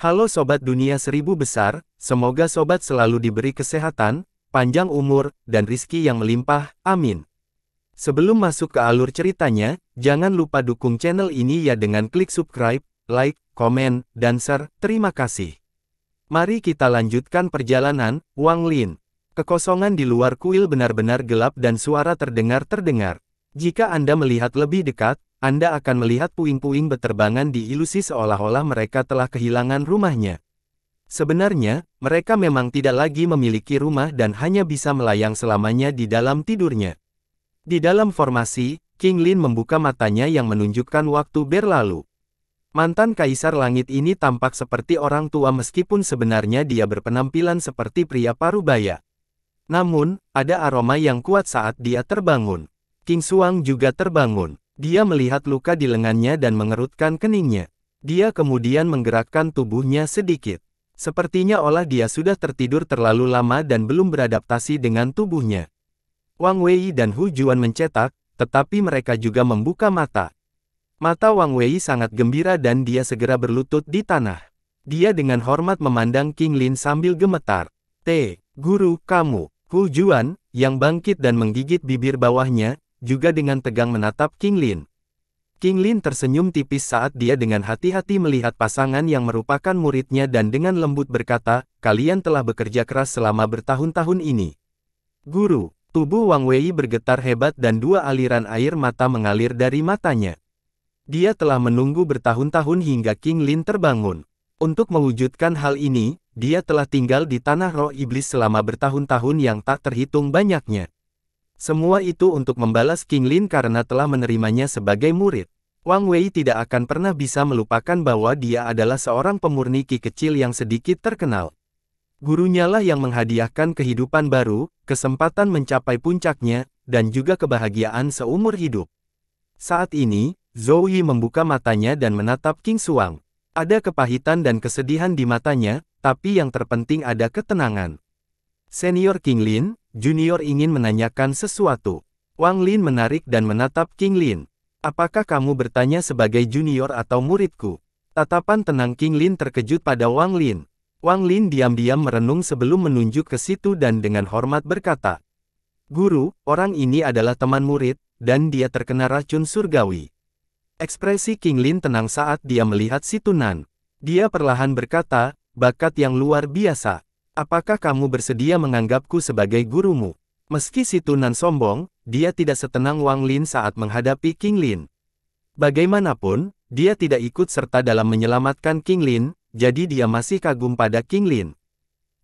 Halo Sobat Dunia Seribu Besar, semoga Sobat selalu diberi kesehatan, panjang umur, dan rizki yang melimpah, amin. Sebelum masuk ke alur ceritanya, jangan lupa dukung channel ini ya dengan klik subscribe, like, komen, dan share, terima kasih. Mari kita lanjutkan perjalanan, Wang Lin. Kekosongan di luar kuil benar-benar gelap dan suara terdengar-terdengar. Jika Anda melihat lebih dekat, anda akan melihat puing-puing beterbangan di ilusi seolah-olah mereka telah kehilangan rumahnya. Sebenarnya, mereka memang tidak lagi memiliki rumah dan hanya bisa melayang selamanya di dalam tidurnya. Di dalam formasi, King Lin membuka matanya yang menunjukkan waktu berlalu. Mantan kaisar langit ini tampak seperti orang tua meskipun sebenarnya dia berpenampilan seperti pria parubaya. Namun, ada aroma yang kuat saat dia terbangun. King Suang juga terbangun. Dia melihat luka di lengannya dan mengerutkan keningnya. Dia kemudian menggerakkan tubuhnya sedikit. Sepertinya olah dia sudah tertidur terlalu lama dan belum beradaptasi dengan tubuhnya. Wang Wei dan Hu Juan mencetak, tetapi mereka juga membuka mata. Mata Wang Wei sangat gembira dan dia segera berlutut di tanah. Dia dengan hormat memandang King Lin sambil gemetar. T. Guru, kamu. Hu Juan, yang bangkit dan menggigit bibir bawahnya, juga dengan tegang menatap King Lin. King Lin tersenyum tipis saat dia dengan hati-hati melihat pasangan yang merupakan muridnya dan dengan lembut berkata, kalian telah bekerja keras selama bertahun-tahun ini. Guru, tubuh Wang Wei bergetar hebat dan dua aliran air mata mengalir dari matanya. Dia telah menunggu bertahun-tahun hingga King Lin terbangun. Untuk mewujudkan hal ini, dia telah tinggal di tanah roh iblis selama bertahun-tahun yang tak terhitung banyaknya. Semua itu untuk membalas King Lin karena telah menerimanya sebagai murid. Wang Wei tidak akan pernah bisa melupakan bahwa dia adalah seorang pemurni Ki kecil yang sedikit terkenal. Gurunya lah yang menghadiahkan kehidupan baru, kesempatan mencapai puncaknya, dan juga kebahagiaan seumur hidup. Saat ini, Zhou Yi membuka matanya dan menatap King Suang. Ada kepahitan dan kesedihan di matanya, tapi yang terpenting ada ketenangan. Senior King Lin, Junior ingin menanyakan sesuatu. Wang Lin menarik dan menatap King Lin. Apakah kamu bertanya sebagai junior atau muridku? Tatapan tenang King Lin terkejut pada Wang Lin. Wang Lin diam-diam merenung sebelum menunjuk ke situ dan dengan hormat berkata, Guru, orang ini adalah teman murid, dan dia terkena racun surgawi. Ekspresi King Lin tenang saat dia melihat situnan. Dia perlahan berkata, bakat yang luar biasa. Apakah kamu bersedia menganggapku sebagai gurumu? Meski si Tunan sombong, dia tidak setenang Wang Lin saat menghadapi King Lin. Bagaimanapun, dia tidak ikut serta dalam menyelamatkan King Lin, jadi dia masih kagum pada King Lin.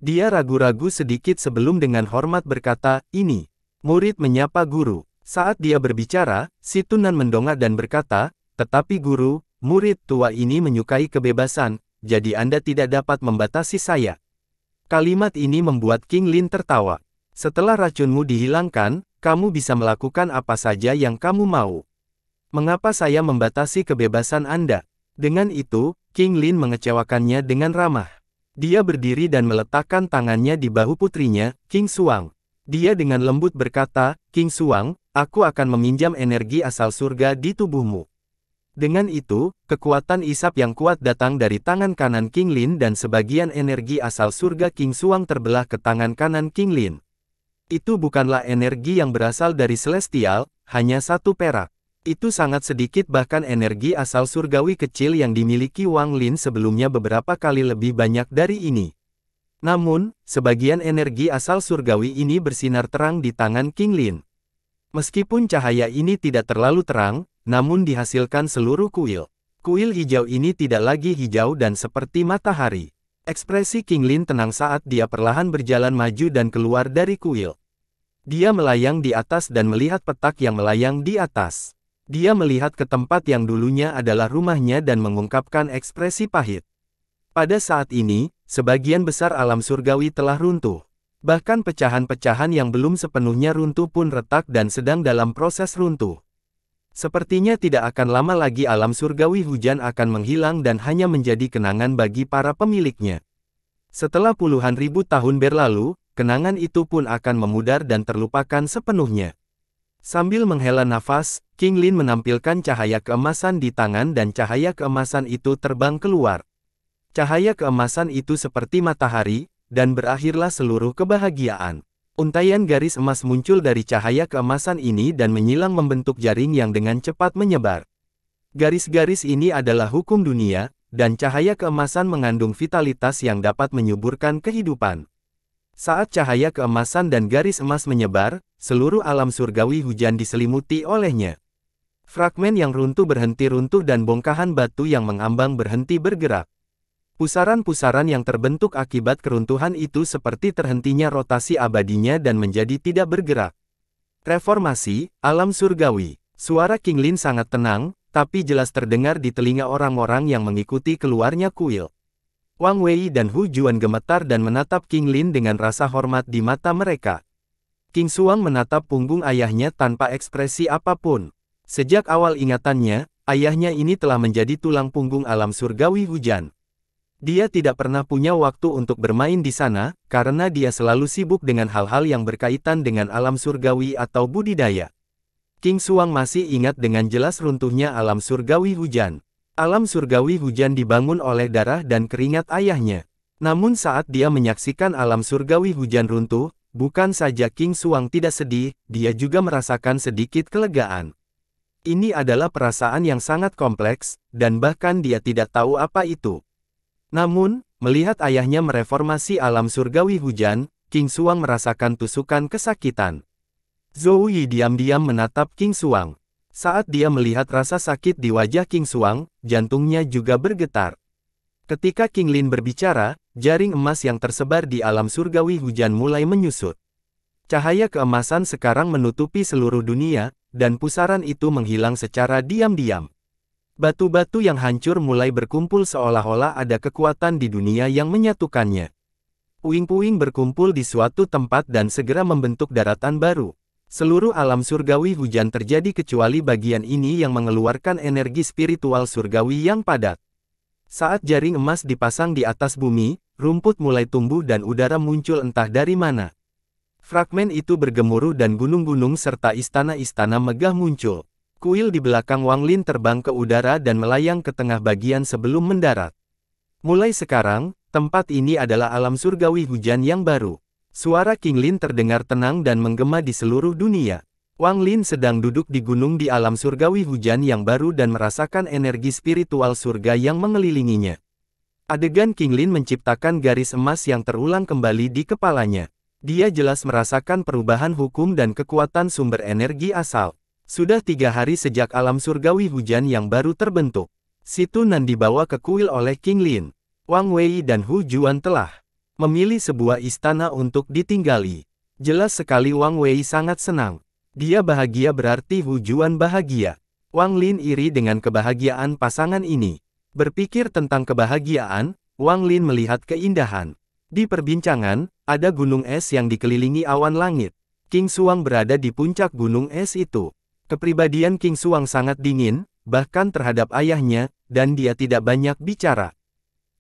Dia ragu-ragu sedikit sebelum dengan hormat berkata, ini. Murid menyapa guru. Saat dia berbicara, si Tunan mendongak dan berkata, tetapi guru, murid tua ini menyukai kebebasan, jadi Anda tidak dapat membatasi saya. Kalimat ini membuat King Lin tertawa. Setelah racunmu dihilangkan, kamu bisa melakukan apa saja yang kamu mau. Mengapa saya membatasi kebebasan Anda? Dengan itu, King Lin mengecewakannya dengan ramah. Dia berdiri dan meletakkan tangannya di bahu putrinya, King Suang. Dia dengan lembut berkata, King Suang, aku akan meminjam energi asal surga di tubuhmu. Dengan itu, kekuatan isap yang kuat datang dari tangan kanan King Lin dan sebagian energi asal surga King Suang terbelah ke tangan kanan King Lin. Itu bukanlah energi yang berasal dari celestial, hanya satu perak. Itu sangat sedikit bahkan energi asal surgawi kecil yang dimiliki Wang Lin sebelumnya beberapa kali lebih banyak dari ini. Namun, sebagian energi asal surgawi ini bersinar terang di tangan King Lin. Meskipun cahaya ini tidak terlalu terang, namun dihasilkan seluruh kuil. Kuil hijau ini tidak lagi hijau dan seperti matahari. Ekspresi King Lin tenang saat dia perlahan berjalan maju dan keluar dari kuil. Dia melayang di atas dan melihat petak yang melayang di atas. Dia melihat ke tempat yang dulunya adalah rumahnya dan mengungkapkan ekspresi pahit. Pada saat ini, sebagian besar alam surgawi telah runtuh. Bahkan pecahan-pecahan yang belum sepenuhnya runtuh pun retak dan sedang dalam proses runtuh. Sepertinya tidak akan lama lagi alam surgawi hujan akan menghilang dan hanya menjadi kenangan bagi para pemiliknya. Setelah puluhan ribu tahun berlalu, kenangan itu pun akan memudar dan terlupakan sepenuhnya. Sambil menghela nafas, King Lin menampilkan cahaya keemasan di tangan dan cahaya keemasan itu terbang keluar. Cahaya keemasan itu seperti matahari, dan berakhirlah seluruh kebahagiaan. Untaian garis emas muncul dari cahaya keemasan ini dan menyilang membentuk jaring yang dengan cepat menyebar. Garis-garis ini adalah hukum dunia, dan cahaya keemasan mengandung vitalitas yang dapat menyuburkan kehidupan. Saat cahaya keemasan dan garis emas menyebar, seluruh alam surgawi hujan diselimuti olehnya. Fragmen yang runtuh berhenti runtuh dan bongkahan batu yang mengambang berhenti bergerak. Pusaran-pusaran yang terbentuk akibat keruntuhan itu seperti terhentinya rotasi abadinya dan menjadi tidak bergerak. Reformasi, alam surgawi. Suara King Lin sangat tenang, tapi jelas terdengar di telinga orang-orang yang mengikuti keluarnya kuil. Wang Wei dan Hu Juan gemetar dan menatap King Lin dengan rasa hormat di mata mereka. King Suang menatap punggung ayahnya tanpa ekspresi apapun. Sejak awal ingatannya, ayahnya ini telah menjadi tulang punggung alam surgawi hujan. Dia tidak pernah punya waktu untuk bermain di sana, karena dia selalu sibuk dengan hal-hal yang berkaitan dengan alam surgawi atau budidaya. King Suang masih ingat dengan jelas runtuhnya alam surgawi hujan. Alam surgawi hujan dibangun oleh darah dan keringat ayahnya. Namun saat dia menyaksikan alam surgawi hujan runtuh, bukan saja King Suang tidak sedih, dia juga merasakan sedikit kelegaan. Ini adalah perasaan yang sangat kompleks, dan bahkan dia tidak tahu apa itu. Namun, melihat ayahnya mereformasi alam surgawi hujan, King Suang merasakan tusukan kesakitan. Zhou Yi diam-diam menatap King Suang. Saat dia melihat rasa sakit di wajah King Suang, jantungnya juga bergetar. Ketika King Lin berbicara, jaring emas yang tersebar di alam surgawi hujan mulai menyusut. Cahaya keemasan sekarang menutupi seluruh dunia, dan pusaran itu menghilang secara diam-diam. Batu-batu yang hancur mulai berkumpul seolah-olah ada kekuatan di dunia yang menyatukannya. Puing-puing berkumpul di suatu tempat dan segera membentuk daratan baru. Seluruh alam surgawi hujan terjadi kecuali bagian ini yang mengeluarkan energi spiritual surgawi yang padat. Saat jaring emas dipasang di atas bumi, rumput mulai tumbuh dan udara muncul entah dari mana. Fragmen itu bergemuruh dan gunung-gunung serta istana-istana megah muncul. Kuil di belakang Wang Lin terbang ke udara dan melayang ke tengah bagian sebelum mendarat. Mulai sekarang, tempat ini adalah alam surgawi hujan yang baru. Suara King Lin terdengar tenang dan menggema di seluruh dunia. Wang Lin sedang duduk di gunung di alam surgawi hujan yang baru dan merasakan energi spiritual surga yang mengelilinginya. Adegan King Lin menciptakan garis emas yang terulang kembali di kepalanya. Dia jelas merasakan perubahan hukum dan kekuatan sumber energi asal. Sudah tiga hari sejak alam surgawi hujan yang baru terbentuk. Situ Nan dibawa ke kuil oleh King Lin. Wang Wei dan Hu Juan telah memilih sebuah istana untuk ditinggali. Jelas sekali Wang Wei sangat senang. Dia bahagia berarti Hu Juan bahagia. Wang Lin iri dengan kebahagiaan pasangan ini. Berpikir tentang kebahagiaan, Wang Lin melihat keindahan. Di perbincangan, ada gunung es yang dikelilingi awan langit. King Suang berada di puncak gunung es itu. Kepribadian King Suang sangat dingin, bahkan terhadap ayahnya, dan dia tidak banyak bicara.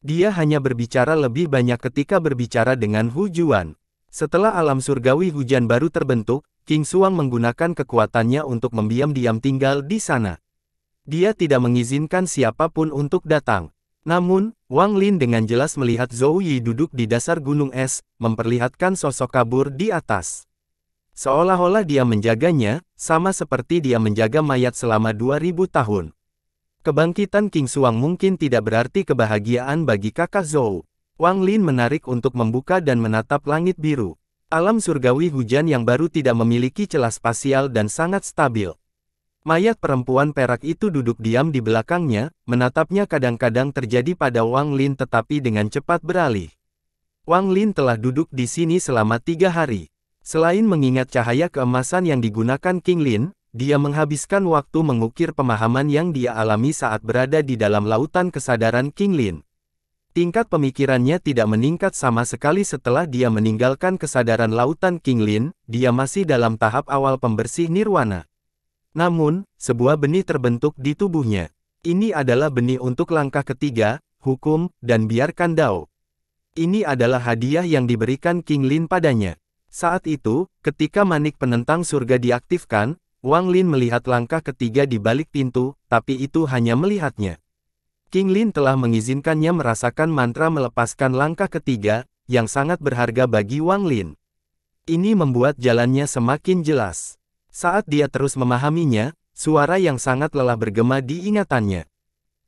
Dia hanya berbicara lebih banyak ketika berbicara dengan Hu Juan. Setelah alam surgawi hujan baru terbentuk, King Suang menggunakan kekuatannya untuk membiam diam tinggal di sana. Dia tidak mengizinkan siapapun untuk datang. Namun, Wang Lin dengan jelas melihat Zhou Yi duduk di dasar gunung es, memperlihatkan sosok kabur di atas. Seolah-olah dia menjaganya, sama seperti dia menjaga mayat selama 2000 tahun. Kebangkitan King Suang mungkin tidak berarti kebahagiaan bagi kakak Zhou. Wang Lin menarik untuk membuka dan menatap langit biru. Alam surgawi hujan yang baru tidak memiliki celah spasial dan sangat stabil. Mayat perempuan perak itu duduk diam di belakangnya, menatapnya kadang-kadang terjadi pada Wang Lin tetapi dengan cepat beralih. Wang Lin telah duduk di sini selama tiga hari. Selain mengingat cahaya keemasan yang digunakan King Lin, dia menghabiskan waktu mengukir pemahaman yang dia alami saat berada di dalam lautan kesadaran King Lin. Tingkat pemikirannya tidak meningkat sama sekali setelah dia meninggalkan kesadaran lautan King Lin, dia masih dalam tahap awal pembersih nirwana. Namun, sebuah benih terbentuk di tubuhnya. Ini adalah benih untuk langkah ketiga, hukum, dan biarkan dao. Ini adalah hadiah yang diberikan King Lin padanya. Saat itu, ketika manik penentang surga diaktifkan, Wang Lin melihat langkah ketiga di balik pintu, tapi itu hanya melihatnya. King Lin telah mengizinkannya merasakan mantra melepaskan langkah ketiga, yang sangat berharga bagi Wang Lin. Ini membuat jalannya semakin jelas. Saat dia terus memahaminya, suara yang sangat lelah bergema di ingatannya.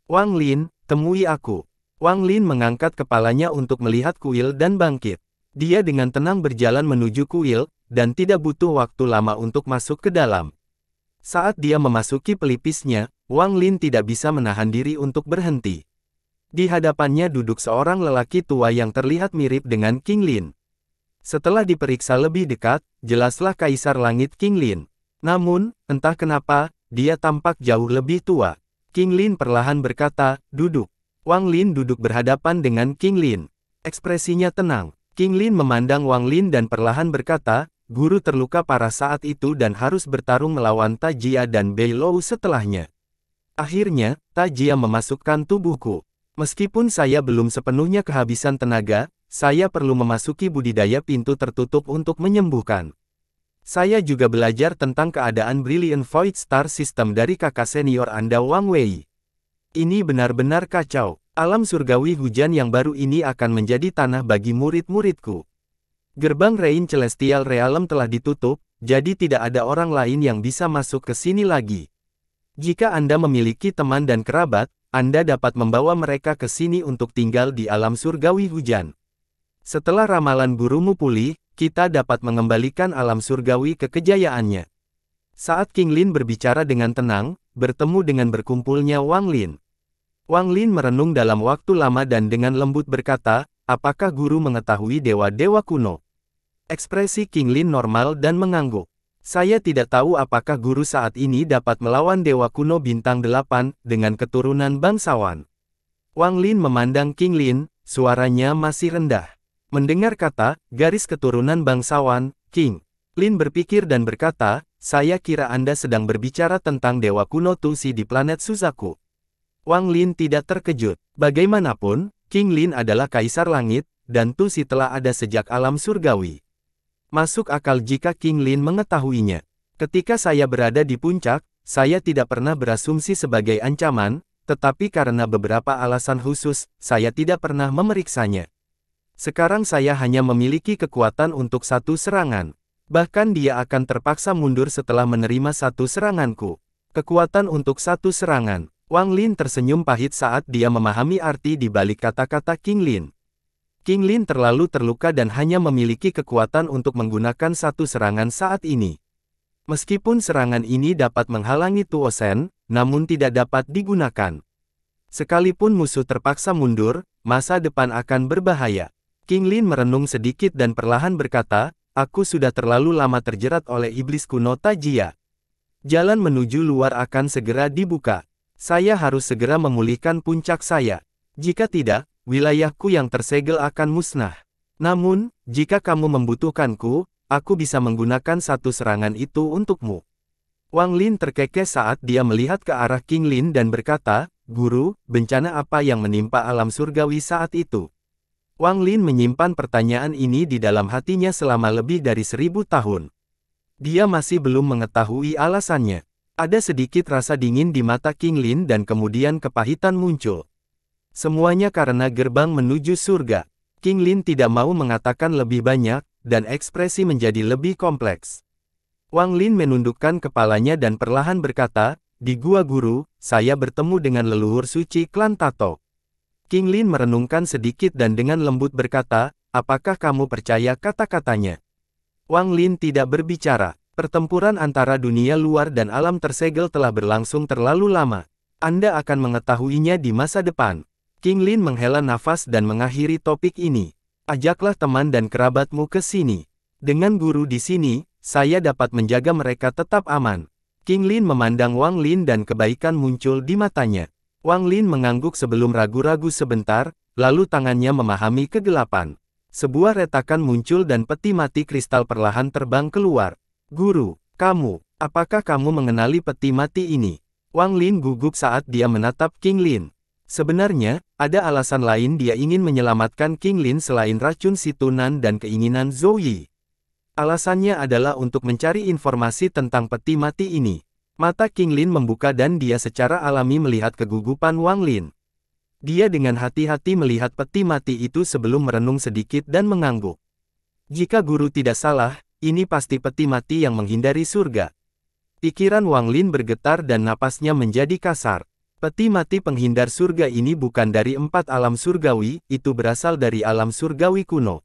Wang Lin, temui aku. Wang Lin mengangkat kepalanya untuk melihat kuil dan bangkit. Dia dengan tenang berjalan menuju kuil, dan tidak butuh waktu lama untuk masuk ke dalam. Saat dia memasuki pelipisnya, Wang Lin tidak bisa menahan diri untuk berhenti. Di hadapannya duduk seorang lelaki tua yang terlihat mirip dengan King Lin. Setelah diperiksa lebih dekat, jelaslah Kaisar Langit King Lin. Namun, entah kenapa, dia tampak jauh lebih tua. King Lin perlahan berkata, duduk. Wang Lin duduk berhadapan dengan King Lin. Ekspresinya tenang. King Lin memandang Wang Lin dan perlahan berkata, guru terluka parah saat itu dan harus bertarung melawan Tajia dan Bei Lou setelahnya. Akhirnya, Tajia memasukkan tubuhku. Meskipun saya belum sepenuhnya kehabisan tenaga, saya perlu memasuki budidaya pintu tertutup untuk menyembuhkan. Saya juga belajar tentang keadaan Brilliant Void Star System dari kakak senior Anda Wang Wei. Ini benar-benar kacau. Alam surgawi hujan yang baru ini akan menjadi tanah bagi murid-muridku. Gerbang Rein Celestial Realm telah ditutup, jadi tidak ada orang lain yang bisa masuk ke sini lagi. Jika Anda memiliki teman dan kerabat, Anda dapat membawa mereka ke sini untuk tinggal di alam surgawi hujan. Setelah ramalan burumu pulih, kita dapat mengembalikan alam surgawi ke kejayaannya. Saat King Lin berbicara dengan tenang, bertemu dengan berkumpulnya Wang Lin. Wang Lin merenung dalam waktu lama dan dengan lembut berkata, apakah guru mengetahui dewa-dewa kuno? Ekspresi King Lin normal dan mengangguk. Saya tidak tahu apakah guru saat ini dapat melawan dewa kuno bintang delapan dengan keturunan bangsawan. Wang Lin memandang King Lin, suaranya masih rendah. Mendengar kata, garis keturunan bangsawan, King. Lin berpikir dan berkata, saya kira Anda sedang berbicara tentang dewa kuno Tusi di planet Suzaku. Wang Lin tidak terkejut. Bagaimanapun, King Lin adalah kaisar langit, dan Tu Si telah ada sejak alam surgawi. Masuk akal jika King Lin mengetahuinya. Ketika saya berada di puncak, saya tidak pernah berasumsi sebagai ancaman, tetapi karena beberapa alasan khusus, saya tidak pernah memeriksanya. Sekarang saya hanya memiliki kekuatan untuk satu serangan. Bahkan dia akan terpaksa mundur setelah menerima satu seranganku. Kekuatan untuk satu serangan. Wang Lin tersenyum pahit saat dia memahami arti di balik kata-kata King Lin. King Lin terlalu terluka dan hanya memiliki kekuatan untuk menggunakan satu serangan saat ini. Meskipun serangan ini dapat menghalangi Tuo Shen, namun tidak dapat digunakan. Sekalipun musuh terpaksa mundur, masa depan akan berbahaya. King Lin merenung sedikit dan perlahan berkata, aku sudah terlalu lama terjerat oleh iblis kuno Tajia. Jalan menuju luar akan segera dibuka. Saya harus segera memulihkan puncak saya. Jika tidak, wilayahku yang tersegel akan musnah. Namun, jika kamu membutuhkanku, aku bisa menggunakan satu serangan itu untukmu. Wang Lin terkekeh saat dia melihat ke arah King Lin dan berkata, Guru, bencana apa yang menimpa alam surgawi saat itu? Wang Lin menyimpan pertanyaan ini di dalam hatinya selama lebih dari seribu tahun. Dia masih belum mengetahui alasannya. Ada sedikit rasa dingin di mata King Lin dan kemudian kepahitan muncul. Semuanya karena gerbang menuju surga. King Lin tidak mau mengatakan lebih banyak, dan ekspresi menjadi lebih kompleks. Wang Lin menundukkan kepalanya dan perlahan berkata, Di Gua Guru, saya bertemu dengan leluhur suci klan Tato. King Lin merenungkan sedikit dan dengan lembut berkata, Apakah kamu percaya kata-katanya? Wang Lin tidak berbicara. Pertempuran antara dunia luar dan alam tersegel telah berlangsung terlalu lama. Anda akan mengetahuinya di masa depan. King Lin menghela nafas dan mengakhiri topik ini. Ajaklah teman dan kerabatmu ke sini. Dengan guru di sini, saya dapat menjaga mereka tetap aman. King Lin memandang Wang Lin dan kebaikan muncul di matanya. Wang Lin mengangguk sebelum ragu-ragu sebentar, lalu tangannya memahami kegelapan. Sebuah retakan muncul dan peti mati kristal perlahan terbang keluar. Guru, kamu, apakah kamu mengenali peti mati ini? Wang Lin gugup saat dia menatap King Lin. Sebenarnya, ada alasan lain dia ingin menyelamatkan King Lin selain racun situnan dan keinginan Zhou Yi. Alasannya adalah untuk mencari informasi tentang peti mati ini. Mata King Lin membuka dan dia secara alami melihat kegugupan Wang Lin. Dia dengan hati-hati melihat peti mati itu sebelum merenung sedikit dan mengangguk. Jika guru tidak salah, ini pasti peti mati yang menghindari surga. Pikiran Wang Lin bergetar dan napasnya menjadi kasar. Peti mati penghindar surga ini bukan dari empat alam surgawi, itu berasal dari alam surgawi kuno.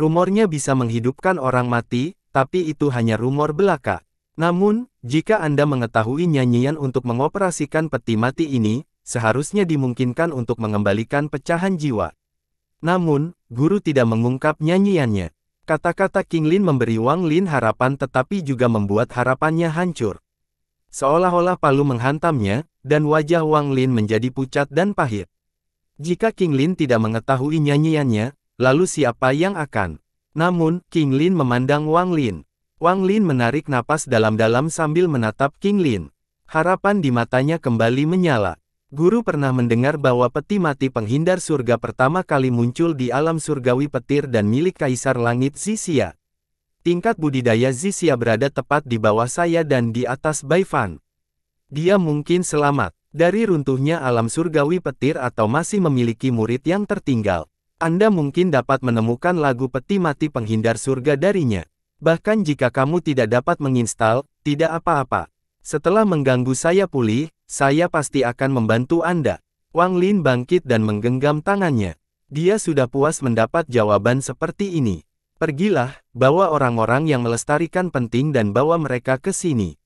Rumornya bisa menghidupkan orang mati, tapi itu hanya rumor belaka. Namun, jika Anda mengetahui nyanyian untuk mengoperasikan peti mati ini, seharusnya dimungkinkan untuk mengembalikan pecahan jiwa. Namun, guru tidak mengungkap nyanyiannya. Kata-kata King Lin memberi Wang Lin harapan tetapi juga membuat harapannya hancur. Seolah-olah palu menghantamnya, dan wajah Wang Lin menjadi pucat dan pahit. Jika King Lin tidak mengetahui nyanyiannya, lalu siapa yang akan? Namun, King Lin memandang Wang Lin. Wang Lin menarik napas dalam-dalam sambil menatap King Lin. Harapan di matanya kembali menyala. Guru pernah mendengar bahwa peti mati penghindar surga pertama kali muncul di alam surgawi petir dan milik Kaisar Langit Zizia. Tingkat budidaya Zizia berada tepat di bawah saya dan di atas Baifan. Dia mungkin selamat dari runtuhnya alam surgawi petir atau masih memiliki murid yang tertinggal. Anda mungkin dapat menemukan lagu peti mati penghindar surga darinya. Bahkan jika kamu tidak dapat menginstal, tidak apa-apa. Setelah mengganggu saya pulih, saya pasti akan membantu Anda. Wang Lin bangkit dan menggenggam tangannya. Dia sudah puas mendapat jawaban seperti ini. Pergilah, bawa orang-orang yang melestarikan penting dan bawa mereka ke sini.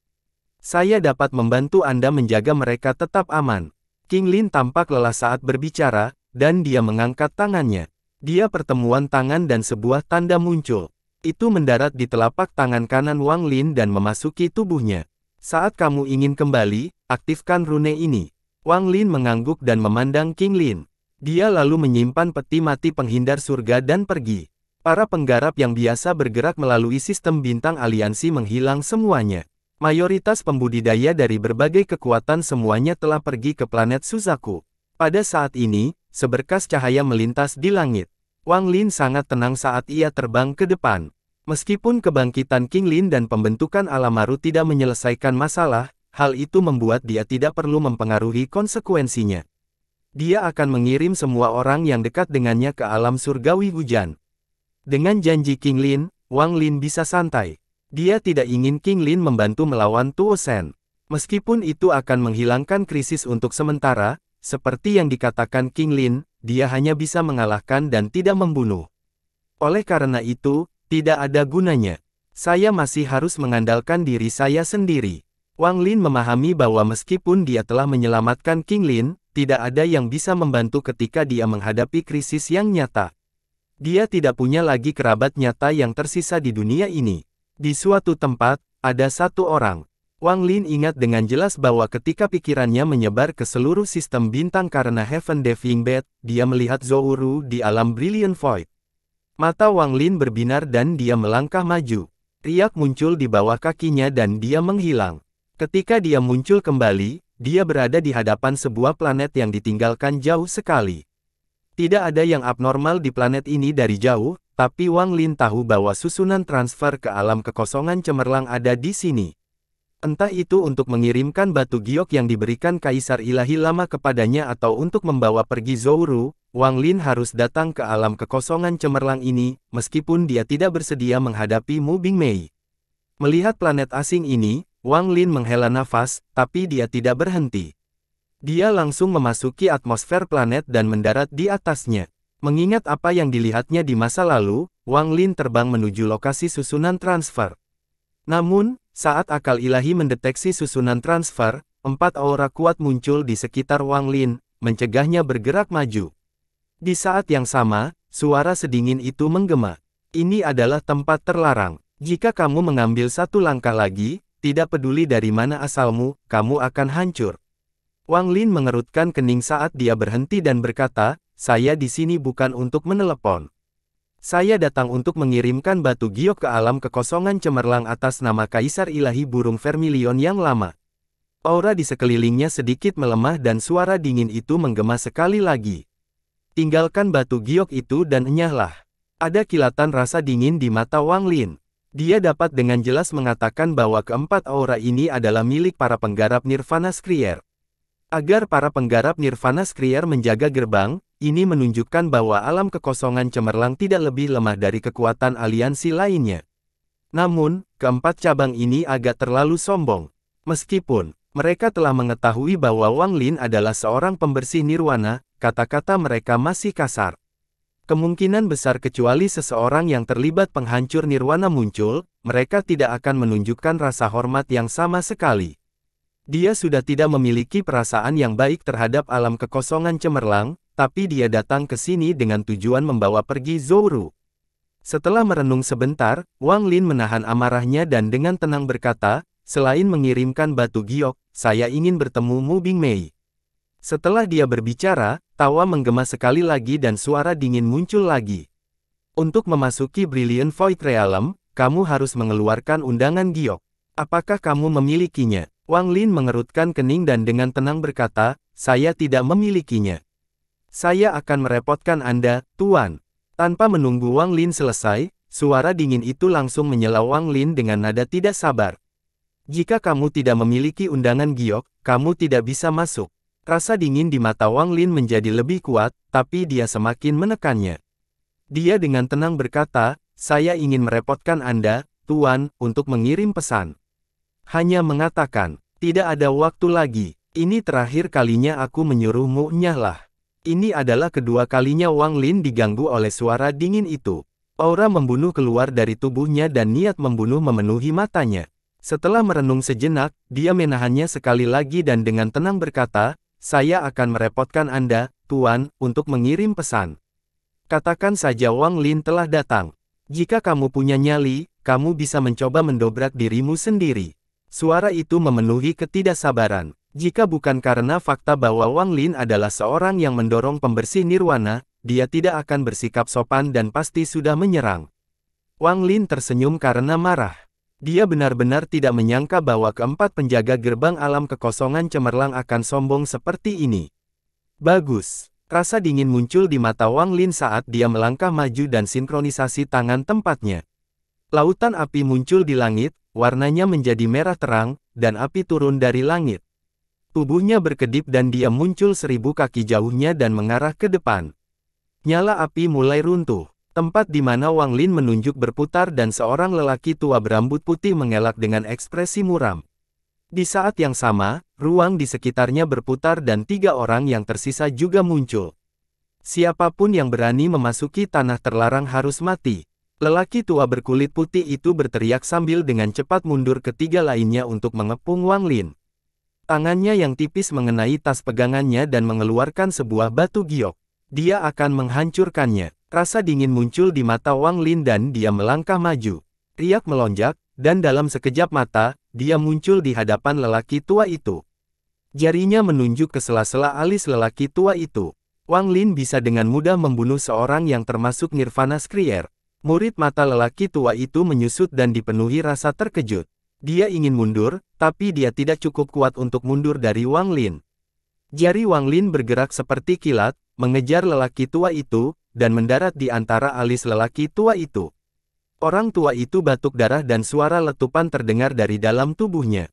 Saya dapat membantu Anda menjaga mereka tetap aman. King Lin tampak lelah saat berbicara, dan dia mengangkat tangannya. Dia pertemuan tangan dan sebuah tanda muncul. Itu mendarat di telapak tangan kanan Wang Lin dan memasuki tubuhnya. Saat kamu ingin kembali, aktifkan rune ini. Wang Lin mengangguk dan memandang King Lin. Dia lalu menyimpan peti mati penghindar surga dan pergi. Para penggarap yang biasa bergerak melalui sistem bintang aliansi menghilang semuanya. Mayoritas pembudidaya dari berbagai kekuatan semuanya telah pergi ke planet Suzaku. Pada saat ini, seberkas cahaya melintas di langit. Wang Lin sangat tenang saat ia terbang ke depan. Meskipun kebangkitan King Lin dan pembentukan Alamaru tidak menyelesaikan masalah, hal itu membuat dia tidak perlu mempengaruhi konsekuensinya. Dia akan mengirim semua orang yang dekat dengannya ke alam surgawi hujan. Dengan janji King Lin, Wang Lin bisa santai. Dia tidak ingin King Lin membantu melawan Tuo Sen. Meskipun itu akan menghilangkan krisis untuk sementara, seperti yang dikatakan King Lin, dia hanya bisa mengalahkan dan tidak membunuh. Oleh karena itu, tidak ada gunanya. Saya masih harus mengandalkan diri saya sendiri. Wang Lin memahami bahwa meskipun dia telah menyelamatkan King Lin, tidak ada yang bisa membantu ketika dia menghadapi krisis yang nyata. Dia tidak punya lagi kerabat nyata yang tersisa di dunia ini. Di suatu tempat, ada satu orang. Wang Lin ingat dengan jelas bahwa ketika pikirannya menyebar ke seluruh sistem bintang karena Heaven Diving Bed, dia melihat Ru di alam Brilliant Void. Mata Wang Lin berbinar dan dia melangkah maju. Riak muncul di bawah kakinya dan dia menghilang. Ketika dia muncul kembali, dia berada di hadapan sebuah planet yang ditinggalkan jauh sekali. Tidak ada yang abnormal di planet ini dari jauh, tapi Wang Lin tahu bahwa susunan transfer ke alam kekosongan cemerlang ada di sini. Entah itu untuk mengirimkan batu giok yang diberikan Kaisar Ilahi lama kepadanya atau untuk membawa pergi Zouru, Wang Lin harus datang ke alam kekosongan cemerlang ini, meskipun dia tidak bersedia menghadapi Mu Mei. Melihat planet asing ini, Wang Lin menghela nafas, tapi dia tidak berhenti. Dia langsung memasuki atmosfer planet dan mendarat di atasnya. Mengingat apa yang dilihatnya di masa lalu, Wang Lin terbang menuju lokasi susunan transfer. Namun, saat akal ilahi mendeteksi susunan transfer, empat aura kuat muncul di sekitar Wang Lin, mencegahnya bergerak maju. Di saat yang sama, suara sedingin itu menggema. Ini adalah tempat terlarang. Jika kamu mengambil satu langkah lagi, tidak peduli dari mana asalmu, kamu akan hancur. Wang Lin mengerutkan kening saat dia berhenti dan berkata, saya di sini bukan untuk menelepon. Saya datang untuk mengirimkan batu giok ke alam kekosongan cemerlang atas nama Kaisar Ilahi Burung Vermilion yang lama. Aura di sekelilingnya sedikit melemah dan suara dingin itu menggema sekali lagi. Tinggalkan batu giok itu dan enyahlah. Ada kilatan rasa dingin di mata Wang Lin. Dia dapat dengan jelas mengatakan bahwa keempat aura ini adalah milik para penggarap Nirvana Skrier. Agar para penggarap Nirvana Skrier menjaga gerbang, ini menunjukkan bahwa alam kekosongan cemerlang tidak lebih lemah dari kekuatan aliansi lainnya. Namun, keempat cabang ini agak terlalu sombong. Meskipun mereka telah mengetahui bahwa Wang Lin adalah seorang pembersih nirwana, kata-kata mereka masih kasar. Kemungkinan besar kecuali seseorang yang terlibat penghancur nirwana muncul, mereka tidak akan menunjukkan rasa hormat yang sama sekali. Dia sudah tidak memiliki perasaan yang baik terhadap alam kekosongan cemerlang, tapi dia datang ke sini dengan tujuan membawa pergi Zoro. Setelah merenung sebentar, Wang Lin menahan amarahnya dan dengan tenang berkata, selain mengirimkan batu giok, saya ingin bertemu Mu Bing Mei. Setelah dia berbicara, tawa menggema sekali lagi dan suara dingin muncul lagi. Untuk memasuki Brilliant Void Realm, kamu harus mengeluarkan undangan giok. Apakah kamu memilikinya? Wang Lin mengerutkan kening dan dengan tenang berkata, saya tidak memilikinya. Saya akan merepotkan Anda, Tuan. Tanpa menunggu Wang Lin selesai, suara dingin itu langsung menyela Wang Lin dengan nada tidak sabar. Jika kamu tidak memiliki undangan giok, kamu tidak bisa masuk. Rasa dingin di mata Wang Lin menjadi lebih kuat, tapi dia semakin menekannya. Dia dengan tenang berkata, saya ingin merepotkan Anda, Tuan, untuk mengirim pesan. Hanya mengatakan, tidak ada waktu lagi, ini terakhir kalinya aku menyuruhmu nyahlah. Ini adalah kedua kalinya Wang Lin diganggu oleh suara dingin itu. Aura membunuh keluar dari tubuhnya dan niat membunuh memenuhi matanya. Setelah merenung sejenak, dia menahannya sekali lagi dan dengan tenang berkata, saya akan merepotkan Anda, Tuan, untuk mengirim pesan. Katakan saja Wang Lin telah datang. Jika kamu punya nyali, kamu bisa mencoba mendobrak dirimu sendiri. Suara itu memenuhi ketidaksabaran. Jika bukan karena fakta bahwa Wang Lin adalah seorang yang mendorong pembersih nirwana, dia tidak akan bersikap sopan dan pasti sudah menyerang. Wang Lin tersenyum karena marah. Dia benar-benar tidak menyangka bahwa keempat penjaga gerbang alam kekosongan cemerlang akan sombong seperti ini. Bagus. Rasa dingin muncul di mata Wang Lin saat dia melangkah maju dan sinkronisasi tangan tempatnya. Lautan api muncul di langit, warnanya menjadi merah terang, dan api turun dari langit. Tubuhnya berkedip dan dia muncul seribu kaki jauhnya dan mengarah ke depan. Nyala api mulai runtuh. Tempat di mana Wang Lin menunjuk berputar dan seorang lelaki tua berambut putih mengelak dengan ekspresi muram. Di saat yang sama, ruang di sekitarnya berputar dan tiga orang yang tersisa juga muncul. Siapapun yang berani memasuki tanah terlarang harus mati. Lelaki tua berkulit putih itu berteriak sambil dengan cepat mundur ketiga lainnya untuk mengepung Wang Lin. Tangannya yang tipis mengenai tas pegangannya dan mengeluarkan sebuah batu giok. Dia akan menghancurkannya. Rasa dingin muncul di mata Wang Lin dan dia melangkah maju. Riak melonjak, dan dalam sekejap mata, dia muncul di hadapan lelaki tua itu. Jarinya menunjuk ke sela-sela alis lelaki tua itu. Wang Lin bisa dengan mudah membunuh seorang yang termasuk Nirvana Skrier. Murid mata lelaki tua itu menyusut dan dipenuhi rasa terkejut. Dia ingin mundur, tapi dia tidak cukup kuat untuk mundur dari Wang Lin. Jari Wang Lin bergerak seperti kilat, mengejar lelaki tua itu, dan mendarat di antara alis lelaki tua itu. Orang tua itu batuk darah dan suara letupan terdengar dari dalam tubuhnya.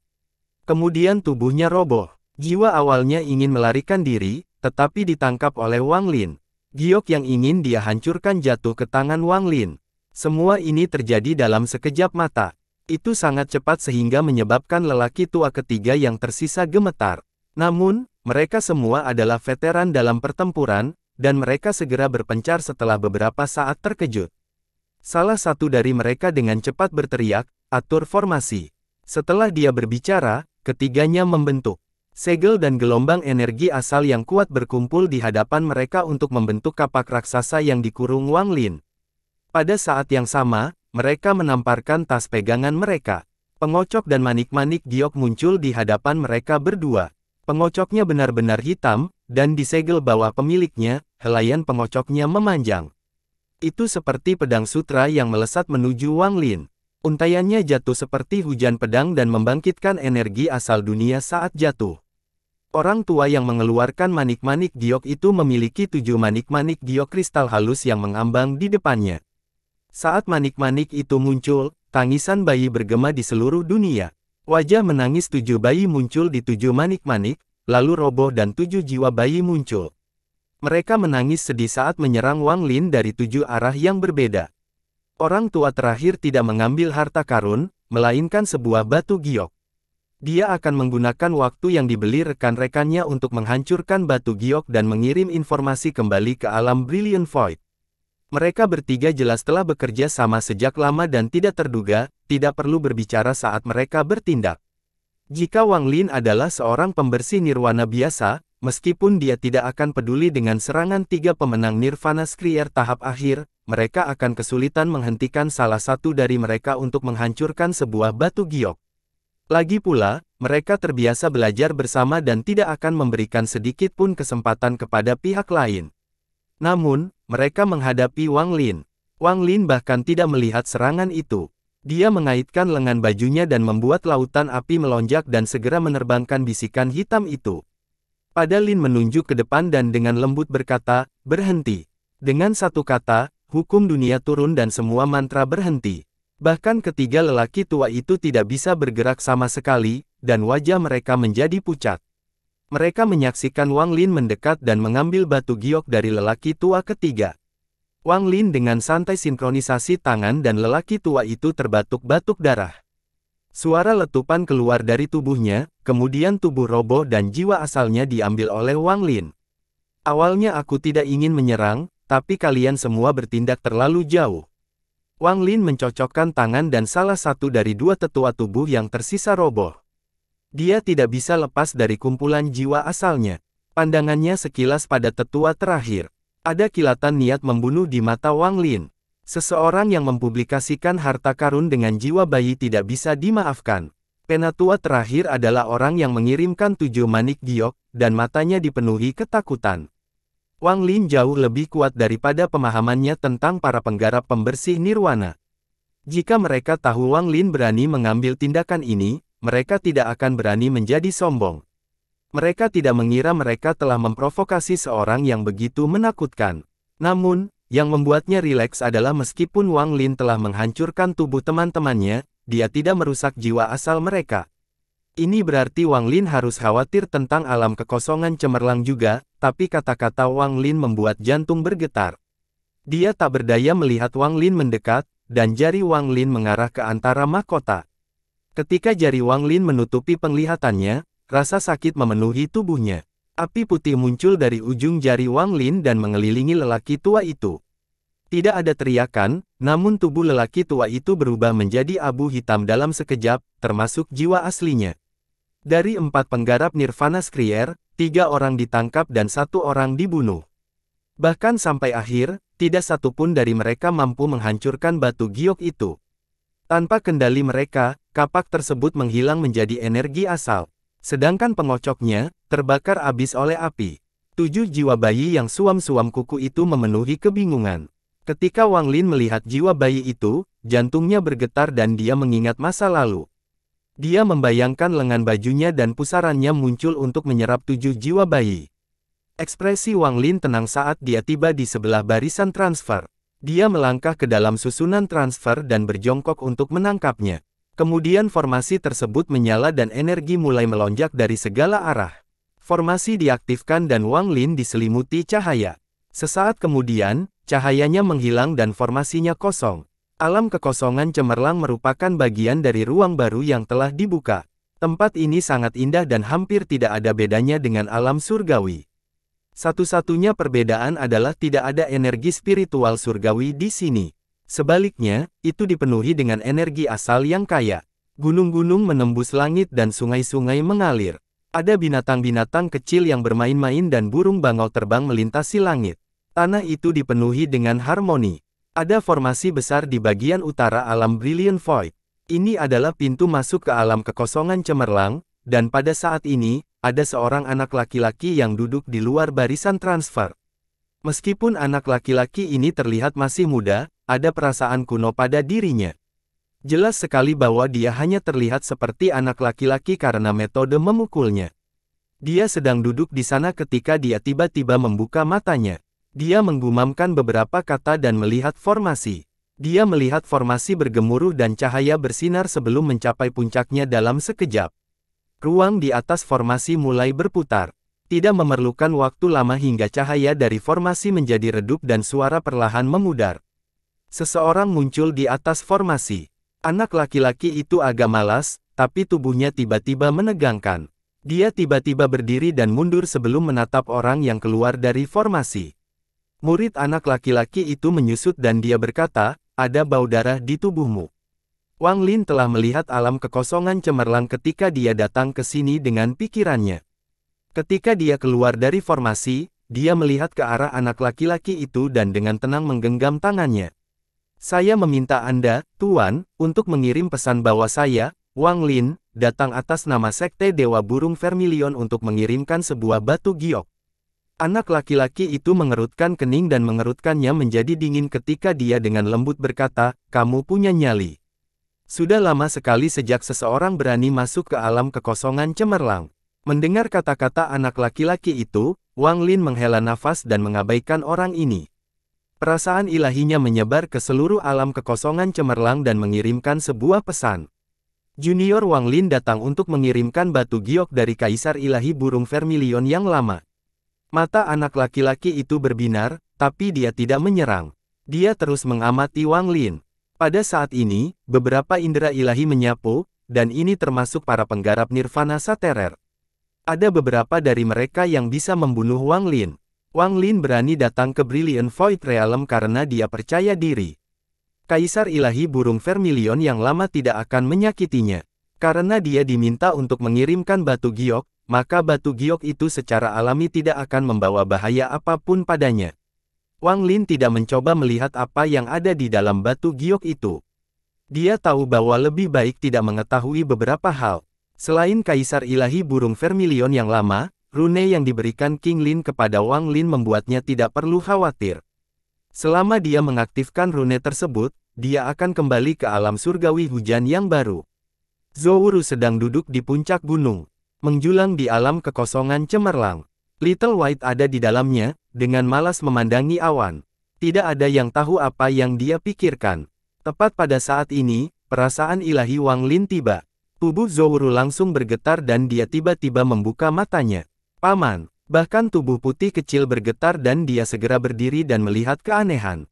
Kemudian tubuhnya roboh. Jiwa awalnya ingin melarikan diri, tetapi ditangkap oleh Wang Lin. Giok yang ingin dia hancurkan jatuh ke tangan Wang Lin. Semua ini terjadi dalam sekejap mata. Itu sangat cepat sehingga menyebabkan lelaki tua ketiga yang tersisa gemetar. Namun, mereka semua adalah veteran dalam pertempuran, dan mereka segera berpencar setelah beberapa saat terkejut. Salah satu dari mereka dengan cepat berteriak, atur formasi. Setelah dia berbicara, ketiganya membentuk. Segel dan gelombang energi asal yang kuat berkumpul di hadapan mereka untuk membentuk kapak raksasa yang dikurung Wang Lin. Pada saat yang sama, mereka menamparkan tas pegangan mereka. Pengocok dan manik-manik giok muncul di hadapan mereka berdua. Pengocoknya benar-benar hitam, dan disegel bawah pemiliknya, helaian pengocoknya memanjang. Itu seperti pedang sutra yang melesat menuju Wang Lin. Untaiannya jatuh seperti hujan pedang dan membangkitkan energi asal dunia saat jatuh. Orang tua yang mengeluarkan manik-manik giok itu memiliki tujuh manik-manik giok kristal halus yang mengambang di depannya. Saat manik-manik itu muncul, tangisan bayi bergema di seluruh dunia. Wajah menangis tujuh bayi muncul di tujuh manik-manik, lalu roboh dan tujuh jiwa bayi muncul. Mereka menangis sedih saat menyerang Wang Lin dari tujuh arah yang berbeda. Orang tua terakhir tidak mengambil harta karun, melainkan sebuah batu giok. Dia akan menggunakan waktu yang dibeli rekan-rekannya untuk menghancurkan batu giok dan mengirim informasi kembali ke alam Brilliant Void. Mereka bertiga jelas telah bekerja sama sejak lama dan tidak terduga, tidak perlu berbicara saat mereka bertindak. Jika Wang Lin adalah seorang pembersih nirwana biasa, meskipun dia tidak akan peduli dengan serangan tiga pemenang nirvana skrier tahap akhir, mereka akan kesulitan menghentikan salah satu dari mereka untuk menghancurkan sebuah batu giok. Lagi pula, mereka terbiasa belajar bersama dan tidak akan memberikan sedikit pun kesempatan kepada pihak lain. Namun, mereka menghadapi Wang Lin. Wang Lin bahkan tidak melihat serangan itu. Dia mengaitkan lengan bajunya dan membuat lautan api melonjak dan segera menerbangkan bisikan hitam itu. Pada Lin menunjuk ke depan dan dengan lembut berkata, berhenti. Dengan satu kata, hukum dunia turun dan semua mantra berhenti. Bahkan ketiga lelaki tua itu tidak bisa bergerak sama sekali, dan wajah mereka menjadi pucat. Mereka menyaksikan Wang Lin mendekat dan mengambil batu giok dari lelaki tua ketiga. Wang Lin dengan santai sinkronisasi tangan dan lelaki tua itu terbatuk-batuk darah. Suara letupan keluar dari tubuhnya, kemudian tubuh roboh dan jiwa asalnya diambil oleh Wang Lin. Awalnya aku tidak ingin menyerang, tapi kalian semua bertindak terlalu jauh. Wang Lin mencocokkan tangan dan salah satu dari dua tetua tubuh yang tersisa roboh. Dia tidak bisa lepas dari kumpulan jiwa asalnya. Pandangannya sekilas pada tetua terakhir. Ada kilatan niat membunuh di mata Wang Lin. Seseorang yang mempublikasikan harta karun dengan jiwa bayi tidak bisa dimaafkan. Penatua terakhir adalah orang yang mengirimkan tujuh manik giok, dan matanya dipenuhi ketakutan. Wang Lin jauh lebih kuat daripada pemahamannya tentang para penggarap pembersih nirwana. Jika mereka tahu Wang Lin berani mengambil tindakan ini, mereka tidak akan berani menjadi sombong. Mereka tidak mengira mereka telah memprovokasi seorang yang begitu menakutkan. Namun, yang membuatnya rileks adalah meskipun Wang Lin telah menghancurkan tubuh teman-temannya, dia tidak merusak jiwa asal mereka. Ini berarti Wang Lin harus khawatir tentang alam kekosongan cemerlang juga, tapi kata-kata Wang Lin membuat jantung bergetar. Dia tak berdaya melihat Wang Lin mendekat, dan jari Wang Lin mengarah ke antara mahkota. Ketika jari Wang Lin menutupi penglihatannya, rasa sakit memenuhi tubuhnya. Api putih muncul dari ujung jari Wang Lin dan mengelilingi lelaki tua itu. Tidak ada teriakan, namun tubuh lelaki tua itu berubah menjadi abu hitam dalam sekejap, termasuk jiwa aslinya. Dari empat penggarap Nirvana Skrier, tiga orang ditangkap dan satu orang dibunuh. Bahkan sampai akhir, tidak satupun dari mereka mampu menghancurkan batu giok itu. Tanpa kendali mereka, kapak tersebut menghilang menjadi energi asal. Sedangkan pengocoknya, terbakar habis oleh api. Tujuh jiwa bayi yang suam-suam kuku itu memenuhi kebingungan. Ketika Wang Lin melihat jiwa bayi itu, jantungnya bergetar dan dia mengingat masa lalu. Dia membayangkan lengan bajunya dan pusarannya muncul untuk menyerap tujuh jiwa bayi. Ekspresi Wang Lin tenang saat dia tiba di sebelah barisan transfer. Dia melangkah ke dalam susunan transfer dan berjongkok untuk menangkapnya. Kemudian formasi tersebut menyala dan energi mulai melonjak dari segala arah. Formasi diaktifkan dan Wang Lin diselimuti cahaya. Sesaat kemudian, cahayanya menghilang dan formasinya kosong. Alam kekosongan cemerlang merupakan bagian dari ruang baru yang telah dibuka. Tempat ini sangat indah dan hampir tidak ada bedanya dengan alam surgawi. Satu-satunya perbedaan adalah tidak ada energi spiritual surgawi di sini. Sebaliknya, itu dipenuhi dengan energi asal yang kaya. Gunung-gunung menembus langit dan sungai-sungai mengalir. Ada binatang-binatang kecil yang bermain-main dan burung bangau terbang melintasi langit. Tanah itu dipenuhi dengan harmoni. Ada formasi besar di bagian utara alam Brilliant Void. Ini adalah pintu masuk ke alam kekosongan cemerlang, dan pada saat ini, ada seorang anak laki-laki yang duduk di luar barisan transfer. Meskipun anak laki-laki ini terlihat masih muda, ada perasaan kuno pada dirinya. Jelas sekali bahwa dia hanya terlihat seperti anak laki-laki karena metode memukulnya. Dia sedang duduk di sana ketika dia tiba-tiba membuka matanya. Dia menggumamkan beberapa kata dan melihat formasi. Dia melihat formasi bergemuruh dan cahaya bersinar sebelum mencapai puncaknya dalam sekejap. Ruang di atas formasi mulai berputar. Tidak memerlukan waktu lama hingga cahaya dari formasi menjadi redup dan suara perlahan memudar. Seseorang muncul di atas formasi. Anak laki-laki itu agak malas, tapi tubuhnya tiba-tiba menegangkan. Dia tiba-tiba berdiri dan mundur sebelum menatap orang yang keluar dari formasi. Murid anak laki-laki itu menyusut dan dia berkata, ada bau darah di tubuhmu. Wang Lin telah melihat alam kekosongan cemerlang ketika dia datang ke sini dengan pikirannya. Ketika dia keluar dari formasi, dia melihat ke arah anak laki-laki itu dan dengan tenang menggenggam tangannya. Saya meminta Anda, Tuan, untuk mengirim pesan bahwa saya, Wang Lin, datang atas nama Sekte Dewa Burung Vermilion untuk mengirimkan sebuah batu giok. Anak laki-laki itu mengerutkan kening dan mengerutkannya menjadi dingin ketika dia dengan lembut berkata, kamu punya nyali. Sudah lama sekali sejak seseorang berani masuk ke alam kekosongan cemerlang. Mendengar kata-kata anak laki-laki itu, Wang Lin menghela nafas dan mengabaikan orang ini. Perasaan ilahinya menyebar ke seluruh alam kekosongan cemerlang dan mengirimkan sebuah pesan. Junior Wang Lin datang untuk mengirimkan batu giok dari kaisar ilahi burung vermilion yang lama. Mata anak laki-laki itu berbinar, tapi dia tidak menyerang. Dia terus mengamati Wang Lin. Pada saat ini, beberapa indera ilahi menyapu, dan ini termasuk para penggarap nirvana saterer. Ada beberapa dari mereka yang bisa membunuh Wang Lin. Wang Lin berani datang ke Brilliant Void Realm karena dia percaya diri. Kaisar ilahi burung vermilion yang lama tidak akan menyakitinya. Karena dia diminta untuk mengirimkan batu giok, maka batu giok itu secara alami tidak akan membawa bahaya apapun padanya. Wang Lin tidak mencoba melihat apa yang ada di dalam batu giok itu. Dia tahu bahwa lebih baik tidak mengetahui beberapa hal. Selain Kaisar Ilahi Burung Vermilion yang lama, rune yang diberikan King Lin kepada Wang Lin membuatnya tidak perlu khawatir. Selama dia mengaktifkan rune tersebut, dia akan kembali ke alam surgawi hujan yang baru. Zouru sedang duduk di puncak gunung, menjulang di alam kekosongan cemerlang. Little White ada di dalamnya, dengan malas memandangi awan. Tidak ada yang tahu apa yang dia pikirkan. Tepat pada saat ini, perasaan ilahi Wang Lin tiba. Tubuh Zowuru langsung bergetar dan dia tiba-tiba membuka matanya. Paman, bahkan tubuh putih kecil bergetar dan dia segera berdiri dan melihat keanehan.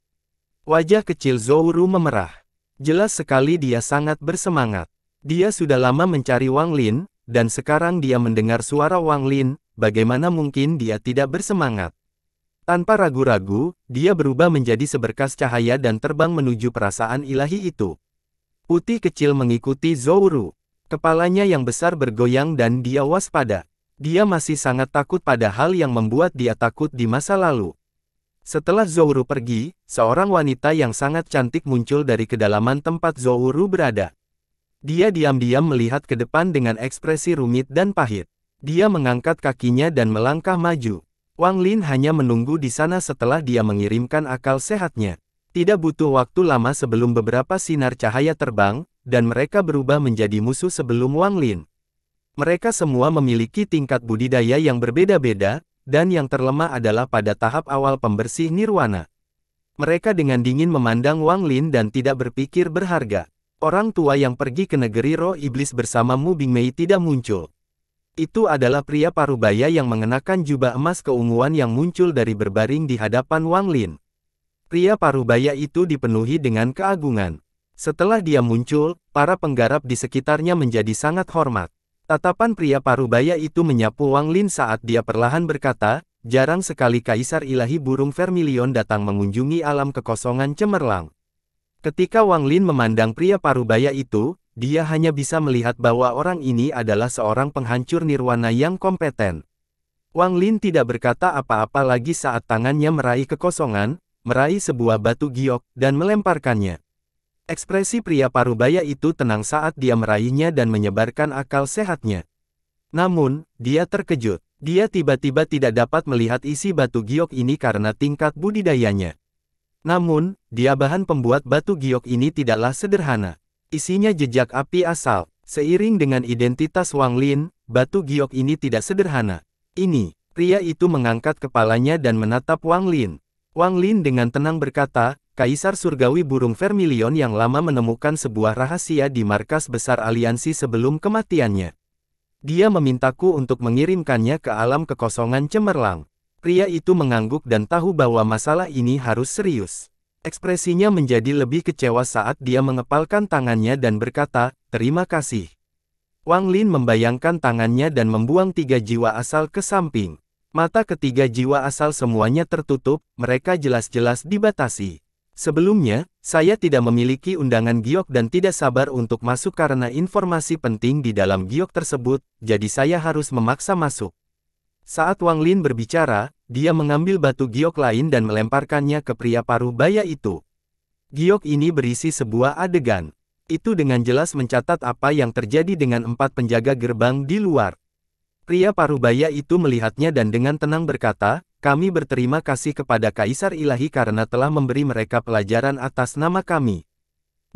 Wajah kecil Zowuru memerah. Jelas sekali dia sangat bersemangat. Dia sudah lama mencari Wang Lin, dan sekarang dia mendengar suara Wang Lin, bagaimana mungkin dia tidak bersemangat? Tanpa ragu-ragu, dia berubah menjadi seberkas cahaya dan terbang menuju perasaan ilahi itu. Putih kecil mengikuti Zouru. Kepalanya yang besar bergoyang dan dia waspada. Dia masih sangat takut pada hal yang membuat dia takut di masa lalu. Setelah Zouru pergi, seorang wanita yang sangat cantik muncul dari kedalaman tempat Zouru berada. Dia diam-diam melihat ke depan dengan ekspresi rumit dan pahit. Dia mengangkat kakinya dan melangkah maju. Wang Lin hanya menunggu di sana setelah dia mengirimkan akal sehatnya. Tidak butuh waktu lama sebelum beberapa sinar cahaya terbang, dan mereka berubah menjadi musuh sebelum Wang Lin. Mereka semua memiliki tingkat budidaya yang berbeda-beda, dan yang terlemah adalah pada tahap awal pembersih nirwana. Mereka dengan dingin memandang Wang Lin dan tidak berpikir berharga. Orang tua yang pergi ke negeri roh iblis bersamamu Bing Mei tidak muncul. Itu adalah pria parubaya yang mengenakan jubah emas keunguan yang muncul dari berbaring di hadapan Wang Lin. Pria parubaya itu dipenuhi dengan keagungan. Setelah dia muncul, para penggarap di sekitarnya menjadi sangat hormat. Tatapan pria parubaya itu menyapu Wang Lin saat dia perlahan berkata, jarang sekali Kaisar Ilahi Burung Vermilion datang mengunjungi alam kekosongan cemerlang. Ketika Wang Lin memandang pria parubaya itu, dia hanya bisa melihat bahwa orang ini adalah seorang penghancur nirwana yang kompeten. Wang Lin tidak berkata apa-apa lagi saat tangannya meraih kekosongan, meraih sebuah batu giok, dan melemparkannya. Ekspresi pria parubaya itu tenang saat dia meraihnya dan menyebarkan akal sehatnya. Namun, dia terkejut. Dia tiba-tiba tidak dapat melihat isi batu giok ini karena tingkat budidayanya. Namun, dia bahan pembuat batu giok ini tidaklah sederhana. Isinya jejak api asal. Seiring dengan identitas Wang Lin, batu giok ini tidak sederhana. Ini, pria itu mengangkat kepalanya dan menatap Wang Lin. Wang Lin dengan tenang berkata, Kaisar Surgawi Burung Vermilion yang lama menemukan sebuah rahasia di markas besar aliansi sebelum kematiannya. Dia memintaku untuk mengirimkannya ke alam kekosongan cemerlang. Pria itu mengangguk dan tahu bahwa masalah ini harus serius. Ekspresinya menjadi lebih kecewa saat dia mengepalkan tangannya dan berkata, terima kasih. Wang Lin membayangkan tangannya dan membuang tiga jiwa asal ke samping. Mata ketiga jiwa asal semuanya tertutup, mereka jelas-jelas dibatasi. Sebelumnya, saya tidak memiliki undangan giok dan tidak sabar untuk masuk karena informasi penting di dalam giok tersebut, jadi saya harus memaksa masuk. Saat Wang Lin berbicara, dia mengambil batu giok lain dan melemparkannya ke pria paruh baya itu. Giok ini berisi sebuah adegan. Itu dengan jelas mencatat apa yang terjadi dengan empat penjaga gerbang di luar. Pria paruh baya itu melihatnya dan dengan tenang berkata, kami berterima kasih kepada Kaisar Ilahi karena telah memberi mereka pelajaran atas nama kami.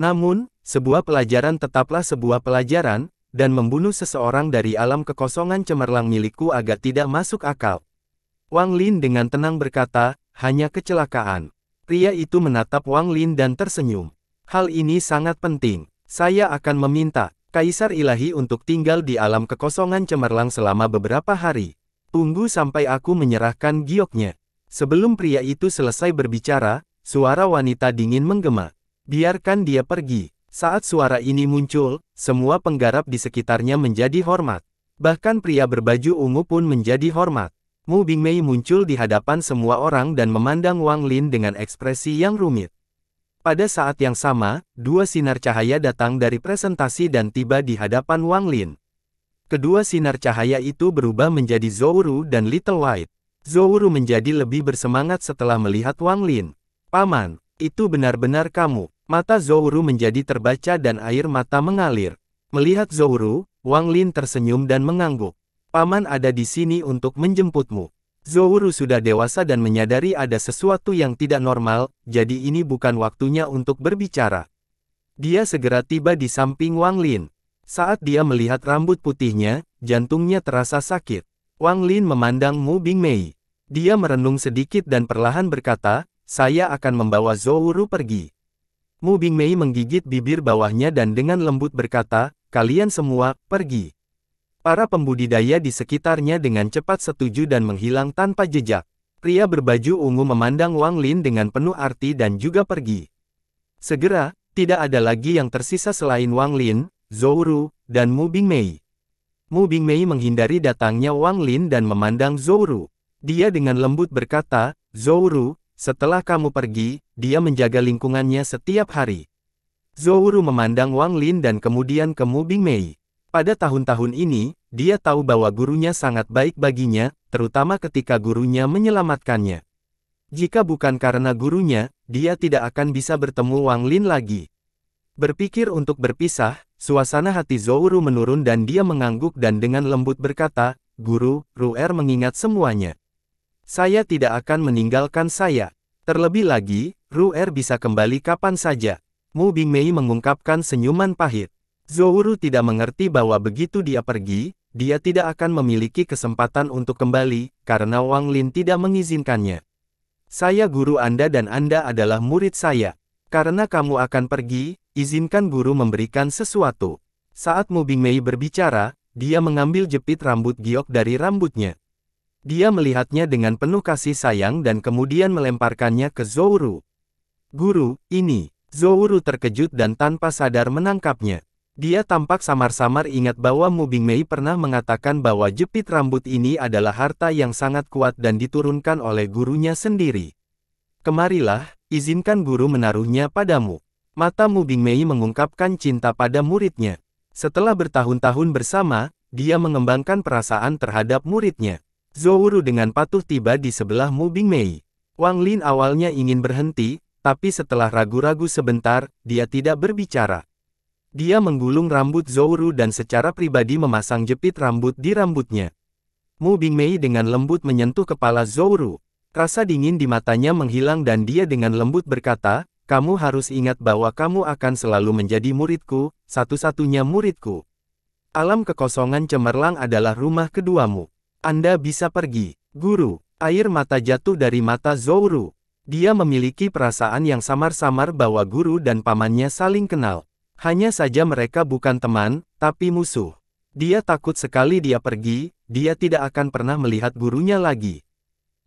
Namun, sebuah pelajaran tetaplah sebuah pelajaran, dan membunuh seseorang dari alam kekosongan cemerlang milikku agak tidak masuk akal. Wang Lin dengan tenang berkata, hanya kecelakaan. Pria itu menatap Wang Lin dan tersenyum. Hal ini sangat penting. Saya akan meminta Kaisar Ilahi untuk tinggal di alam kekosongan cemerlang selama beberapa hari. Tunggu sampai aku menyerahkan gioknya. Sebelum pria itu selesai berbicara, suara wanita dingin menggema. Biarkan dia pergi. Saat suara ini muncul, semua penggarap di sekitarnya menjadi hormat. Bahkan pria berbaju ungu pun menjadi hormat. Mu Bingmei muncul di hadapan semua orang dan memandang Wang Lin dengan ekspresi yang rumit. Pada saat yang sama, dua sinar cahaya datang dari presentasi dan tiba di hadapan Wang Lin. Kedua sinar cahaya itu berubah menjadi Zouru dan Little White. Zouru menjadi lebih bersemangat setelah melihat Wang Lin. Paman, itu benar-benar kamu. Mata Zouru menjadi terbaca dan air mata mengalir. Melihat Zouru, Wang Lin tersenyum dan mengangguk. Paman ada di sini untuk menjemputmu. Zouru sudah dewasa dan menyadari ada sesuatu yang tidak normal, jadi ini bukan waktunya untuk berbicara. Dia segera tiba di samping Wang Lin. Saat dia melihat rambut putihnya, jantungnya terasa sakit. Wang Lin memandang Mu Bing Mei. Dia merenung sedikit dan perlahan berkata, saya akan membawa Zouru pergi. Mu Bing Mei menggigit bibir bawahnya dan dengan lembut berkata, kalian semua, pergi. Para pembudidaya di sekitarnya dengan cepat setuju dan menghilang tanpa jejak. Pria berbaju ungu memandang Wang Lin dengan penuh arti dan juga pergi. Segera, tidak ada lagi yang tersisa selain Wang Lin, Zhou Ru, dan Mu Bing Mei. Mu Bing Mei menghindari datangnya Wang Lin dan memandang Zhou Ru. Dia dengan lembut berkata, Zhou Ru, setelah kamu pergi, dia menjaga lingkungannya setiap hari. Zhou Ru memandang Wang Lin dan kemudian ke Mu Bing Mei. Pada tahun-tahun ini, dia tahu bahwa gurunya sangat baik baginya, terutama ketika gurunya menyelamatkannya. Jika bukan karena gurunya, dia tidak akan bisa bertemu Wang Lin lagi. Berpikir untuk berpisah, suasana hati Zouru menurun dan dia mengangguk dan dengan lembut berkata, Guru, Ruer mengingat semuanya. Saya tidak akan meninggalkan saya. Terlebih lagi, Ruer bisa kembali kapan saja. Mu Mei mengungkapkan senyuman pahit. Zouru tidak mengerti bahwa begitu dia pergi, dia tidak akan memiliki kesempatan untuk kembali, karena Wang Lin tidak mengizinkannya. Saya guru Anda dan Anda adalah murid saya. Karena kamu akan pergi, izinkan guru memberikan sesuatu. Saat Mu Mei berbicara, dia mengambil jepit rambut giok dari rambutnya. Dia melihatnya dengan penuh kasih sayang dan kemudian melemparkannya ke Zouru. Guru, ini. Zouru terkejut dan tanpa sadar menangkapnya. Dia tampak samar-samar ingat bahwa Mu Mei pernah mengatakan bahwa jepit rambut ini adalah harta yang sangat kuat dan diturunkan oleh gurunya sendiri. Kemarilah, izinkan guru menaruhnya padamu. Mata Mu Mei mengungkapkan cinta pada muridnya. Setelah bertahun-tahun bersama, dia mengembangkan perasaan terhadap muridnya. Zouru dengan patuh tiba di sebelah Mu Mei. Wang Lin awalnya ingin berhenti, tapi setelah ragu-ragu sebentar, dia tidak berbicara. Dia menggulung rambut Zouru dan secara pribadi memasang jepit rambut di rambutnya. Mu Bingmei dengan lembut menyentuh kepala Zouru. Rasa dingin di matanya menghilang dan dia dengan lembut berkata, kamu harus ingat bahwa kamu akan selalu menjadi muridku, satu-satunya muridku. Alam kekosongan cemerlang adalah rumah keduamu. Anda bisa pergi, guru. Air mata jatuh dari mata Zouru. Dia memiliki perasaan yang samar-samar bahwa guru dan pamannya saling kenal. Hanya saja mereka bukan teman, tapi musuh. Dia takut sekali dia pergi, dia tidak akan pernah melihat gurunya lagi.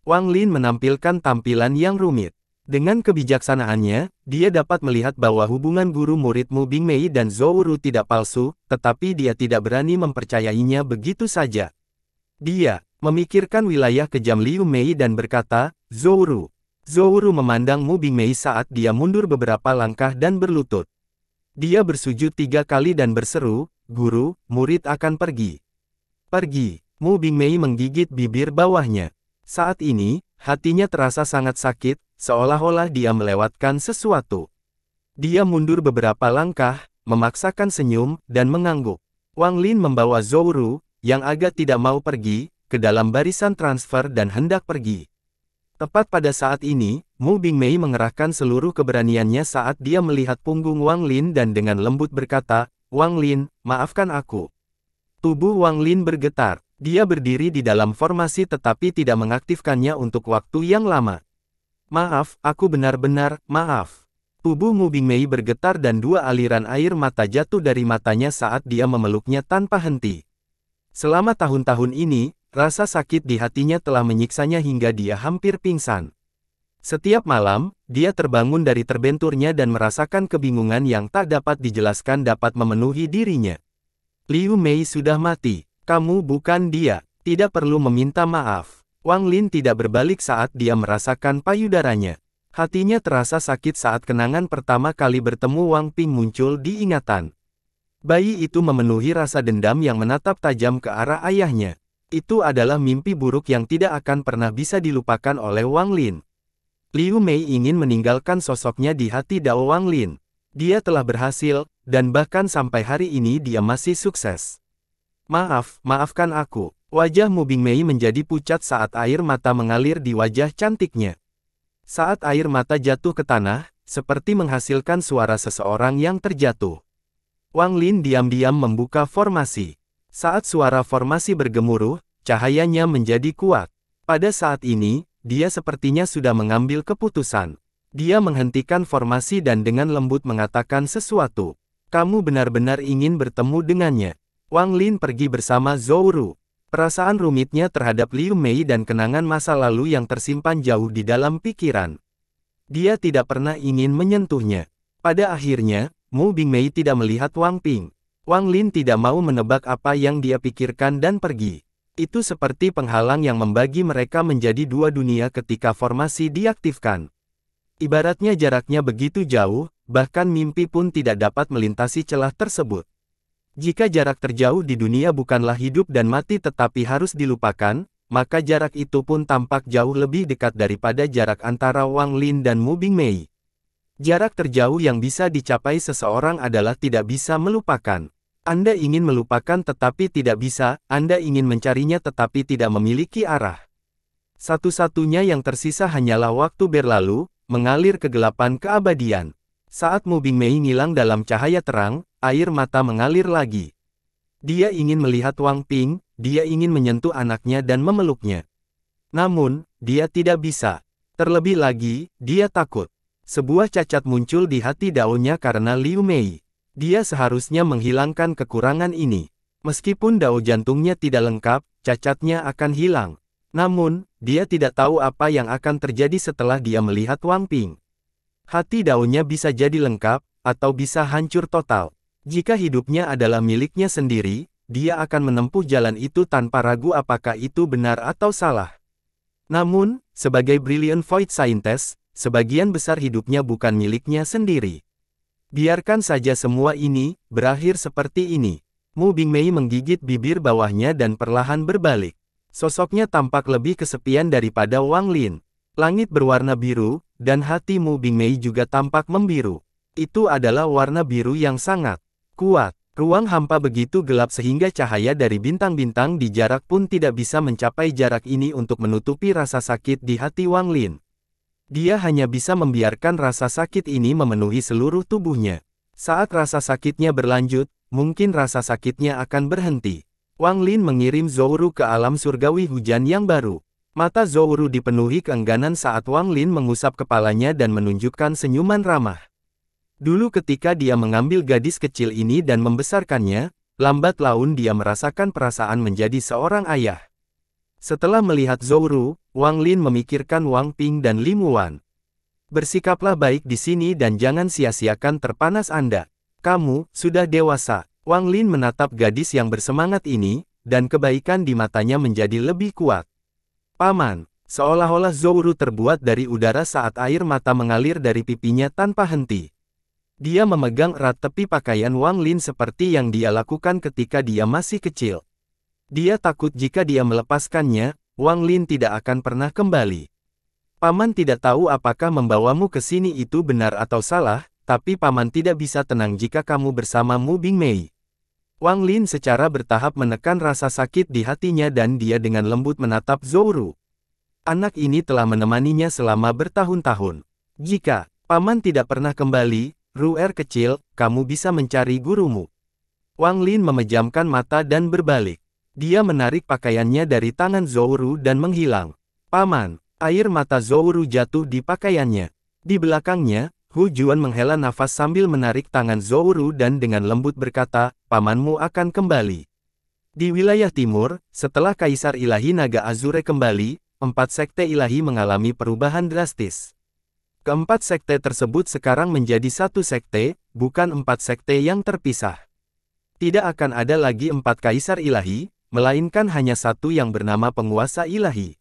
Wang Lin menampilkan tampilan yang rumit. Dengan kebijaksanaannya, dia dapat melihat bahwa hubungan guru muridmu Bing Mei dan Zhou Ru tidak palsu, tetapi dia tidak berani mempercayainya begitu saja. Dia memikirkan wilayah kejam Liu Mei dan berkata, Zhou Ru. Zhou Ru memandang Mu Mei saat dia mundur beberapa langkah dan berlutut. Dia bersujud tiga kali dan berseru, Guru, murid akan pergi. Pergi, Mu Bingmei menggigit bibir bawahnya. Saat ini, hatinya terasa sangat sakit, seolah-olah dia melewatkan sesuatu. Dia mundur beberapa langkah, memaksakan senyum, dan mengangguk. Wang Lin membawa Zhou Ru, yang agak tidak mau pergi, ke dalam barisan transfer dan hendak pergi. Tepat pada saat ini, Mu Bingmei mengerahkan seluruh keberaniannya saat dia melihat punggung Wang Lin dan dengan lembut berkata, Wang Lin, maafkan aku. Tubuh Wang Lin bergetar. Dia berdiri di dalam formasi tetapi tidak mengaktifkannya untuk waktu yang lama. Maaf, aku benar-benar, maaf. Tubuh Mu Bingmei bergetar dan dua aliran air mata jatuh dari matanya saat dia memeluknya tanpa henti. Selama tahun-tahun ini, rasa sakit di hatinya telah menyiksanya hingga dia hampir pingsan. Setiap malam, dia terbangun dari terbenturnya dan merasakan kebingungan yang tak dapat dijelaskan dapat memenuhi dirinya. Liu Mei sudah mati, kamu bukan dia, tidak perlu meminta maaf. Wang Lin tidak berbalik saat dia merasakan payudaranya. Hatinya terasa sakit saat kenangan pertama kali bertemu Wang Ping muncul di ingatan. Bayi itu memenuhi rasa dendam yang menatap tajam ke arah ayahnya. Itu adalah mimpi buruk yang tidak akan pernah bisa dilupakan oleh Wang Lin. Liu Mei ingin meninggalkan sosoknya di hati Dao Wang Lin. Dia telah berhasil, dan bahkan sampai hari ini dia masih sukses. Maaf, maafkan aku. Wajah Mu Mei menjadi pucat saat air mata mengalir di wajah cantiknya. Saat air mata jatuh ke tanah, seperti menghasilkan suara seseorang yang terjatuh. Wang Lin diam-diam membuka formasi. Saat suara formasi bergemuruh, cahayanya menjadi kuat. Pada saat ini, dia sepertinya sudah mengambil keputusan. Dia menghentikan formasi dan dengan lembut mengatakan sesuatu. Kamu benar-benar ingin bertemu dengannya. Wang Lin pergi bersama Zhou Ru. Perasaan rumitnya terhadap Liu Mei dan kenangan masa lalu yang tersimpan jauh di dalam pikiran. Dia tidak pernah ingin menyentuhnya. Pada akhirnya, Mu Bing Mei tidak melihat Wang Ping. Wang Lin tidak mau menebak apa yang dia pikirkan dan pergi. Itu seperti penghalang yang membagi mereka menjadi dua dunia ketika formasi diaktifkan. Ibaratnya jaraknya begitu jauh, bahkan mimpi pun tidak dapat melintasi celah tersebut. Jika jarak terjauh di dunia bukanlah hidup dan mati tetapi harus dilupakan, maka jarak itu pun tampak jauh lebih dekat daripada jarak antara Wang Lin dan Mu Bing Mei. Jarak terjauh yang bisa dicapai seseorang adalah tidak bisa melupakan. Anda ingin melupakan tetapi tidak bisa, Anda ingin mencarinya tetapi tidak memiliki arah. Satu-satunya yang tersisa hanyalah waktu berlalu, mengalir kegelapan keabadian. Saat Mubing Mei ngilang dalam cahaya terang, air mata mengalir lagi. Dia ingin melihat Wang Ping, dia ingin menyentuh anaknya dan memeluknya. Namun, dia tidak bisa. Terlebih lagi, dia takut. Sebuah cacat muncul di hati daunnya karena Liu Mei. Dia seharusnya menghilangkan kekurangan ini. Meskipun dao jantungnya tidak lengkap, cacatnya akan hilang. Namun, dia tidak tahu apa yang akan terjadi setelah dia melihat Wang Ping. Hati daunnya bisa jadi lengkap, atau bisa hancur total. Jika hidupnya adalah miliknya sendiri, dia akan menempuh jalan itu tanpa ragu apakah itu benar atau salah. Namun, sebagai Brilliant Void Scientist, sebagian besar hidupnya bukan miliknya sendiri. Biarkan saja semua ini, berakhir seperti ini. Mu Bingmei menggigit bibir bawahnya dan perlahan berbalik. Sosoknya tampak lebih kesepian daripada Wang Lin. Langit berwarna biru, dan hati Mu Bingmei juga tampak membiru. Itu adalah warna biru yang sangat kuat. Ruang hampa begitu gelap sehingga cahaya dari bintang-bintang di jarak pun tidak bisa mencapai jarak ini untuk menutupi rasa sakit di hati Wang Lin. Dia hanya bisa membiarkan rasa sakit ini memenuhi seluruh tubuhnya. Saat rasa sakitnya berlanjut, mungkin rasa sakitnya akan berhenti. Wang Lin mengirim Zouru ke alam surgawi hujan yang baru. Mata Zouru dipenuhi keengganan saat Wang Lin mengusap kepalanya dan menunjukkan senyuman ramah. Dulu ketika dia mengambil gadis kecil ini dan membesarkannya, lambat laun dia merasakan perasaan menjadi seorang ayah. Setelah melihat Zhou Wang Lin memikirkan Wang Ping dan Lim Wan. Bersikaplah baik di sini dan jangan sia-siakan terpanas Anda. Kamu, sudah dewasa. Wang Lin menatap gadis yang bersemangat ini, dan kebaikan di matanya menjadi lebih kuat. Paman, seolah-olah Zouru terbuat dari udara saat air mata mengalir dari pipinya tanpa henti. Dia memegang erat tepi pakaian Wang Lin seperti yang dia lakukan ketika dia masih kecil. Dia takut jika dia melepaskannya, Wang Lin tidak akan pernah kembali. Paman tidak tahu apakah membawamu ke sini itu benar atau salah, tapi paman tidak bisa tenang jika kamu bersama Mu Mei. Wang Lin secara bertahap menekan rasa sakit di hatinya dan dia dengan lembut menatap Zoro. Anak ini telah menemaninya selama bertahun-tahun. Jika paman tidak pernah kembali, Ruer kecil, kamu bisa mencari gurumu. Wang Lin memejamkan mata dan berbalik. Dia menarik pakaiannya dari tangan Zouru dan menghilang. Paman, air mata Zouru jatuh di pakaiannya. Di belakangnya, Hu Juan menghela nafas sambil menarik tangan Zouru dan dengan lembut berkata, pamanmu akan kembali. Di wilayah timur, setelah Kaisar Ilahi Naga Azure kembali, empat sekte ilahi mengalami perubahan drastis. Keempat sekte tersebut sekarang menjadi satu sekte, bukan empat sekte yang terpisah. Tidak akan ada lagi empat Kaisar Ilahi, melainkan hanya satu yang bernama penguasa ilahi.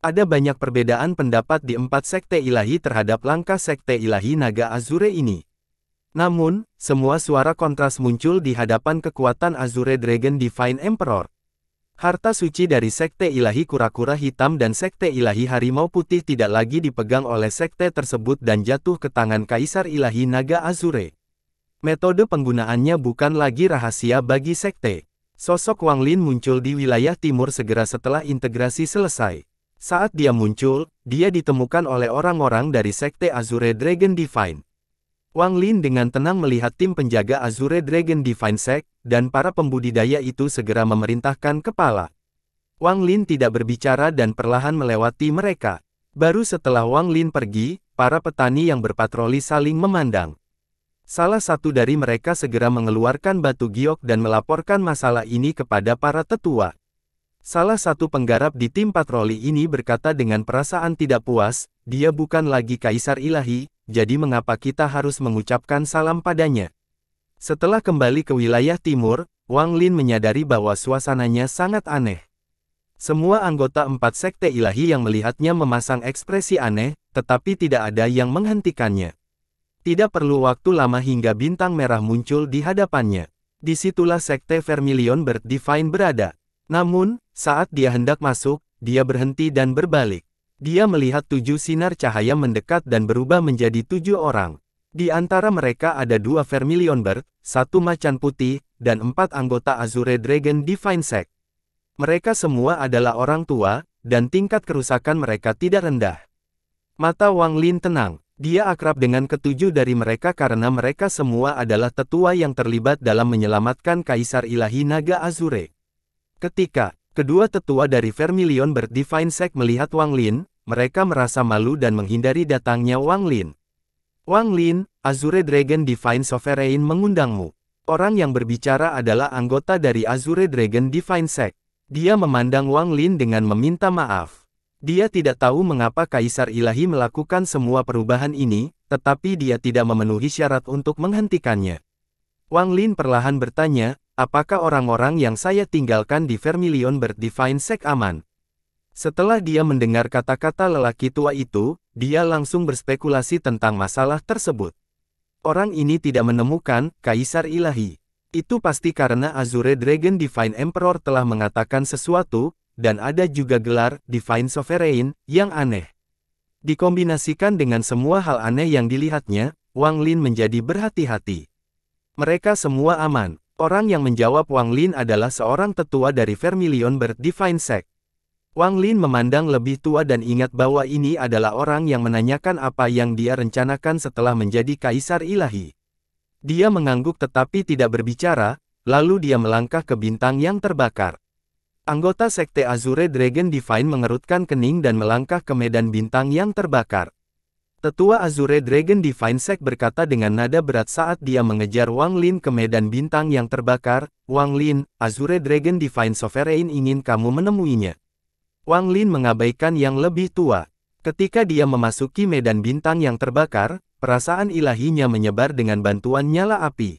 Ada banyak perbedaan pendapat di empat sekte ilahi terhadap langkah sekte ilahi naga Azure ini. Namun, semua suara kontras muncul di hadapan kekuatan Azure Dragon Divine Emperor. Harta suci dari sekte ilahi kura-kura hitam dan sekte ilahi harimau putih tidak lagi dipegang oleh sekte tersebut dan jatuh ke tangan Kaisar Ilahi Naga Azure. Metode penggunaannya bukan lagi rahasia bagi sekte. Sosok Wang Lin muncul di wilayah timur segera setelah integrasi selesai. Saat dia muncul, dia ditemukan oleh orang-orang dari Sekte Azure Dragon Divine. Wang Lin dengan tenang melihat tim penjaga Azure Dragon Divine Sect, dan para pembudidaya itu segera memerintahkan kepala. Wang Lin tidak berbicara dan perlahan melewati mereka. Baru setelah Wang Lin pergi, para petani yang berpatroli saling memandang. Salah satu dari mereka segera mengeluarkan batu giok dan melaporkan masalah ini kepada para tetua. Salah satu penggarap di tim patroli ini berkata dengan perasaan tidak puas, dia bukan lagi kaisar ilahi, jadi mengapa kita harus mengucapkan salam padanya? Setelah kembali ke wilayah timur, Wang Lin menyadari bahwa suasananya sangat aneh. Semua anggota empat sekte ilahi yang melihatnya memasang ekspresi aneh, tetapi tidak ada yang menghentikannya. Tidak perlu waktu lama hingga bintang merah muncul di hadapannya. Disitulah sekte Vermilion Bird Divine berada. Namun, saat dia hendak masuk, dia berhenti dan berbalik. Dia melihat tujuh sinar cahaya mendekat dan berubah menjadi tujuh orang. Di antara mereka ada dua Vermilion Bird, satu macan putih, dan empat anggota Azure Dragon Divine Sect. Mereka semua adalah orang tua, dan tingkat kerusakan mereka tidak rendah. Mata Wang Lin tenang. Dia akrab dengan ketujuh dari mereka karena mereka semua adalah tetua yang terlibat dalam menyelamatkan Kaisar Ilahi Naga Azure. Ketika kedua tetua dari Vermilion Berdivine Sect melihat Wang Lin, mereka merasa malu dan menghindari datangnya Wang Lin. Wang Lin, Azure Dragon Divine Sovereign mengundangmu. Orang yang berbicara adalah anggota dari Azure Dragon Divine Sect. Dia memandang Wang Lin dengan meminta maaf. Dia tidak tahu mengapa Kaisar Ilahi melakukan semua perubahan ini, tetapi dia tidak memenuhi syarat untuk menghentikannya. Wang Lin perlahan bertanya, apakah orang-orang yang saya tinggalkan di Vermilion Berdivine Sek aman? Setelah dia mendengar kata-kata lelaki tua itu, dia langsung berspekulasi tentang masalah tersebut. Orang ini tidak menemukan Kaisar Ilahi. Itu pasti karena Azure Dragon Divine Emperor telah mengatakan sesuatu, dan ada juga gelar Divine Sovereign yang aneh. Dikombinasikan dengan semua hal aneh yang dilihatnya, Wang Lin menjadi berhati-hati. Mereka semua aman. Orang yang menjawab Wang Lin adalah seorang tetua dari Vermilion Bird Divine Sect. Wang Lin memandang lebih tua dan ingat bahwa ini adalah orang yang menanyakan apa yang dia rencanakan setelah menjadi kaisar ilahi. Dia mengangguk tetapi tidak berbicara, lalu dia melangkah ke bintang yang terbakar. Anggota Sekte Azure Dragon Divine mengerutkan kening dan melangkah ke medan bintang yang terbakar. Tetua Azure Dragon Divine Sek berkata dengan nada berat saat dia mengejar Wang Lin ke medan bintang yang terbakar, Wang Lin, Azure Dragon Divine Sovereign ingin kamu menemuinya. Wang Lin mengabaikan yang lebih tua. Ketika dia memasuki medan bintang yang terbakar, perasaan ilahinya menyebar dengan bantuan nyala api.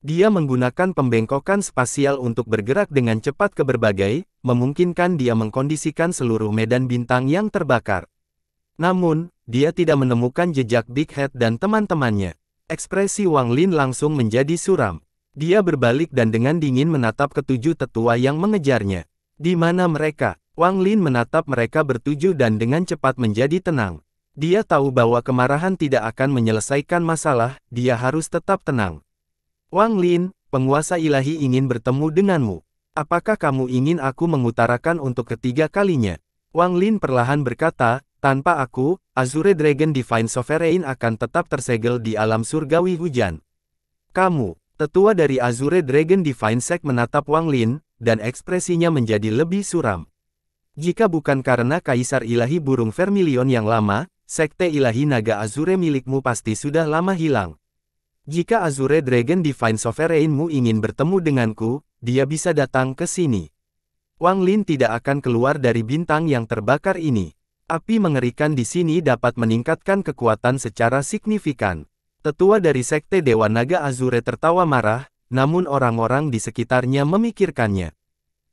Dia menggunakan pembengkokan spasial untuk bergerak dengan cepat ke berbagai, memungkinkan dia mengkondisikan seluruh medan bintang yang terbakar. Namun, dia tidak menemukan jejak Big Head dan teman-temannya. Ekspresi Wang Lin langsung menjadi suram. Dia berbalik dan dengan dingin menatap ketujuh tetua yang mengejarnya. Di mana mereka? Wang Lin menatap mereka bertujuh dan dengan cepat menjadi tenang. Dia tahu bahwa kemarahan tidak akan menyelesaikan masalah, dia harus tetap tenang. Wang Lin, penguasa ilahi ingin bertemu denganmu. Apakah kamu ingin aku mengutarakan untuk ketiga kalinya? Wang Lin perlahan berkata, tanpa aku, Azure Dragon Divine Sovereign akan tetap tersegel di alam surgawi hujan. Kamu, tetua dari Azure Dragon Divine Sect menatap Wang Lin, dan ekspresinya menjadi lebih suram. Jika bukan karena Kaisar Ilahi Burung Vermilion yang lama, Sekte Ilahi Naga Azure milikmu pasti sudah lama hilang. Jika Azure Dragon Divine Sovereignmu ingin bertemu denganku, dia bisa datang ke sini. Wang Lin tidak akan keluar dari bintang yang terbakar ini. Api mengerikan di sini dapat meningkatkan kekuatan secara signifikan. Tetua dari Sekte Dewa Naga Azure tertawa marah, namun orang-orang di sekitarnya memikirkannya.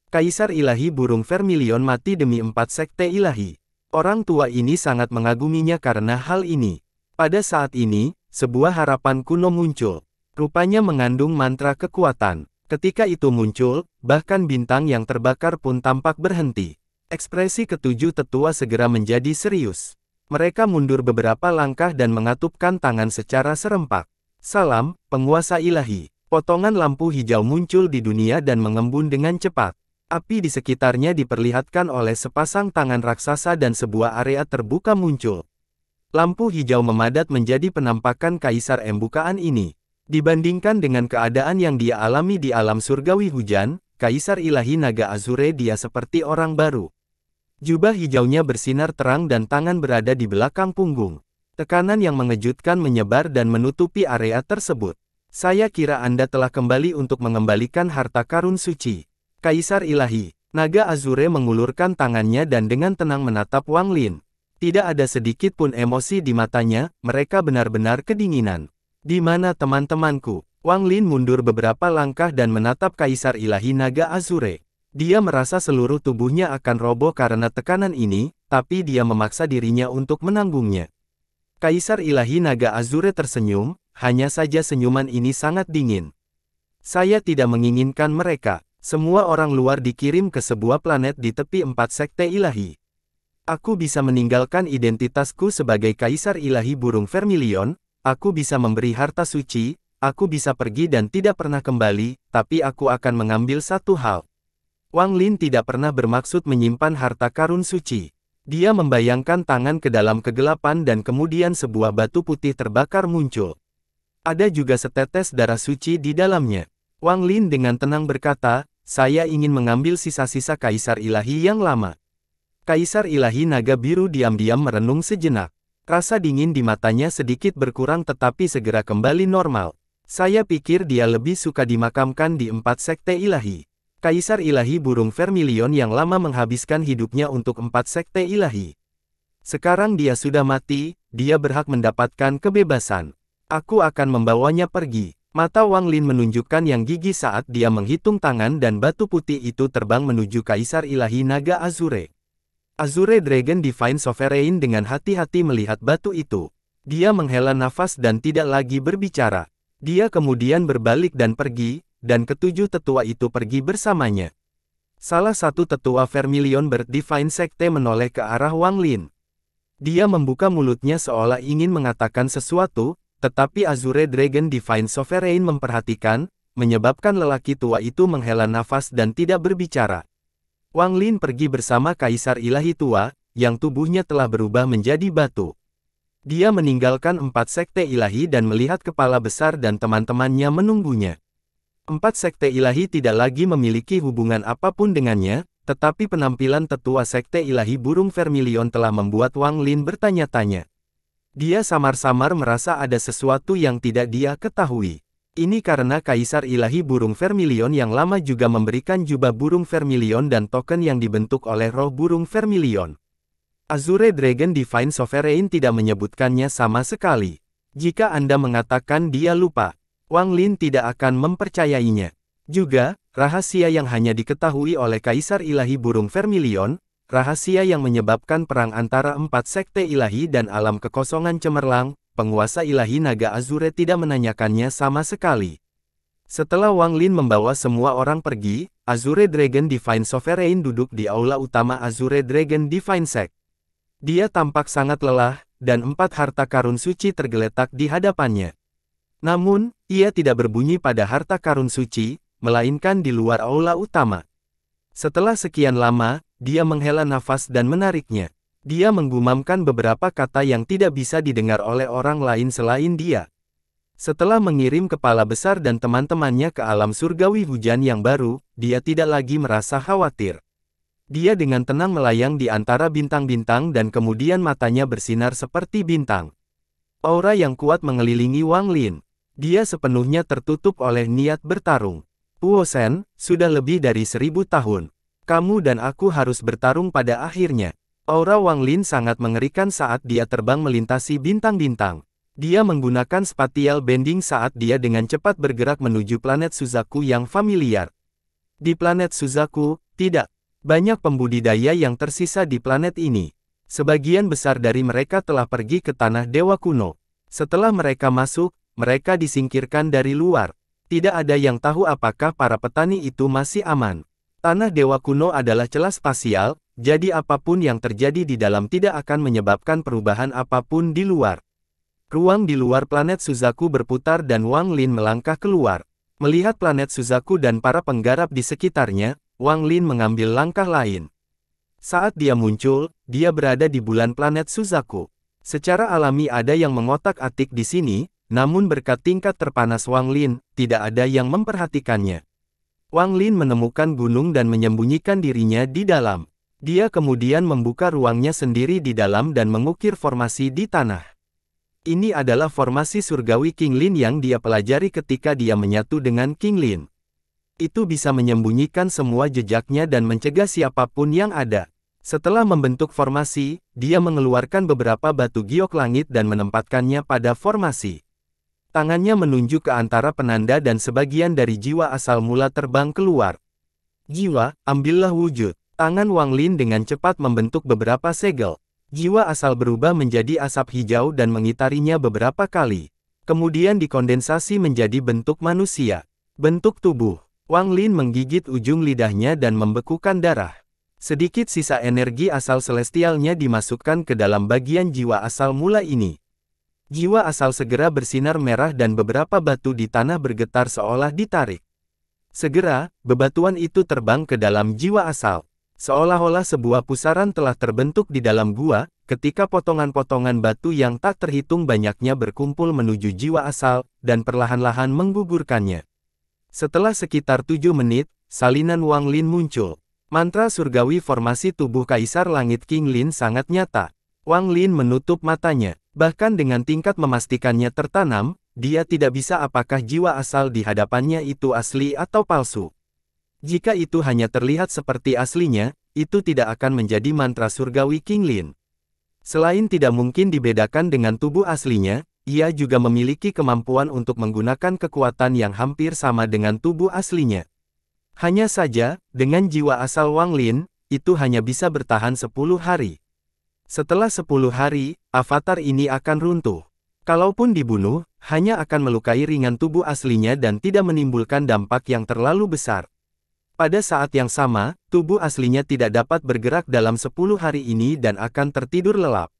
Kaisar Ilahi Burung Vermilion mati demi empat Sekte Ilahi. Orang tua ini sangat mengaguminya karena hal ini. Pada saat ini, sebuah harapan kuno muncul. Rupanya mengandung mantra kekuatan. Ketika itu muncul, bahkan bintang yang terbakar pun tampak berhenti. Ekspresi ketujuh tetua segera menjadi serius. Mereka mundur beberapa langkah dan mengatupkan tangan secara serempak. Salam, penguasa ilahi. Potongan lampu hijau muncul di dunia dan mengembun dengan cepat. Api di sekitarnya diperlihatkan oleh sepasang tangan raksasa dan sebuah area terbuka muncul. Lampu hijau memadat menjadi penampakan kaisar embukaan ini. Dibandingkan dengan keadaan yang dia alami di alam surgawi hujan, kaisar ilahi naga Azure dia seperti orang baru. Jubah hijaunya bersinar terang dan tangan berada di belakang punggung. Tekanan yang mengejutkan menyebar dan menutupi area tersebut. Saya kira Anda telah kembali untuk mengembalikan harta karun suci. Kaisar Ilahi, Naga Azure mengulurkan tangannya dan dengan tenang menatap Wang Lin. Tidak ada sedikit pun emosi di matanya, mereka benar-benar kedinginan. Di mana teman-temanku? Wang Lin mundur beberapa langkah dan menatap Kaisar Ilahi Naga Azure. Dia merasa seluruh tubuhnya akan roboh karena tekanan ini, tapi dia memaksa dirinya untuk menanggungnya. Kaisar Ilahi Naga Azure tersenyum, hanya saja senyuman ini sangat dingin. Saya tidak menginginkan mereka, semua orang luar dikirim ke sebuah planet di tepi empat sekte ilahi. Aku bisa meninggalkan identitasku sebagai kaisar ilahi burung vermilion, aku bisa memberi harta suci, aku bisa pergi dan tidak pernah kembali, tapi aku akan mengambil satu hal. Wang Lin tidak pernah bermaksud menyimpan harta karun suci. Dia membayangkan tangan ke dalam kegelapan dan kemudian sebuah batu putih terbakar muncul. Ada juga setetes darah suci di dalamnya. Wang Lin dengan tenang berkata, saya ingin mengambil sisa-sisa kaisar ilahi yang lama. Kaisar ilahi naga biru diam-diam merenung sejenak. Rasa dingin di matanya sedikit berkurang tetapi segera kembali normal. Saya pikir dia lebih suka dimakamkan di empat sekte ilahi. Kaisar ilahi burung vermilion yang lama menghabiskan hidupnya untuk empat sekte ilahi. Sekarang dia sudah mati, dia berhak mendapatkan kebebasan. Aku akan membawanya pergi. Mata Wang Lin menunjukkan yang gigi saat dia menghitung tangan dan batu putih itu terbang menuju Kaisar Ilahi Naga Azurek. Azure Dragon Divine Sovereign dengan hati-hati melihat batu itu. Dia menghela nafas dan tidak lagi berbicara. Dia kemudian berbalik dan pergi, dan ketujuh tetua itu pergi bersamanya. Salah satu tetua Vermilion Bird Sekte menoleh ke arah Wang Lin. Dia membuka mulutnya seolah ingin mengatakan sesuatu, tetapi Azure Dragon Divine Sovereign memperhatikan, menyebabkan lelaki tua itu menghela nafas dan tidak berbicara. Wang Lin pergi bersama Kaisar Ilahi Tua, yang tubuhnya telah berubah menjadi batu. Dia meninggalkan empat sekte ilahi dan melihat kepala besar dan teman-temannya menunggunya. Empat sekte ilahi tidak lagi memiliki hubungan apapun dengannya, tetapi penampilan tetua sekte ilahi burung vermilion telah membuat Wang Lin bertanya-tanya. Dia samar-samar merasa ada sesuatu yang tidak dia ketahui. Ini karena Kaisar Ilahi Burung Vermilion yang lama juga memberikan jubah burung vermilion dan token yang dibentuk oleh roh burung vermilion. Azure Dragon Divine Sovereign tidak menyebutkannya sama sekali. Jika Anda mengatakan dia lupa, Wang Lin tidak akan mempercayainya. Juga, rahasia yang hanya diketahui oleh Kaisar Ilahi Burung Vermilion, rahasia yang menyebabkan perang antara empat sekte ilahi dan alam kekosongan cemerlang, penguasa ilahi naga Azure tidak menanyakannya sama sekali. Setelah Wang Lin membawa semua orang pergi, Azure Dragon Divine Sovereign duduk di aula utama Azure Dragon Divine Sect. Dia tampak sangat lelah, dan empat harta karun suci tergeletak di hadapannya. Namun, ia tidak berbunyi pada harta karun suci, melainkan di luar aula utama. Setelah sekian lama, dia menghela nafas dan menariknya. Dia menggumamkan beberapa kata yang tidak bisa didengar oleh orang lain selain dia. Setelah mengirim kepala besar dan teman-temannya ke alam surgawi hujan yang baru, dia tidak lagi merasa khawatir. Dia dengan tenang melayang di antara bintang-bintang dan kemudian matanya bersinar seperti bintang. Aura yang kuat mengelilingi Wang Lin. Dia sepenuhnya tertutup oleh niat bertarung. Wu Sen, sudah lebih dari seribu tahun. Kamu dan aku harus bertarung pada akhirnya. Aura Wang Lin sangat mengerikan saat dia terbang melintasi bintang-bintang. Dia menggunakan spatial bending saat dia dengan cepat bergerak menuju planet Suzaku yang familiar. Di planet Suzaku, tidak. Banyak pembudidaya yang tersisa di planet ini. Sebagian besar dari mereka telah pergi ke tanah dewa kuno. Setelah mereka masuk, mereka disingkirkan dari luar. Tidak ada yang tahu apakah para petani itu masih aman. Tanah dewa kuno adalah celah spasial, jadi apapun yang terjadi di dalam tidak akan menyebabkan perubahan apapun di luar. Ruang di luar planet Suzaku berputar dan Wang Lin melangkah keluar. Melihat planet Suzaku dan para penggarap di sekitarnya, Wang Lin mengambil langkah lain. Saat dia muncul, dia berada di bulan planet Suzaku. Secara alami ada yang mengotak-atik di sini, namun berkat tingkat terpanas Wang Lin, tidak ada yang memperhatikannya. Wang Lin menemukan gunung dan menyembunyikan dirinya di dalam. Dia kemudian membuka ruangnya sendiri di dalam dan mengukir formasi di tanah. Ini adalah formasi surgawi King Lin yang dia pelajari ketika dia menyatu dengan King Lin. Itu bisa menyembunyikan semua jejaknya dan mencegah siapapun yang ada. Setelah membentuk formasi, dia mengeluarkan beberapa batu giok langit dan menempatkannya pada formasi. Tangannya menunjuk ke antara penanda dan sebagian dari jiwa asal mula terbang keluar. Jiwa, ambillah wujud. Tangan Wang Lin dengan cepat membentuk beberapa segel. Jiwa asal berubah menjadi asap hijau dan mengitarinya beberapa kali. Kemudian dikondensasi menjadi bentuk manusia. Bentuk tubuh. Wang Lin menggigit ujung lidahnya dan membekukan darah. Sedikit sisa energi asal celestialnya dimasukkan ke dalam bagian jiwa asal mula ini. Jiwa asal segera bersinar merah dan beberapa batu di tanah bergetar seolah ditarik. Segera, bebatuan itu terbang ke dalam jiwa asal. Seolah-olah sebuah pusaran telah terbentuk di dalam gua, ketika potongan-potongan batu yang tak terhitung banyaknya berkumpul menuju jiwa asal, dan perlahan-lahan menggugurkannya. Setelah sekitar tujuh menit, salinan Wang Lin muncul. Mantra surgawi formasi tubuh Kaisar Langit King Lin sangat nyata. Wang Lin menutup matanya, bahkan dengan tingkat memastikannya tertanam, dia tidak bisa apakah jiwa asal di hadapannya itu asli atau palsu. Jika itu hanya terlihat seperti aslinya, itu tidak akan menjadi mantra surgawi King Lin. Selain tidak mungkin dibedakan dengan tubuh aslinya, ia juga memiliki kemampuan untuk menggunakan kekuatan yang hampir sama dengan tubuh aslinya. Hanya saja, dengan jiwa asal Wang Lin, itu hanya bisa bertahan 10 hari. Setelah 10 hari, avatar ini akan runtuh. Kalaupun dibunuh, hanya akan melukai ringan tubuh aslinya dan tidak menimbulkan dampak yang terlalu besar. Pada saat yang sama, tubuh aslinya tidak dapat bergerak dalam 10 hari ini dan akan tertidur lelap.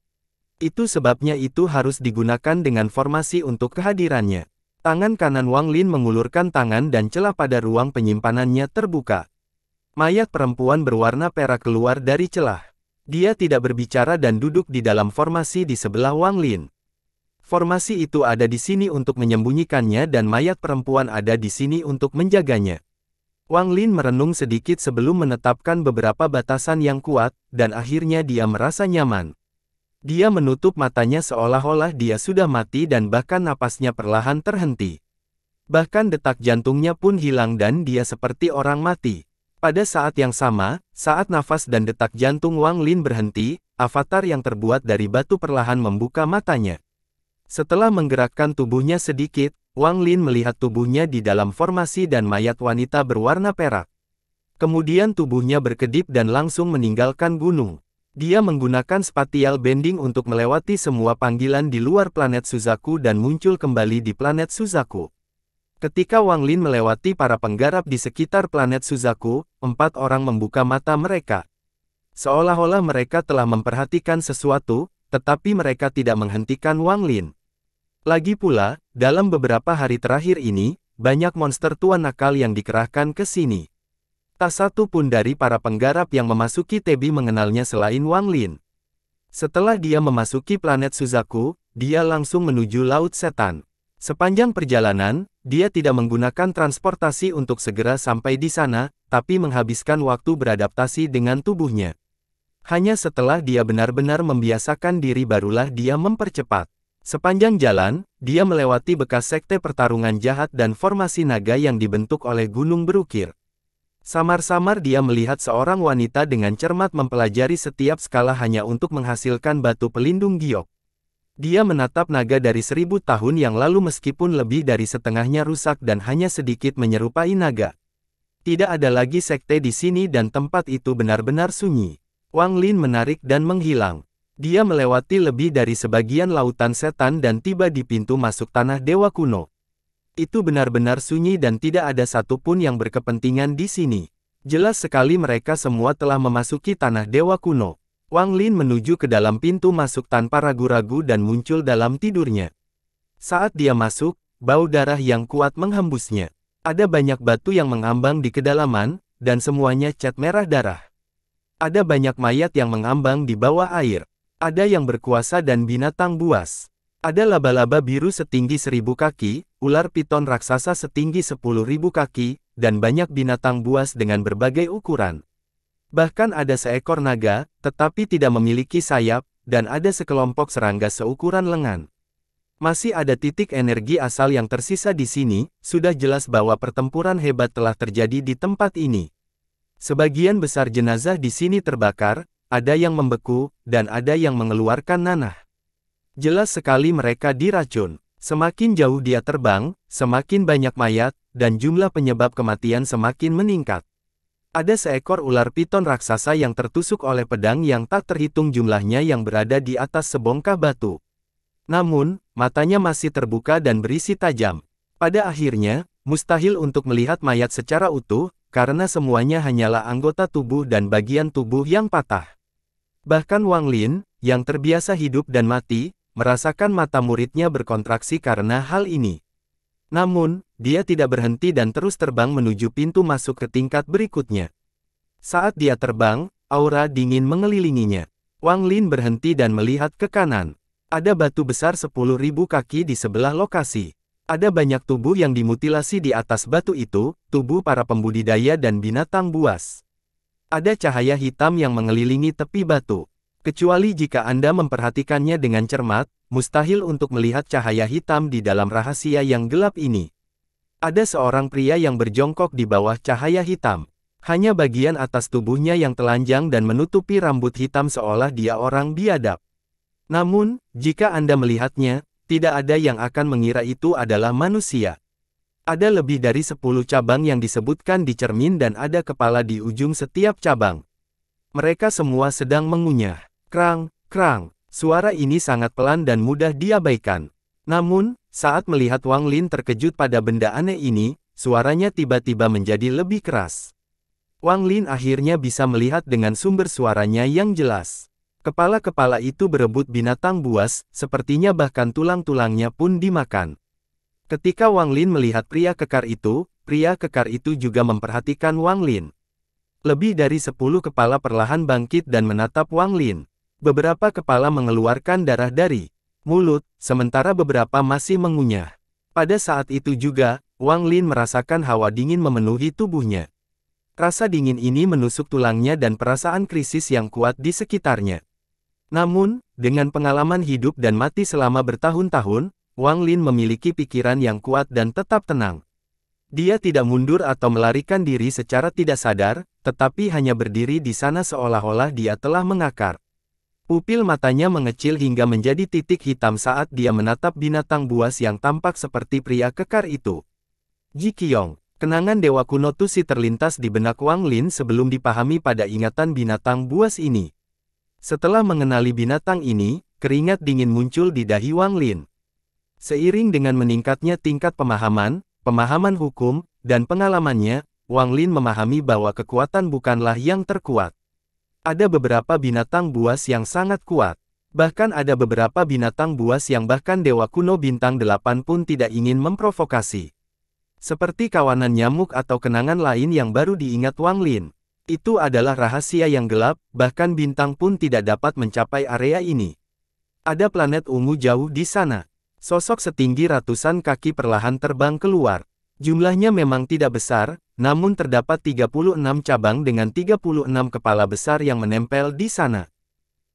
Itu sebabnya itu harus digunakan dengan formasi untuk kehadirannya. Tangan kanan Wang Lin mengulurkan tangan dan celah pada ruang penyimpanannya terbuka. Mayat perempuan berwarna perak keluar dari celah. Dia tidak berbicara dan duduk di dalam formasi di sebelah Wang Lin. Formasi itu ada di sini untuk menyembunyikannya dan mayat perempuan ada di sini untuk menjaganya. Wang Lin merenung sedikit sebelum menetapkan beberapa batasan yang kuat, dan akhirnya dia merasa nyaman. Dia menutup matanya seolah-olah dia sudah mati dan bahkan napasnya perlahan terhenti. Bahkan detak jantungnya pun hilang dan dia seperti orang mati. Pada saat yang sama, saat nafas dan detak jantung Wang Lin berhenti, avatar yang terbuat dari batu perlahan membuka matanya. Setelah menggerakkan tubuhnya sedikit, Wang Lin melihat tubuhnya di dalam formasi dan mayat wanita berwarna perak. Kemudian tubuhnya berkedip dan langsung meninggalkan gunung. Dia menggunakan spatial bending untuk melewati semua panggilan di luar planet Suzaku dan muncul kembali di planet Suzaku. Ketika Wang Lin melewati para penggarap di sekitar planet Suzaku, empat orang membuka mata mereka. Seolah-olah mereka telah memperhatikan sesuatu, tetapi mereka tidak menghentikan Wang Lin. Lagi pula, dalam beberapa hari terakhir ini, banyak monster tua nakal yang dikerahkan ke sini. Tak satu pun dari para penggarap yang memasuki Tebi mengenalnya selain Wang Lin. Setelah dia memasuki planet Suzaku, dia langsung menuju Laut Setan. Sepanjang perjalanan, dia tidak menggunakan transportasi untuk segera sampai di sana, tapi menghabiskan waktu beradaptasi dengan tubuhnya. Hanya setelah dia benar-benar membiasakan diri barulah dia mempercepat. Sepanjang jalan, dia melewati bekas sekte pertarungan jahat dan formasi naga yang dibentuk oleh gunung berukir. Samar-samar dia melihat seorang wanita dengan cermat mempelajari setiap skala hanya untuk menghasilkan batu pelindung giok. Dia menatap naga dari seribu tahun yang lalu meskipun lebih dari setengahnya rusak dan hanya sedikit menyerupai naga. Tidak ada lagi sekte di sini dan tempat itu benar-benar sunyi. Wang Lin menarik dan menghilang. Dia melewati lebih dari sebagian lautan setan dan tiba di pintu masuk tanah dewa kuno. Itu benar-benar sunyi dan tidak ada satupun yang berkepentingan di sini. Jelas sekali mereka semua telah memasuki tanah dewa kuno. Wang Lin menuju ke dalam pintu masuk tanpa ragu-ragu dan muncul dalam tidurnya. Saat dia masuk, bau darah yang kuat menghembusnya. Ada banyak batu yang mengambang di kedalaman, dan semuanya cat merah darah. Ada banyak mayat yang mengambang di bawah air. Ada yang berkuasa dan binatang buas. Ada laba-laba biru setinggi seribu kaki, ular piton raksasa setinggi sepuluh ribu kaki, dan banyak binatang buas dengan berbagai ukuran. Bahkan ada seekor naga, tetapi tidak memiliki sayap, dan ada sekelompok serangga seukuran lengan. Masih ada titik energi asal yang tersisa di sini, sudah jelas bahwa pertempuran hebat telah terjadi di tempat ini. Sebagian besar jenazah di sini terbakar, ada yang membeku, dan ada yang mengeluarkan nanah. Jelas sekali mereka diracun. Semakin jauh dia terbang, semakin banyak mayat, dan jumlah penyebab kematian semakin meningkat. Ada seekor ular piton raksasa yang tertusuk oleh pedang yang tak terhitung jumlahnya yang berada di atas sebongkah batu. Namun, matanya masih terbuka dan berisi tajam. Pada akhirnya, mustahil untuk melihat mayat secara utuh, karena semuanya hanyalah anggota tubuh dan bagian tubuh yang patah. Bahkan Wang Lin, yang terbiasa hidup dan mati, merasakan mata muridnya berkontraksi karena hal ini. Namun, dia tidak berhenti dan terus terbang menuju pintu masuk ke tingkat berikutnya. Saat dia terbang, aura dingin mengelilinginya. Wang Lin berhenti dan melihat ke kanan. Ada batu besar 10.000 kaki di sebelah lokasi. Ada banyak tubuh yang dimutilasi di atas batu itu, tubuh para pembudidaya dan binatang buas. Ada cahaya hitam yang mengelilingi tepi batu. Kecuali jika Anda memperhatikannya dengan cermat, mustahil untuk melihat cahaya hitam di dalam rahasia yang gelap ini. Ada seorang pria yang berjongkok di bawah cahaya hitam. Hanya bagian atas tubuhnya yang telanjang dan menutupi rambut hitam seolah dia orang biadab. Namun, jika Anda melihatnya, tidak ada yang akan mengira itu adalah manusia. Ada lebih dari 10 cabang yang disebutkan di cermin dan ada kepala di ujung setiap cabang. Mereka semua sedang mengunyah. Krang, krang. Suara ini sangat pelan dan mudah diabaikan. Namun, saat melihat Wang Lin terkejut pada benda aneh ini, suaranya tiba-tiba menjadi lebih keras. Wang Lin akhirnya bisa melihat dengan sumber suaranya yang jelas. Kepala-kepala itu berebut binatang buas, sepertinya bahkan tulang-tulangnya pun dimakan. Ketika Wang Lin melihat pria kekar itu, pria kekar itu juga memperhatikan Wang Lin. Lebih dari sepuluh kepala perlahan bangkit dan menatap Wang Lin. Beberapa kepala mengeluarkan darah dari mulut, sementara beberapa masih mengunyah. Pada saat itu juga, Wang Lin merasakan hawa dingin memenuhi tubuhnya. Rasa dingin ini menusuk tulangnya dan perasaan krisis yang kuat di sekitarnya. Namun, dengan pengalaman hidup dan mati selama bertahun-tahun, Wang Lin memiliki pikiran yang kuat dan tetap tenang. Dia tidak mundur atau melarikan diri secara tidak sadar, tetapi hanya berdiri di sana seolah-olah dia telah mengakar. Pupil matanya mengecil hingga menjadi titik hitam saat dia menatap binatang buas yang tampak seperti pria kekar itu. Ji Kyong, kenangan Dewa Kuno Tusi terlintas di benak Wang Lin sebelum dipahami pada ingatan binatang buas ini. Setelah mengenali binatang ini, keringat dingin muncul di dahi Wang Lin. Seiring dengan meningkatnya tingkat pemahaman, pemahaman hukum, dan pengalamannya, Wang Lin memahami bahwa kekuatan bukanlah yang terkuat. Ada beberapa binatang buas yang sangat kuat. Bahkan ada beberapa binatang buas yang bahkan Dewa Kuno Bintang 8 pun tidak ingin memprovokasi. Seperti kawanan nyamuk atau kenangan lain yang baru diingat Wang Lin. Itu adalah rahasia yang gelap, bahkan bintang pun tidak dapat mencapai area ini. Ada planet ungu jauh di sana. Sosok setinggi ratusan kaki perlahan terbang keluar. Jumlahnya memang tidak besar, namun terdapat 36 cabang dengan 36 kepala besar yang menempel di sana.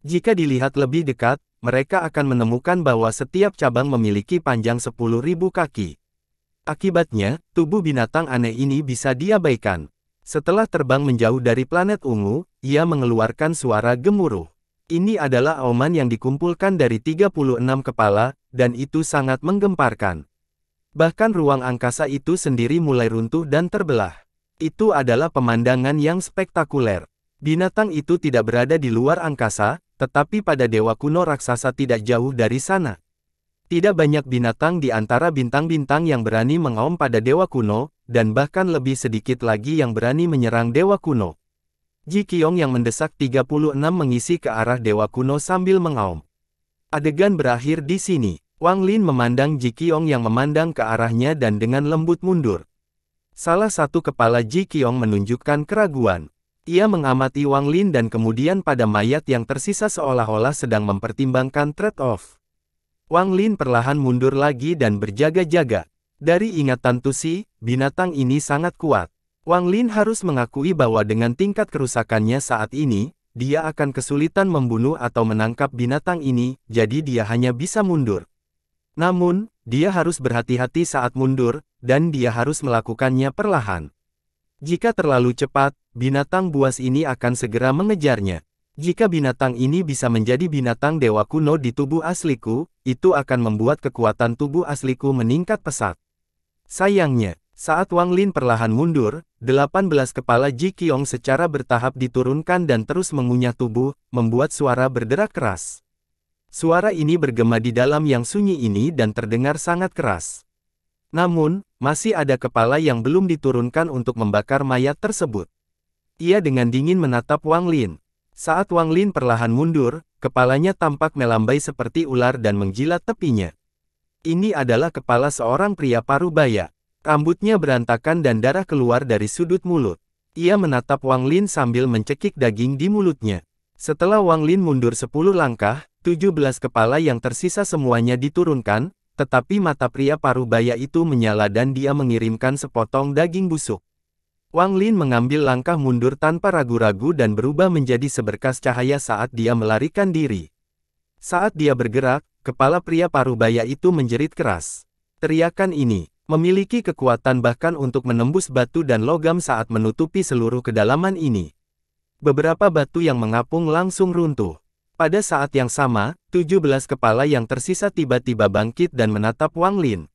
Jika dilihat lebih dekat, mereka akan menemukan bahwa setiap cabang memiliki panjang 10.000 kaki. Akibatnya, tubuh binatang aneh ini bisa diabaikan. Setelah terbang menjauh dari planet ungu, ia mengeluarkan suara gemuruh. Ini adalah auman yang dikumpulkan dari 36 kepala, dan itu sangat menggemparkan. Bahkan ruang angkasa itu sendiri mulai runtuh dan terbelah. Itu adalah pemandangan yang spektakuler. Binatang itu tidak berada di luar angkasa, tetapi pada dewa kuno raksasa tidak jauh dari sana. Tidak banyak binatang di antara bintang-bintang yang berani mengaum pada dewa kuno, dan bahkan lebih sedikit lagi yang berani menyerang dewa kuno. Ji Kiong yang mendesak 36 mengisi ke arah dewa kuno sambil mengaum. Adegan berakhir di sini. Wang Lin memandang Ji Kiong yang memandang ke arahnya dan dengan lembut mundur. Salah satu kepala Ji Kiong menunjukkan keraguan. Ia mengamati Wang Lin dan kemudian pada mayat yang tersisa seolah-olah sedang mempertimbangkan trade-off. Wang Lin perlahan mundur lagi dan berjaga-jaga. Dari ingatan Tusi, binatang ini sangat kuat. Wang Lin harus mengakui bahwa dengan tingkat kerusakannya saat ini, dia akan kesulitan membunuh atau menangkap binatang ini, jadi dia hanya bisa mundur. Namun, dia harus berhati-hati saat mundur, dan dia harus melakukannya perlahan. Jika terlalu cepat, binatang buas ini akan segera mengejarnya. Jika binatang ini bisa menjadi binatang dewa kuno di tubuh asliku, itu akan membuat kekuatan tubuh asliku meningkat pesat. Sayangnya, saat Wang Lin perlahan mundur, 18 kepala Ji Qiong secara bertahap diturunkan dan terus mengunyah tubuh, membuat suara berderak keras. Suara ini bergema di dalam yang sunyi ini dan terdengar sangat keras. Namun, masih ada kepala yang belum diturunkan untuk membakar mayat tersebut. Ia dengan dingin menatap Wang Lin. Saat Wang Lin perlahan mundur, kepalanya tampak melambai seperti ular dan menjilat tepinya. Ini adalah kepala seorang pria paruh parubaya. Rambutnya berantakan dan darah keluar dari sudut mulut. Ia menatap Wang Lin sambil mencekik daging di mulutnya. Setelah Wang Lin mundur 10 langkah, 17 kepala yang tersisa semuanya diturunkan, tetapi mata pria paruh baya itu menyala dan dia mengirimkan sepotong daging busuk. Wang Lin mengambil langkah mundur tanpa ragu-ragu dan berubah menjadi seberkas cahaya saat dia melarikan diri. Saat dia bergerak, kepala pria paruh baya itu menjerit keras. Teriakan ini, Memiliki kekuatan bahkan untuk menembus batu dan logam saat menutupi seluruh kedalaman ini. Beberapa batu yang mengapung langsung runtuh. Pada saat yang sama, 17 kepala yang tersisa tiba-tiba bangkit dan menatap Wang Lin.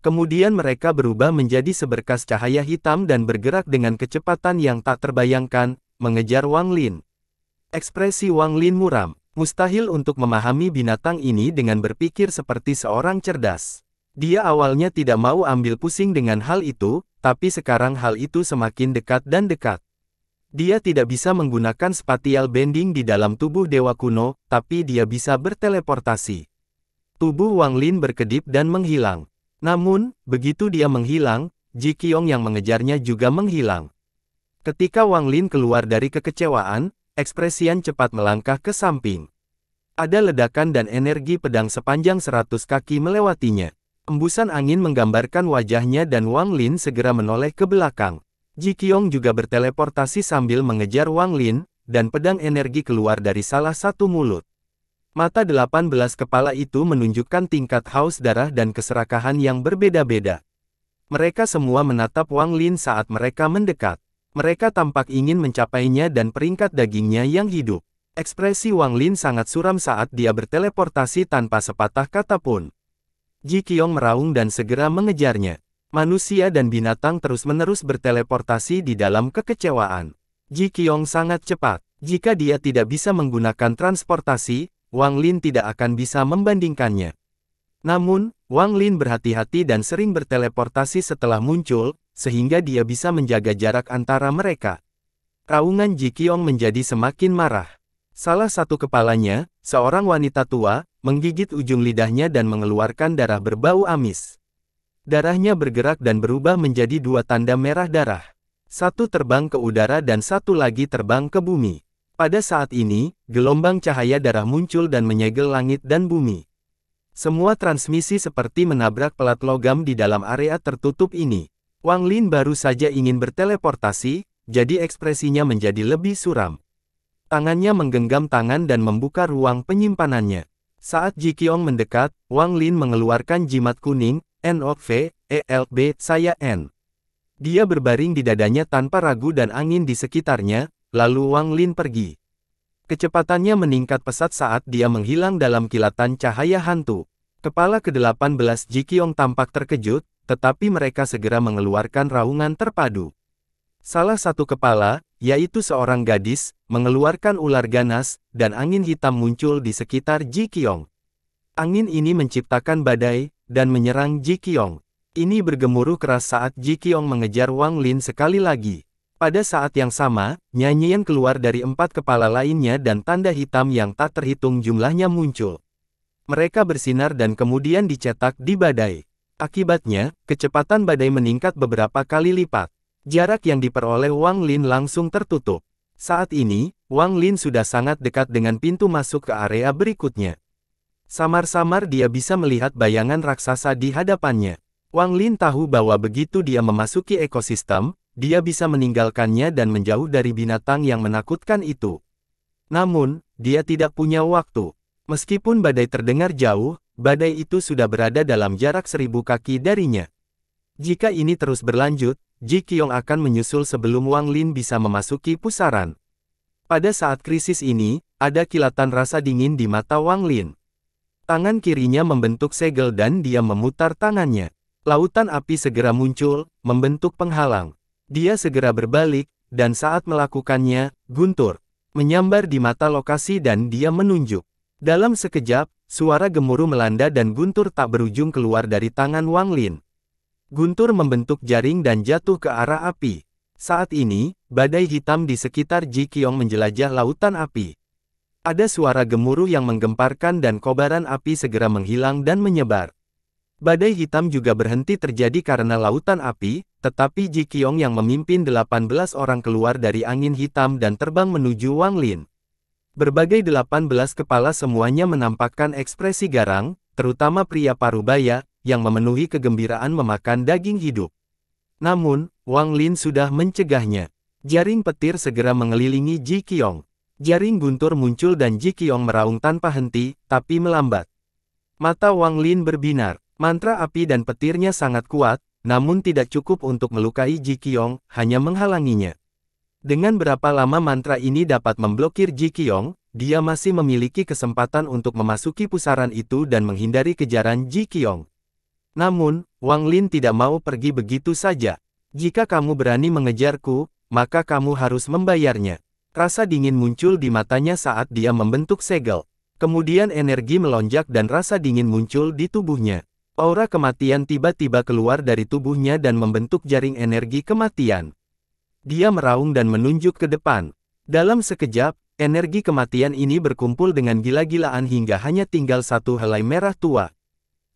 Kemudian mereka berubah menjadi seberkas cahaya hitam dan bergerak dengan kecepatan yang tak terbayangkan, mengejar Wang Lin. Ekspresi Wang Lin muram, mustahil untuk memahami binatang ini dengan berpikir seperti seorang cerdas. Dia awalnya tidak mau ambil pusing dengan hal itu, tapi sekarang hal itu semakin dekat dan dekat. Dia tidak bisa menggunakan spatial bending di dalam tubuh dewa kuno, tapi dia bisa berteleportasi. Tubuh Wang Lin berkedip dan menghilang. Namun, begitu dia menghilang, Ji Kiong yang mengejarnya juga menghilang. Ketika Wang Lin keluar dari kekecewaan, ekspresian cepat melangkah ke samping. Ada ledakan dan energi pedang sepanjang seratus kaki melewatinya. Embusan angin menggambarkan wajahnya dan Wang Lin segera menoleh ke belakang. Ji Qiong juga berteleportasi sambil mengejar Wang Lin, dan pedang energi keluar dari salah satu mulut. Mata delapan belas kepala itu menunjukkan tingkat haus darah dan keserakahan yang berbeda-beda. Mereka semua menatap Wang Lin saat mereka mendekat. Mereka tampak ingin mencapainya dan peringkat dagingnya yang hidup. Ekspresi Wang Lin sangat suram saat dia berteleportasi tanpa sepatah kata pun. Ji Kiong meraung dan segera mengejarnya. Manusia dan binatang terus-menerus berteleportasi di dalam kekecewaan. Ji Kiong sangat cepat. Jika dia tidak bisa menggunakan transportasi, Wang Lin tidak akan bisa membandingkannya. Namun, Wang Lin berhati-hati dan sering berteleportasi setelah muncul, sehingga dia bisa menjaga jarak antara mereka. Raungan Ji Kiong menjadi semakin marah. Salah satu kepalanya, seorang wanita tua, menggigit ujung lidahnya dan mengeluarkan darah berbau amis. Darahnya bergerak dan berubah menjadi dua tanda merah darah. Satu terbang ke udara dan satu lagi terbang ke bumi. Pada saat ini, gelombang cahaya darah muncul dan menyegel langit dan bumi. Semua transmisi seperti menabrak pelat logam di dalam area tertutup ini. Wang Lin baru saja ingin berteleportasi, jadi ekspresinya menjadi lebih suram. Tangannya menggenggam tangan dan membuka ruang penyimpanannya. Saat Ji Jikiong mendekat, Wang Lin mengeluarkan jimat kuning, N O V E L B saya N. Dia berbaring di dadanya tanpa ragu dan angin di sekitarnya, lalu Wang Lin pergi. Kecepatannya meningkat pesat saat dia menghilang dalam kilatan cahaya hantu. Kepala ke-18 Jikiong tampak terkejut, tetapi mereka segera mengeluarkan raungan terpadu. Salah satu kepala, yaitu seorang gadis, mengeluarkan ular ganas, dan angin hitam muncul di sekitar Ji Kiong. Angin ini menciptakan badai, dan menyerang Ji Kiong. Ini bergemuruh keras saat Ji Kiong mengejar Wang Lin sekali lagi. Pada saat yang sama, nyanyian keluar dari empat kepala lainnya dan tanda hitam yang tak terhitung jumlahnya muncul. Mereka bersinar dan kemudian dicetak di badai. Akibatnya, kecepatan badai meningkat beberapa kali lipat. Jarak yang diperoleh Wang Lin langsung tertutup. Saat ini, Wang Lin sudah sangat dekat dengan pintu masuk ke area berikutnya. Samar-samar dia bisa melihat bayangan raksasa di hadapannya. Wang Lin tahu bahwa begitu dia memasuki ekosistem, dia bisa meninggalkannya dan menjauh dari binatang yang menakutkan itu. Namun, dia tidak punya waktu. Meskipun badai terdengar jauh, badai itu sudah berada dalam jarak seribu kaki darinya. Jika ini terus berlanjut, Ji Qiong akan menyusul sebelum Wang Lin bisa memasuki pusaran. Pada saat krisis ini, ada kilatan rasa dingin di mata Wang Lin. Tangan kirinya membentuk segel dan dia memutar tangannya. Lautan api segera muncul, membentuk penghalang. Dia segera berbalik, dan saat melakukannya, guntur. Menyambar di mata lokasi dan dia menunjuk. Dalam sekejap, suara gemuruh melanda dan guntur tak berujung keluar dari tangan Wang Lin. Guntur membentuk jaring dan jatuh ke arah api. Saat ini, badai hitam di sekitar Ji Kiong menjelajah lautan api. Ada suara gemuruh yang menggemparkan dan kobaran api segera menghilang dan menyebar. Badai hitam juga berhenti terjadi karena lautan api, tetapi Ji Kiong yang memimpin 18 orang keluar dari angin hitam dan terbang menuju Wang Lin. Berbagai 18 kepala semuanya menampakkan ekspresi garang, terutama pria parubaya, yang memenuhi kegembiraan memakan daging hidup. Namun, Wang Lin sudah mencegahnya. Jaring petir segera mengelilingi Ji Qiong. Jaring guntur muncul dan Ji Qiong meraung tanpa henti, tapi melambat. Mata Wang Lin berbinar. Mantra api dan petirnya sangat kuat, namun tidak cukup untuk melukai Ji Qiong, hanya menghalanginya. Dengan berapa lama mantra ini dapat memblokir Ji Qiong, dia masih memiliki kesempatan untuk memasuki pusaran itu dan menghindari kejaran Ji Qiong. Namun, Wang Lin tidak mau pergi begitu saja. Jika kamu berani mengejarku, maka kamu harus membayarnya. Rasa dingin muncul di matanya saat dia membentuk segel. Kemudian energi melonjak dan rasa dingin muncul di tubuhnya. Aura kematian tiba-tiba keluar dari tubuhnya dan membentuk jaring energi kematian. Dia meraung dan menunjuk ke depan. Dalam sekejap, energi kematian ini berkumpul dengan gila-gilaan hingga hanya tinggal satu helai merah tua.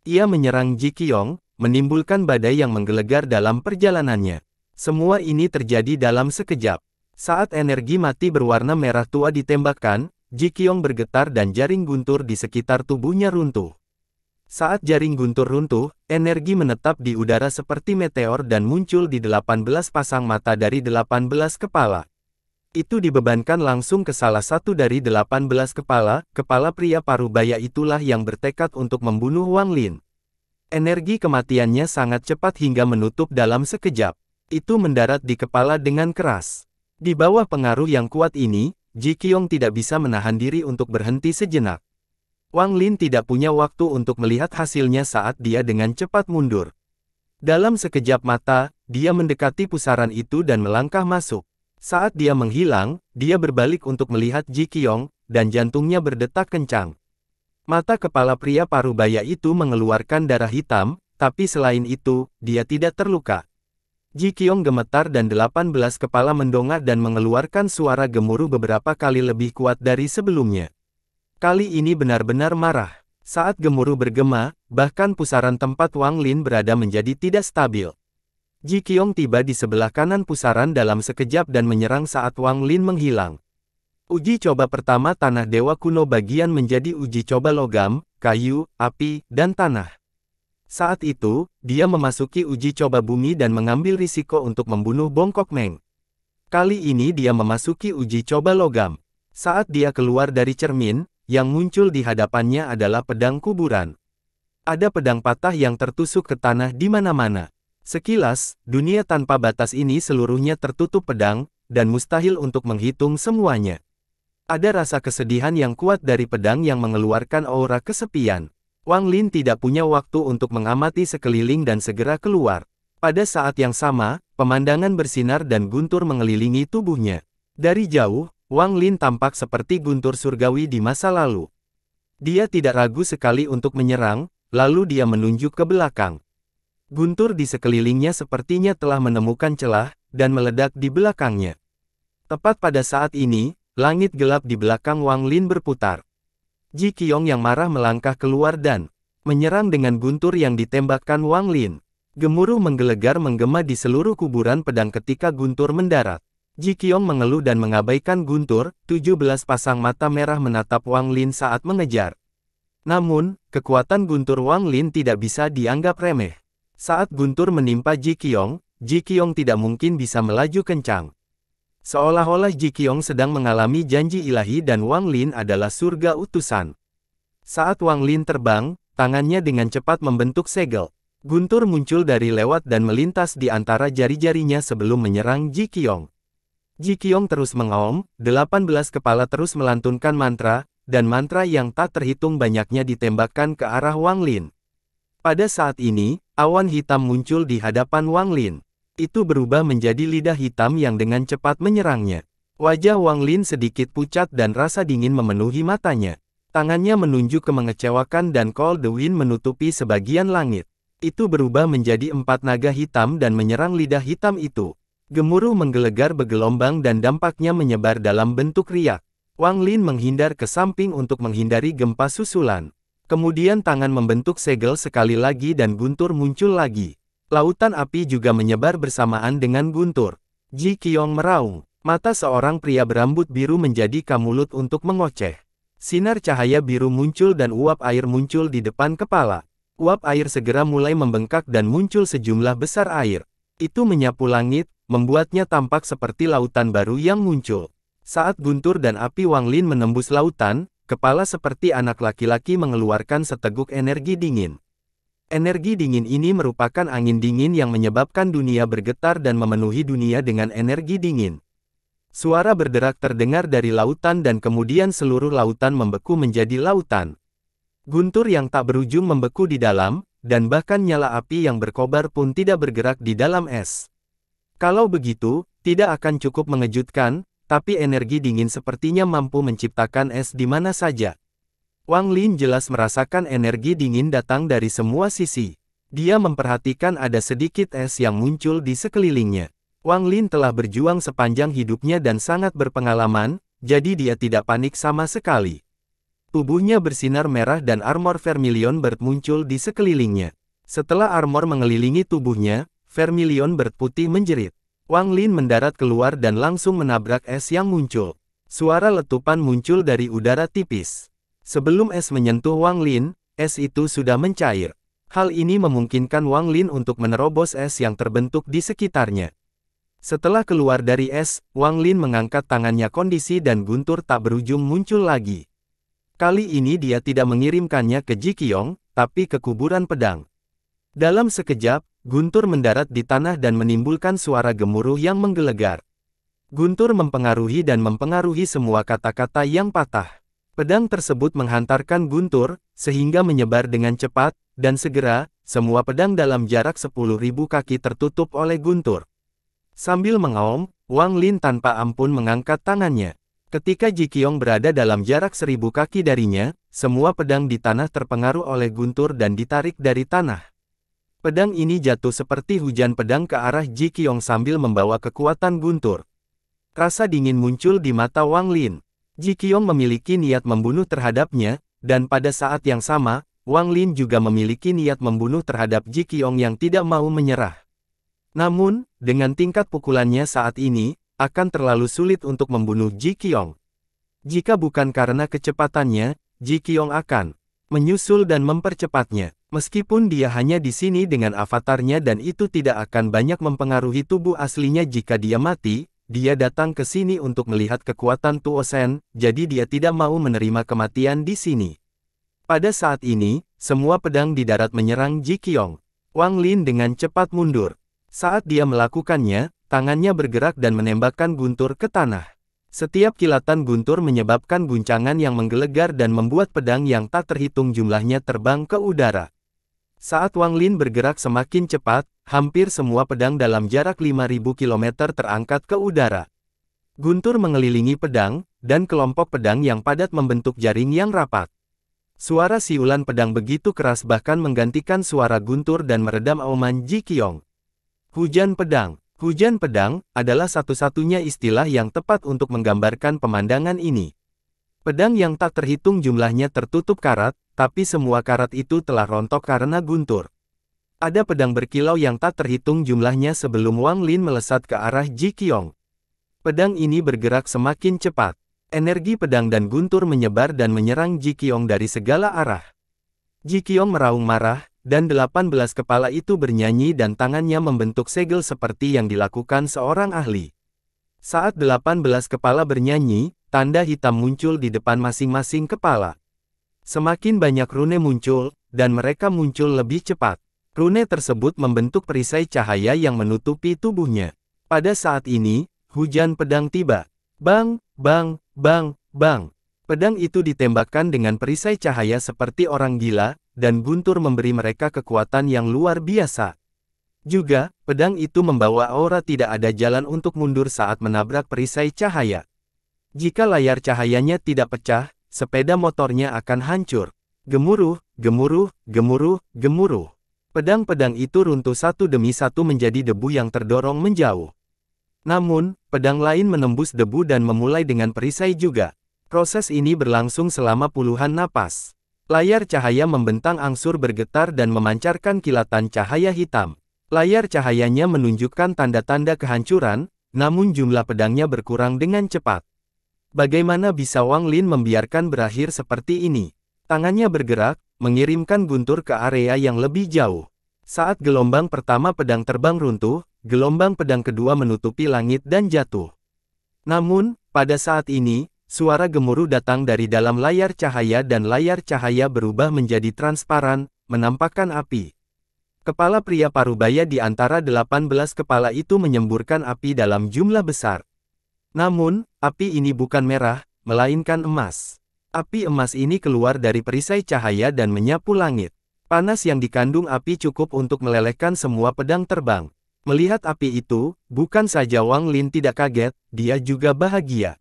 Ia menyerang Ji Kyong, menimbulkan badai yang menggelegar dalam perjalanannya. Semua ini terjadi dalam sekejap. Saat energi mati berwarna merah tua ditembakkan, Ji Kyong bergetar dan jaring guntur di sekitar tubuhnya runtuh. Saat jaring guntur runtuh, energi menetap di udara seperti meteor dan muncul di 18 pasang mata dari 18 kepala. Itu dibebankan langsung ke salah satu dari 18 kepala, kepala pria parubaya itulah yang bertekad untuk membunuh Wang Lin. Energi kematiannya sangat cepat hingga menutup dalam sekejap. Itu mendarat di kepala dengan keras. Di bawah pengaruh yang kuat ini, Ji Qiong tidak bisa menahan diri untuk berhenti sejenak. Wang Lin tidak punya waktu untuk melihat hasilnya saat dia dengan cepat mundur. Dalam sekejap mata, dia mendekati pusaran itu dan melangkah masuk. Saat dia menghilang, dia berbalik untuk melihat Ji Kyong, dan jantungnya berdetak kencang. Mata kepala pria paruh baya itu mengeluarkan darah hitam, tapi selain itu, dia tidak terluka. Ji Kyong gemetar dan 18 kepala mendongak dan mengeluarkan suara gemuruh beberapa kali lebih kuat dari sebelumnya. Kali ini benar-benar marah. Saat gemuruh bergema, bahkan pusaran tempat Wang Lin berada menjadi tidak stabil. Ji Kiong tiba di sebelah kanan pusaran dalam sekejap dan menyerang saat Wang Lin menghilang. Uji coba pertama Tanah Dewa Kuno bagian menjadi uji coba logam, kayu, api, dan tanah. Saat itu, dia memasuki uji coba bumi dan mengambil risiko untuk membunuh Bongkok Meng. Kali ini dia memasuki uji coba logam. Saat dia keluar dari cermin, yang muncul di hadapannya adalah pedang kuburan. Ada pedang patah yang tertusuk ke tanah di mana-mana. Sekilas, dunia tanpa batas ini seluruhnya tertutup pedang, dan mustahil untuk menghitung semuanya. Ada rasa kesedihan yang kuat dari pedang yang mengeluarkan aura kesepian. Wang Lin tidak punya waktu untuk mengamati sekeliling dan segera keluar. Pada saat yang sama, pemandangan bersinar dan guntur mengelilingi tubuhnya. Dari jauh, Wang Lin tampak seperti guntur surgawi di masa lalu. Dia tidak ragu sekali untuk menyerang, lalu dia menunjuk ke belakang. Guntur di sekelilingnya sepertinya telah menemukan celah, dan meledak di belakangnya. Tepat pada saat ini, langit gelap di belakang Wang Lin berputar. Ji Qiong yang marah melangkah keluar dan menyerang dengan guntur yang ditembakkan Wang Lin. Gemuruh menggelegar menggema di seluruh kuburan pedang ketika guntur mendarat. Ji Qiong mengeluh dan mengabaikan Guntur, 17 pasang mata merah menatap Wang Lin saat mengejar. Namun, kekuatan Guntur Wang Lin tidak bisa dianggap remeh. Saat guntur menimpa Ji Kyong, Ji Kyong tidak mungkin bisa melaju kencang. Seolah-olah Ji Kyong sedang mengalami janji ilahi dan Wang Lin adalah surga utusan. Saat Wang Lin terbang, tangannya dengan cepat membentuk segel. Guntur muncul dari lewat dan melintas di antara jari-jarinya sebelum menyerang Ji Kyong. Ji Kyong terus mengaum, 18 kepala terus melantunkan mantra, dan mantra yang tak terhitung banyaknya ditembakkan ke arah Wang Lin. Pada saat ini, awan hitam muncul di hadapan Wang Lin. Itu berubah menjadi lidah hitam yang dengan cepat menyerangnya. Wajah Wang Lin sedikit pucat dan rasa dingin memenuhi matanya. Tangannya menunjuk ke mengecewakan dan Call the Wind menutupi sebagian langit. Itu berubah menjadi empat naga hitam dan menyerang lidah hitam itu. Gemuruh menggelegar bergelombang dan dampaknya menyebar dalam bentuk riak. Wang Lin menghindar ke samping untuk menghindari gempa susulan. Kemudian tangan membentuk segel sekali lagi dan guntur muncul lagi. Lautan api juga menyebar bersamaan dengan guntur. Ji Kiong meraung. Mata seorang pria berambut biru menjadi kamulut untuk mengoceh. Sinar cahaya biru muncul dan uap air muncul di depan kepala. Uap air segera mulai membengkak dan muncul sejumlah besar air. Itu menyapu langit, membuatnya tampak seperti lautan baru yang muncul. Saat guntur dan api Wang Lin menembus lautan, Kepala seperti anak laki-laki mengeluarkan seteguk energi dingin. Energi dingin ini merupakan angin dingin yang menyebabkan dunia bergetar dan memenuhi dunia dengan energi dingin. Suara berderak terdengar dari lautan dan kemudian seluruh lautan membeku menjadi lautan. Guntur yang tak berujung membeku di dalam, dan bahkan nyala api yang berkobar pun tidak bergerak di dalam es. Kalau begitu, tidak akan cukup mengejutkan, tapi energi dingin sepertinya mampu menciptakan es di mana saja. Wang Lin jelas merasakan energi dingin datang dari semua sisi. Dia memperhatikan ada sedikit es yang muncul di sekelilingnya. Wang Lin telah berjuang sepanjang hidupnya dan sangat berpengalaman, jadi dia tidak panik sama sekali. Tubuhnya bersinar merah dan armor vermilion bird muncul di sekelilingnya. Setelah armor mengelilingi tubuhnya, vermilion bird putih menjerit. Wang Lin mendarat keluar dan langsung menabrak es yang muncul. Suara letupan muncul dari udara tipis. Sebelum es menyentuh Wang Lin, es itu sudah mencair. Hal ini memungkinkan Wang Lin untuk menerobos es yang terbentuk di sekitarnya. Setelah keluar dari es, Wang Lin mengangkat tangannya kondisi dan guntur tak berujung muncul lagi. Kali ini dia tidak mengirimkannya ke Jikyong, tapi ke kuburan pedang. Dalam sekejap, Guntur mendarat di tanah dan menimbulkan suara gemuruh yang menggelegar. Guntur mempengaruhi dan mempengaruhi semua kata-kata yang patah. Pedang tersebut menghantarkan Guntur, sehingga menyebar dengan cepat, dan segera, semua pedang dalam jarak 10.000 kaki tertutup oleh Guntur. Sambil mengaum, Wang Lin tanpa ampun mengangkat tangannya. Ketika Ji Jikiong berada dalam jarak seribu kaki darinya, semua pedang di tanah terpengaruh oleh guntur dan ditarik dari tanah. Pedang ini jatuh seperti hujan pedang ke arah Ji Qiong sambil membawa kekuatan guntur. Rasa dingin muncul di mata Wang Lin. Ji Qiong memiliki niat membunuh terhadapnya, dan pada saat yang sama, Wang Lin juga memiliki niat membunuh terhadap Ji Qiong yang tidak mau menyerah. Namun, dengan tingkat pukulannya saat ini, akan terlalu sulit untuk membunuh Ji Qiong. Jika bukan karena kecepatannya, Ji Qiong akan menyusul dan mempercepatnya. Meskipun dia hanya di sini dengan avatarnya dan itu tidak akan banyak mempengaruhi tubuh aslinya jika dia mati, dia datang ke sini untuk melihat kekuatan Tuo Sen, jadi dia tidak mau menerima kematian di sini. Pada saat ini, semua pedang di darat menyerang Ji Qiong. Wang Lin dengan cepat mundur. Saat dia melakukannya, tangannya bergerak dan menembakkan guntur ke tanah. Setiap kilatan guntur menyebabkan guncangan yang menggelegar dan membuat pedang yang tak terhitung jumlahnya terbang ke udara. Saat Wang Lin bergerak semakin cepat, hampir semua pedang dalam jarak 5.000 km terangkat ke udara. Guntur mengelilingi pedang, dan kelompok pedang yang padat membentuk jaring yang rapat. Suara siulan pedang begitu keras bahkan menggantikan suara guntur dan meredam auman Ji Kiong. Hujan pedang Hujan pedang adalah satu-satunya istilah yang tepat untuk menggambarkan pemandangan ini. Pedang yang tak terhitung jumlahnya tertutup karat, tapi semua karat itu telah rontok karena guntur. Ada pedang berkilau yang tak terhitung jumlahnya sebelum Wang Lin melesat ke arah Ji Qiong. Pedang ini bergerak semakin cepat. Energi pedang dan guntur menyebar dan menyerang Ji Qiong dari segala arah. Ji Qiong meraung marah, dan delapan belas kepala itu bernyanyi dan tangannya membentuk segel seperti yang dilakukan seorang ahli. Saat delapan belas kepala bernyanyi, tanda hitam muncul di depan masing-masing kepala. Semakin banyak rune muncul, dan mereka muncul lebih cepat. Rune tersebut membentuk perisai cahaya yang menutupi tubuhnya. Pada saat ini, hujan pedang tiba. Bang, bang, bang, bang. Pedang itu ditembakkan dengan perisai cahaya seperti orang gila, dan guntur memberi mereka kekuatan yang luar biasa. Juga, pedang itu membawa aura tidak ada jalan untuk mundur saat menabrak perisai cahaya. Jika layar cahayanya tidak pecah, Sepeda motornya akan hancur. Gemuruh, gemuruh, gemuruh, gemuruh. Pedang-pedang itu runtuh satu demi satu menjadi debu yang terdorong menjauh. Namun, pedang lain menembus debu dan memulai dengan perisai juga. Proses ini berlangsung selama puluhan napas. Layar cahaya membentang angsur bergetar dan memancarkan kilatan cahaya hitam. Layar cahayanya menunjukkan tanda-tanda kehancuran, namun jumlah pedangnya berkurang dengan cepat. Bagaimana bisa Wang Lin membiarkan berakhir seperti ini? Tangannya bergerak, mengirimkan guntur ke area yang lebih jauh. Saat gelombang pertama pedang terbang runtuh, gelombang pedang kedua menutupi langit dan jatuh. Namun, pada saat ini, suara gemuruh datang dari dalam layar cahaya dan layar cahaya berubah menjadi transparan, menampakkan api. Kepala pria parubaya di antara 18 kepala itu menyemburkan api dalam jumlah besar. Namun, api ini bukan merah, melainkan emas. Api emas ini keluar dari perisai cahaya dan menyapu langit. Panas yang dikandung api cukup untuk melelehkan semua pedang terbang. Melihat api itu, bukan saja Wang Lin tidak kaget, dia juga bahagia.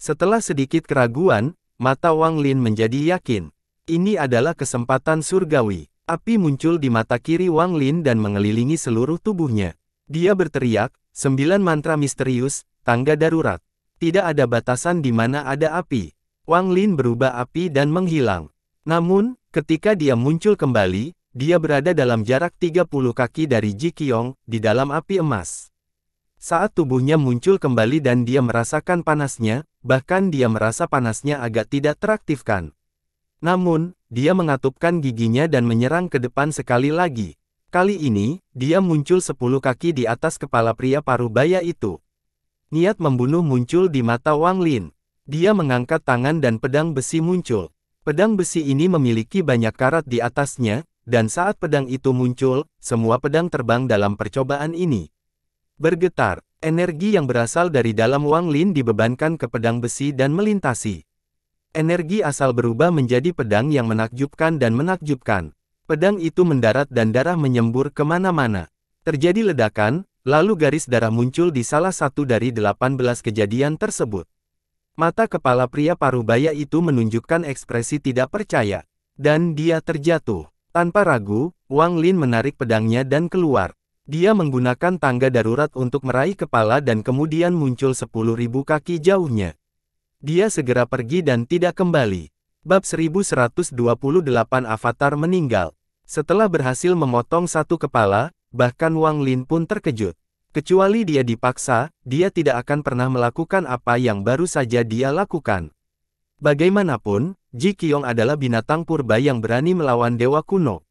Setelah sedikit keraguan, mata Wang Lin menjadi yakin. Ini adalah kesempatan surgawi. Api muncul di mata kiri Wang Lin dan mengelilingi seluruh tubuhnya. Dia berteriak, sembilan mantra misterius, Tangga darurat. Tidak ada batasan di mana ada api. Wang Lin berubah api dan menghilang. Namun, ketika dia muncul kembali, dia berada dalam jarak 30 kaki dari Ji Qiong, di dalam api emas. Saat tubuhnya muncul kembali dan dia merasakan panasnya, bahkan dia merasa panasnya agak tidak teraktifkan. Namun, dia mengatupkan giginya dan menyerang ke depan sekali lagi. Kali ini, dia muncul 10 kaki di atas kepala pria paruh baya itu. Niat membunuh muncul di mata Wang Lin. Dia mengangkat tangan dan pedang besi muncul. Pedang besi ini memiliki banyak karat di atasnya, dan saat pedang itu muncul, semua pedang terbang dalam percobaan ini. Bergetar, energi yang berasal dari dalam Wang Lin dibebankan ke pedang besi dan melintasi. Energi asal berubah menjadi pedang yang menakjubkan dan menakjubkan. Pedang itu mendarat dan darah menyembur kemana-mana. Terjadi ledakan, Lalu garis darah muncul di salah satu dari delapan belas kejadian tersebut. Mata kepala pria parubaya itu menunjukkan ekspresi tidak percaya. Dan dia terjatuh. Tanpa ragu, Wang Lin menarik pedangnya dan keluar. Dia menggunakan tangga darurat untuk meraih kepala dan kemudian muncul sepuluh ribu kaki jauhnya. Dia segera pergi dan tidak kembali. Bab 1128 Avatar meninggal. Setelah berhasil memotong satu kepala, Bahkan Wang Lin pun terkejut. Kecuali dia dipaksa, dia tidak akan pernah melakukan apa yang baru saja dia lakukan. Bagaimanapun, Ji Qiong adalah binatang purba yang berani melawan dewa kuno.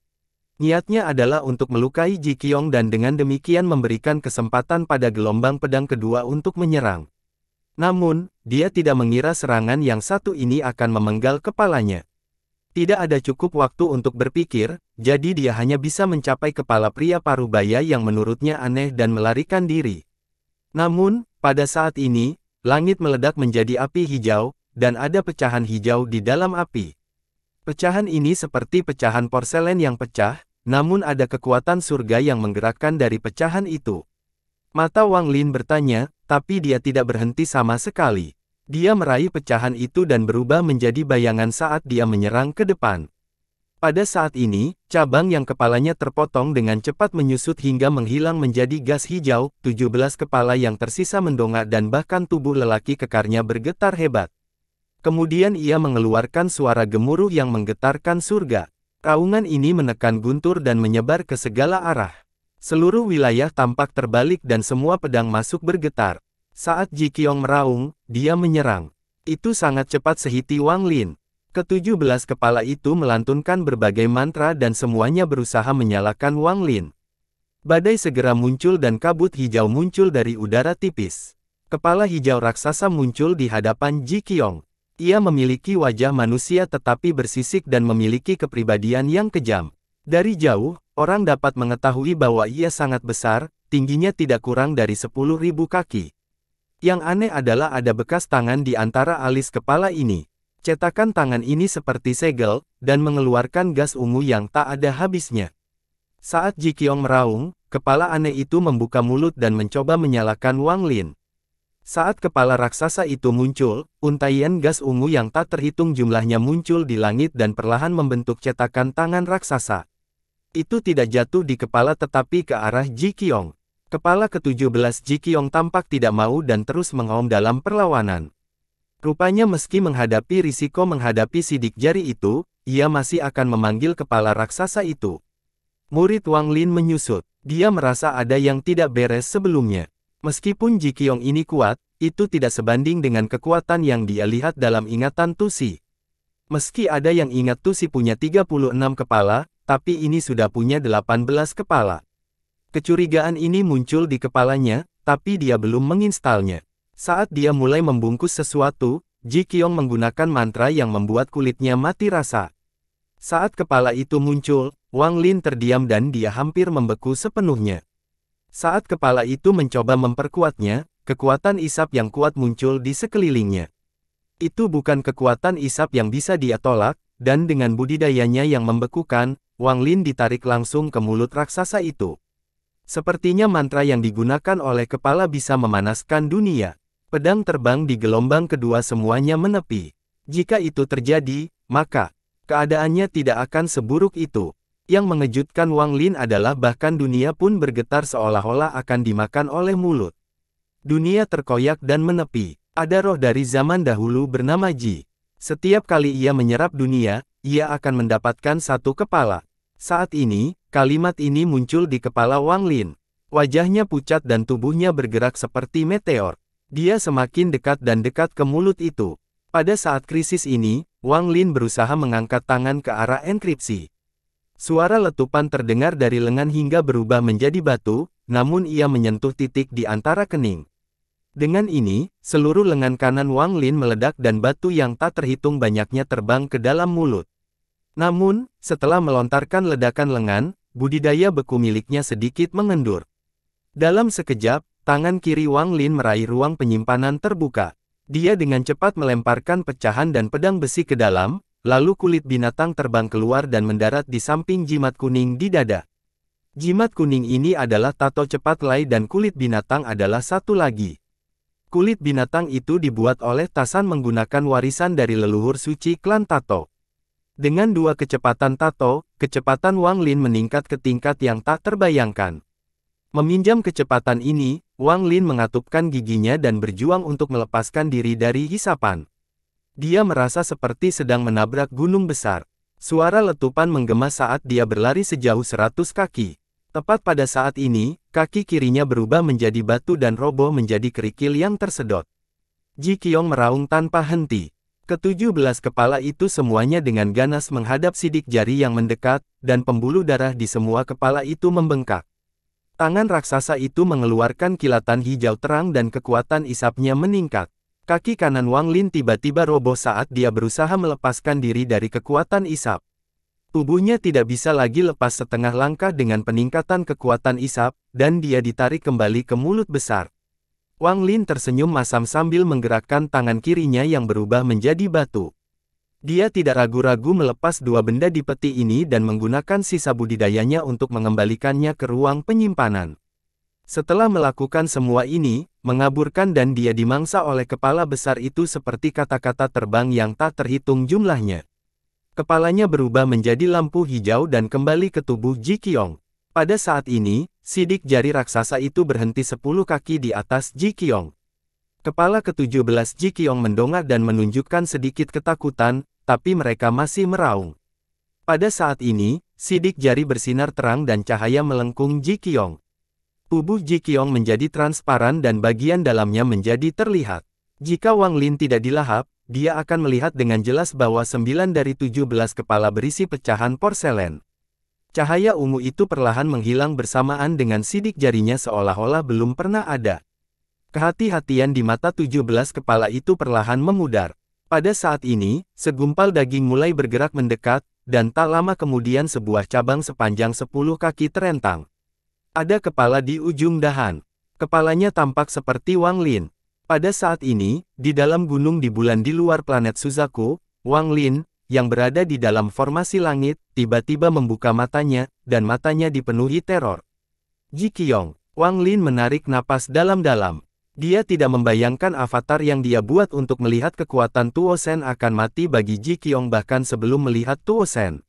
Niatnya adalah untuk melukai Ji Qiong dan dengan demikian memberikan kesempatan pada gelombang pedang kedua untuk menyerang. Namun, dia tidak mengira serangan yang satu ini akan memenggal kepalanya. Tidak ada cukup waktu untuk berpikir, jadi dia hanya bisa mencapai kepala pria parubaya yang menurutnya aneh dan melarikan diri. Namun, pada saat ini, langit meledak menjadi api hijau, dan ada pecahan hijau di dalam api. Pecahan ini seperti pecahan porselen yang pecah, namun ada kekuatan surga yang menggerakkan dari pecahan itu. Mata Wang Lin bertanya, tapi dia tidak berhenti sama sekali. Dia meraih pecahan itu dan berubah menjadi bayangan saat dia menyerang ke depan. Pada saat ini, cabang yang kepalanya terpotong dengan cepat menyusut hingga menghilang menjadi gas hijau, 17 kepala yang tersisa mendongak dan bahkan tubuh lelaki kekarnya bergetar hebat. Kemudian ia mengeluarkan suara gemuruh yang menggetarkan surga. Raungan ini menekan guntur dan menyebar ke segala arah. Seluruh wilayah tampak terbalik dan semua pedang masuk bergetar. Saat Ji Kiong meraung, dia menyerang. Itu sangat cepat sehiti Wang Lin. Ketujuh belas kepala itu melantunkan berbagai mantra dan semuanya berusaha menyalakan Wang Lin. Badai segera muncul dan kabut hijau muncul dari udara tipis. Kepala hijau raksasa muncul di hadapan Ji Kiong. Ia memiliki wajah manusia tetapi bersisik dan memiliki kepribadian yang kejam. Dari jauh, orang dapat mengetahui bahwa ia sangat besar, tingginya tidak kurang dari 10.000 kaki. Yang aneh adalah ada bekas tangan di antara alis kepala ini. Cetakan tangan ini seperti segel, dan mengeluarkan gas ungu yang tak ada habisnya. Saat Ji Kyong meraung, kepala aneh itu membuka mulut dan mencoba menyalakan Wang Lin. Saat kepala raksasa itu muncul, untaian gas ungu yang tak terhitung jumlahnya muncul di langit dan perlahan membentuk cetakan tangan raksasa. Itu tidak jatuh di kepala tetapi ke arah Ji Kyong. Kepala ke-17 Jikyong tampak tidak mau dan terus mengaum dalam perlawanan. Rupanya meski menghadapi risiko menghadapi sidik jari itu, ia masih akan memanggil kepala raksasa itu. Murid Wang Lin menyusut. Dia merasa ada yang tidak beres sebelumnya. Meskipun Jikyong ini kuat, itu tidak sebanding dengan kekuatan yang dia lihat dalam ingatan Tusi. Meski ada yang ingat Tusi punya 36 kepala, tapi ini sudah punya 18 kepala. Kecurigaan ini muncul di kepalanya, tapi dia belum menginstalnya. Saat dia mulai membungkus sesuatu, Ji Kyong menggunakan mantra yang membuat kulitnya mati rasa. Saat kepala itu muncul, Wang Lin terdiam dan dia hampir membeku sepenuhnya. Saat kepala itu mencoba memperkuatnya, kekuatan isap yang kuat muncul di sekelilingnya. Itu bukan kekuatan isap yang bisa dia tolak, dan dengan budidayanya yang membekukan, Wang Lin ditarik langsung ke mulut raksasa itu. Sepertinya mantra yang digunakan oleh kepala bisa memanaskan dunia. Pedang terbang di gelombang kedua semuanya menepi. Jika itu terjadi, maka keadaannya tidak akan seburuk itu. Yang mengejutkan Wang Lin adalah bahkan dunia pun bergetar seolah-olah akan dimakan oleh mulut. Dunia terkoyak dan menepi. Ada roh dari zaman dahulu bernama Ji. Setiap kali ia menyerap dunia, ia akan mendapatkan satu kepala. Saat ini, Kalimat ini muncul di kepala Wang Lin. Wajahnya pucat dan tubuhnya bergerak seperti meteor. Dia semakin dekat dan dekat ke mulut itu. Pada saat krisis ini, Wang Lin berusaha mengangkat tangan ke arah enkripsi. Suara letupan terdengar dari lengan hingga berubah menjadi batu, namun ia menyentuh titik di antara kening. Dengan ini, seluruh lengan kanan Wang Lin meledak dan batu yang tak terhitung banyaknya terbang ke dalam mulut. Namun, setelah melontarkan ledakan lengan, budidaya beku miliknya sedikit mengendur. Dalam sekejap, tangan kiri Wang Lin meraih ruang penyimpanan terbuka. Dia dengan cepat melemparkan pecahan dan pedang besi ke dalam, lalu kulit binatang terbang keluar dan mendarat di samping jimat kuning di dada. Jimat kuning ini adalah tato cepat lai dan kulit binatang adalah satu lagi. Kulit binatang itu dibuat oleh Tasan menggunakan warisan dari leluhur suci klan Tato. Dengan dua kecepatan Tato, kecepatan Wang Lin meningkat ke tingkat yang tak terbayangkan. Meminjam kecepatan ini, Wang Lin mengatupkan giginya dan berjuang untuk melepaskan diri dari hisapan. Dia merasa seperti sedang menabrak gunung besar. Suara letupan menggema saat dia berlari sejauh seratus kaki. Tepat pada saat ini, kaki kirinya berubah menjadi batu dan roboh menjadi kerikil yang tersedot. Ji Qiong meraung tanpa henti. Ketujuh belas kepala itu semuanya dengan ganas menghadap sidik jari yang mendekat, dan pembuluh darah di semua kepala itu membengkak. Tangan raksasa itu mengeluarkan kilatan hijau terang dan kekuatan isapnya meningkat. Kaki kanan Wang Lin tiba-tiba roboh saat dia berusaha melepaskan diri dari kekuatan isap. Tubuhnya tidak bisa lagi lepas setengah langkah dengan peningkatan kekuatan isap, dan dia ditarik kembali ke mulut besar. Wang Lin tersenyum masam sambil menggerakkan tangan kirinya yang berubah menjadi batu. Dia tidak ragu-ragu melepas dua benda di peti ini dan menggunakan sisa budidayanya untuk mengembalikannya ke ruang penyimpanan. Setelah melakukan semua ini, mengaburkan dan dia dimangsa oleh kepala besar itu seperti kata-kata terbang yang tak terhitung jumlahnya. Kepalanya berubah menjadi lampu hijau dan kembali ke tubuh Ji Kiong. Pada saat ini, Sidik jari raksasa itu berhenti sepuluh kaki di atas Ji Kyong. Kepala ke-17 Ji Kyong mendongak dan menunjukkan sedikit ketakutan, tapi mereka masih meraung. Pada saat ini, sidik jari bersinar terang dan cahaya melengkung Ji Kyong. Tubuh Ji Kyong menjadi transparan dan bagian dalamnya menjadi terlihat. Jika Wang Lin tidak dilahap, dia akan melihat dengan jelas bahwa 9 dari 17 kepala berisi pecahan porselen. Cahaya ungu itu perlahan menghilang bersamaan dengan sidik jarinya seolah-olah belum pernah ada. Kehati-hatian di mata 17 kepala itu perlahan memudar. Pada saat ini, segumpal daging mulai bergerak mendekat, dan tak lama kemudian sebuah cabang sepanjang sepuluh kaki terentang. Ada kepala di ujung dahan. Kepalanya tampak seperti Wang Lin. Pada saat ini, di dalam gunung di bulan di luar planet Suzaku, Wang Lin, yang berada di dalam formasi langit, tiba-tiba membuka matanya, dan matanya dipenuhi teror. Ji Kyong, Wang Lin menarik napas dalam-dalam. Dia tidak membayangkan avatar yang dia buat untuk melihat kekuatan Tuo Sen akan mati bagi Ji Kyong bahkan sebelum melihat Tuo Sen.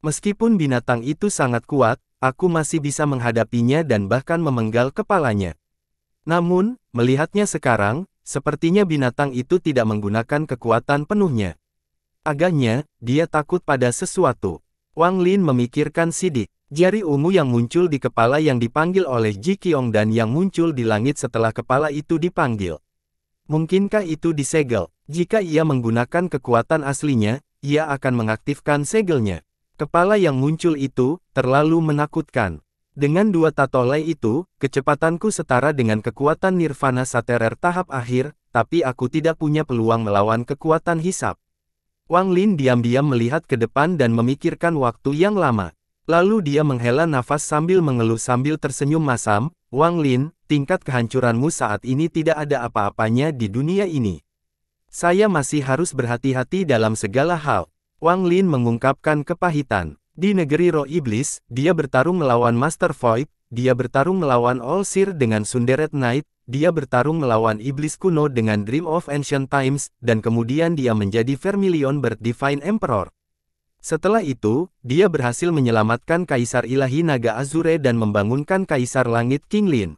Meskipun binatang itu sangat kuat, aku masih bisa menghadapinya dan bahkan memenggal kepalanya. Namun, melihatnya sekarang, sepertinya binatang itu tidak menggunakan kekuatan penuhnya. Agaknya, dia takut pada sesuatu. Wang Lin memikirkan sidik. Jari ungu yang muncul di kepala yang dipanggil oleh Ji Qiong dan yang muncul di langit setelah kepala itu dipanggil. Mungkinkah itu disegel? Jika ia menggunakan kekuatan aslinya, ia akan mengaktifkan segelnya. Kepala yang muncul itu, terlalu menakutkan. Dengan dua tatolai itu, kecepatanku setara dengan kekuatan Nirvana Saterer tahap akhir, tapi aku tidak punya peluang melawan kekuatan hisap. Wang Lin diam-diam melihat ke depan dan memikirkan waktu yang lama. Lalu dia menghela nafas sambil mengeluh sambil tersenyum masam, Wang Lin, tingkat kehancuranmu saat ini tidak ada apa-apanya di dunia ini. Saya masih harus berhati-hati dalam segala hal. Wang Lin mengungkapkan kepahitan. Di negeri roh iblis, dia bertarung melawan Master Void, dia bertarung melawan All Sir dengan Sunderet Knight, dia bertarung melawan iblis kuno dengan Dream of Ancient Times, dan kemudian dia menjadi Vermilion Bird Divine Emperor. Setelah itu, dia berhasil menyelamatkan Kaisar Ilahi Naga Azure dan membangunkan Kaisar Langit King Lin.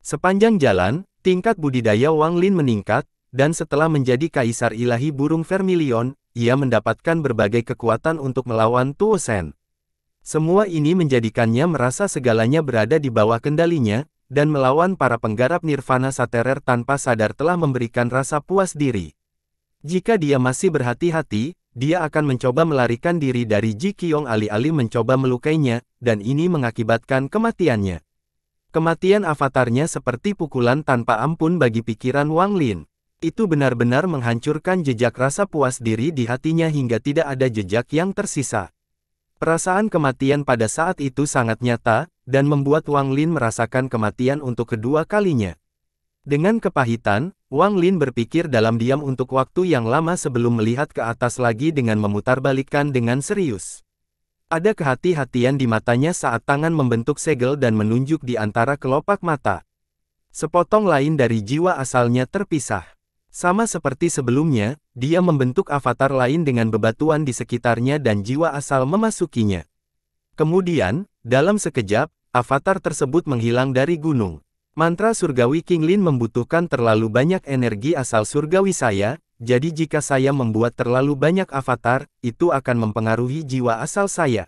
Sepanjang jalan, tingkat budidaya Wang Lin meningkat, dan setelah menjadi Kaisar Ilahi Burung Vermilion, ia mendapatkan berbagai kekuatan untuk melawan Tuo Sen. Semua ini menjadikannya merasa segalanya berada di bawah kendalinya, dan melawan para penggarap nirvana saterer tanpa sadar telah memberikan rasa puas diri. Jika dia masih berhati-hati, dia akan mencoba melarikan diri dari Ji Kyong alih-alih mencoba melukainya, dan ini mengakibatkan kematiannya. Kematian avatarnya seperti pukulan tanpa ampun bagi pikiran Wang Lin. Itu benar-benar menghancurkan jejak rasa puas diri di hatinya hingga tidak ada jejak yang tersisa. Perasaan kematian pada saat itu sangat nyata, dan membuat Wang Lin merasakan kematian untuk kedua kalinya. Dengan kepahitan, Wang Lin berpikir dalam diam untuk waktu yang lama sebelum melihat ke atas lagi dengan memutarbalikkan dengan serius. Ada kehati-hatian di matanya saat tangan membentuk segel dan menunjuk di antara kelopak mata. Sepotong lain dari jiwa asalnya terpisah. Sama seperti sebelumnya, dia membentuk avatar lain dengan bebatuan di sekitarnya dan jiwa asal memasukinya. Kemudian, dalam sekejap, avatar tersebut menghilang dari gunung. Mantra surgawi King Lin membutuhkan terlalu banyak energi asal surgawi saya, jadi jika saya membuat terlalu banyak avatar, itu akan mempengaruhi jiwa asal saya.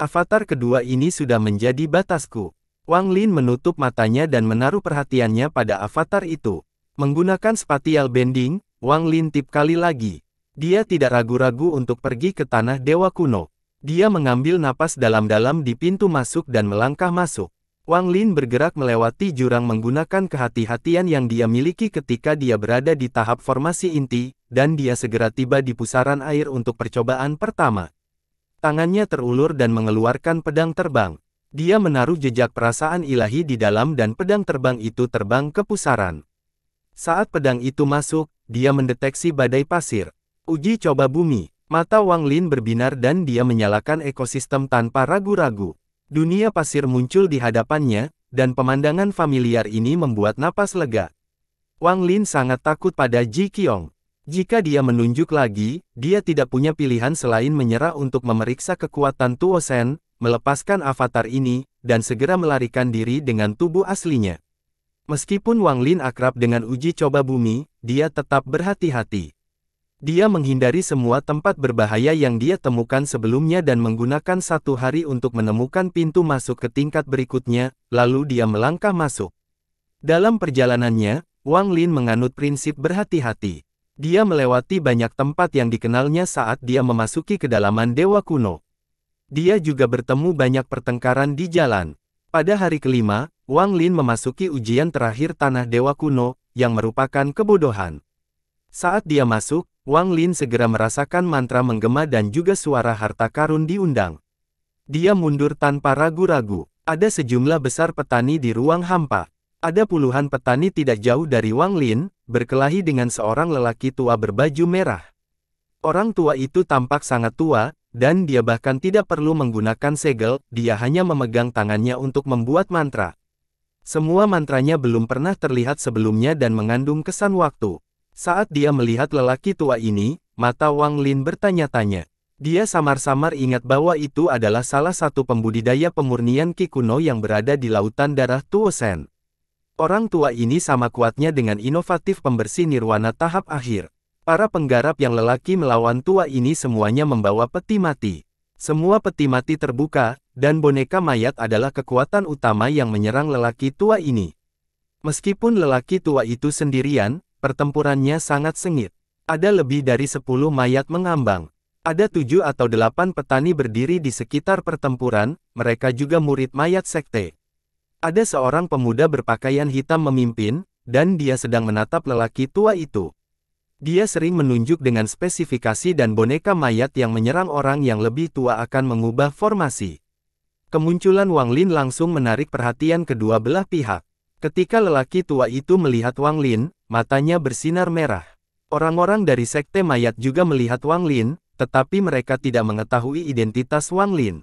Avatar kedua ini sudah menjadi batasku. Wang Lin menutup matanya dan menaruh perhatiannya pada avatar itu. Menggunakan spatial bending, Wang Lin tip kali lagi. Dia tidak ragu-ragu untuk pergi ke tanah dewa kuno. Dia mengambil napas dalam-dalam di pintu masuk dan melangkah masuk. Wang Lin bergerak melewati jurang menggunakan kehati-hatian yang dia miliki ketika dia berada di tahap formasi inti, dan dia segera tiba di pusaran air untuk percobaan pertama. Tangannya terulur dan mengeluarkan pedang terbang. Dia menaruh jejak perasaan ilahi di dalam dan pedang terbang itu terbang ke pusaran. Saat pedang itu masuk, dia mendeteksi badai pasir. Uji coba bumi. Mata Wang Lin berbinar dan dia menyalakan ekosistem tanpa ragu-ragu. Dunia pasir muncul di hadapannya, dan pemandangan familiar ini membuat napas lega. Wang Lin sangat takut pada Ji Qiong. Jika dia menunjuk lagi, dia tidak punya pilihan selain menyerah untuk memeriksa kekuatan Tuo Shen, melepaskan avatar ini, dan segera melarikan diri dengan tubuh aslinya. Meskipun Wang Lin akrab dengan uji coba bumi, dia tetap berhati-hati. Dia menghindari semua tempat berbahaya yang dia temukan sebelumnya dan menggunakan satu hari untuk menemukan pintu masuk ke tingkat berikutnya, lalu dia melangkah masuk. Dalam perjalanannya, Wang Lin menganut prinsip berhati-hati. Dia melewati banyak tempat yang dikenalnya saat dia memasuki kedalaman dewa kuno. Dia juga bertemu banyak pertengkaran di jalan. Pada hari kelima, Wang Lin memasuki ujian terakhir Tanah Dewa Kuno, yang merupakan kebodohan. Saat dia masuk, Wang Lin segera merasakan mantra menggema dan juga suara harta karun diundang. Dia mundur tanpa ragu-ragu. Ada sejumlah besar petani di ruang hampa. Ada puluhan petani tidak jauh dari Wang Lin, berkelahi dengan seorang lelaki tua berbaju merah. Orang tua itu tampak sangat tua, dan dia bahkan tidak perlu menggunakan segel, dia hanya memegang tangannya untuk membuat mantra. Semua mantranya belum pernah terlihat sebelumnya dan mengandung kesan waktu. Saat dia melihat lelaki tua ini, mata Wang Lin bertanya-tanya. Dia samar-samar ingat bahwa itu adalah salah satu pembudidaya pemurnian kikuno yang berada di lautan darah Tuosen. Orang tua ini sama kuatnya dengan inovatif pembersih nirwana tahap akhir. Para penggarap yang lelaki melawan tua ini semuanya membawa peti mati. Semua peti mati terbuka, dan boneka mayat adalah kekuatan utama yang menyerang lelaki tua ini. Meskipun lelaki tua itu sendirian, pertempurannya sangat sengit. Ada lebih dari 10 mayat mengambang. Ada tujuh atau delapan petani berdiri di sekitar pertempuran, mereka juga murid mayat sekte. Ada seorang pemuda berpakaian hitam memimpin, dan dia sedang menatap lelaki tua itu. Dia sering menunjuk dengan spesifikasi dan boneka mayat yang menyerang orang yang lebih tua akan mengubah formasi. Kemunculan Wang Lin langsung menarik perhatian kedua belah pihak. Ketika lelaki tua itu melihat Wang Lin, matanya bersinar merah. Orang-orang dari sekte mayat juga melihat Wang Lin, tetapi mereka tidak mengetahui identitas Wang Lin.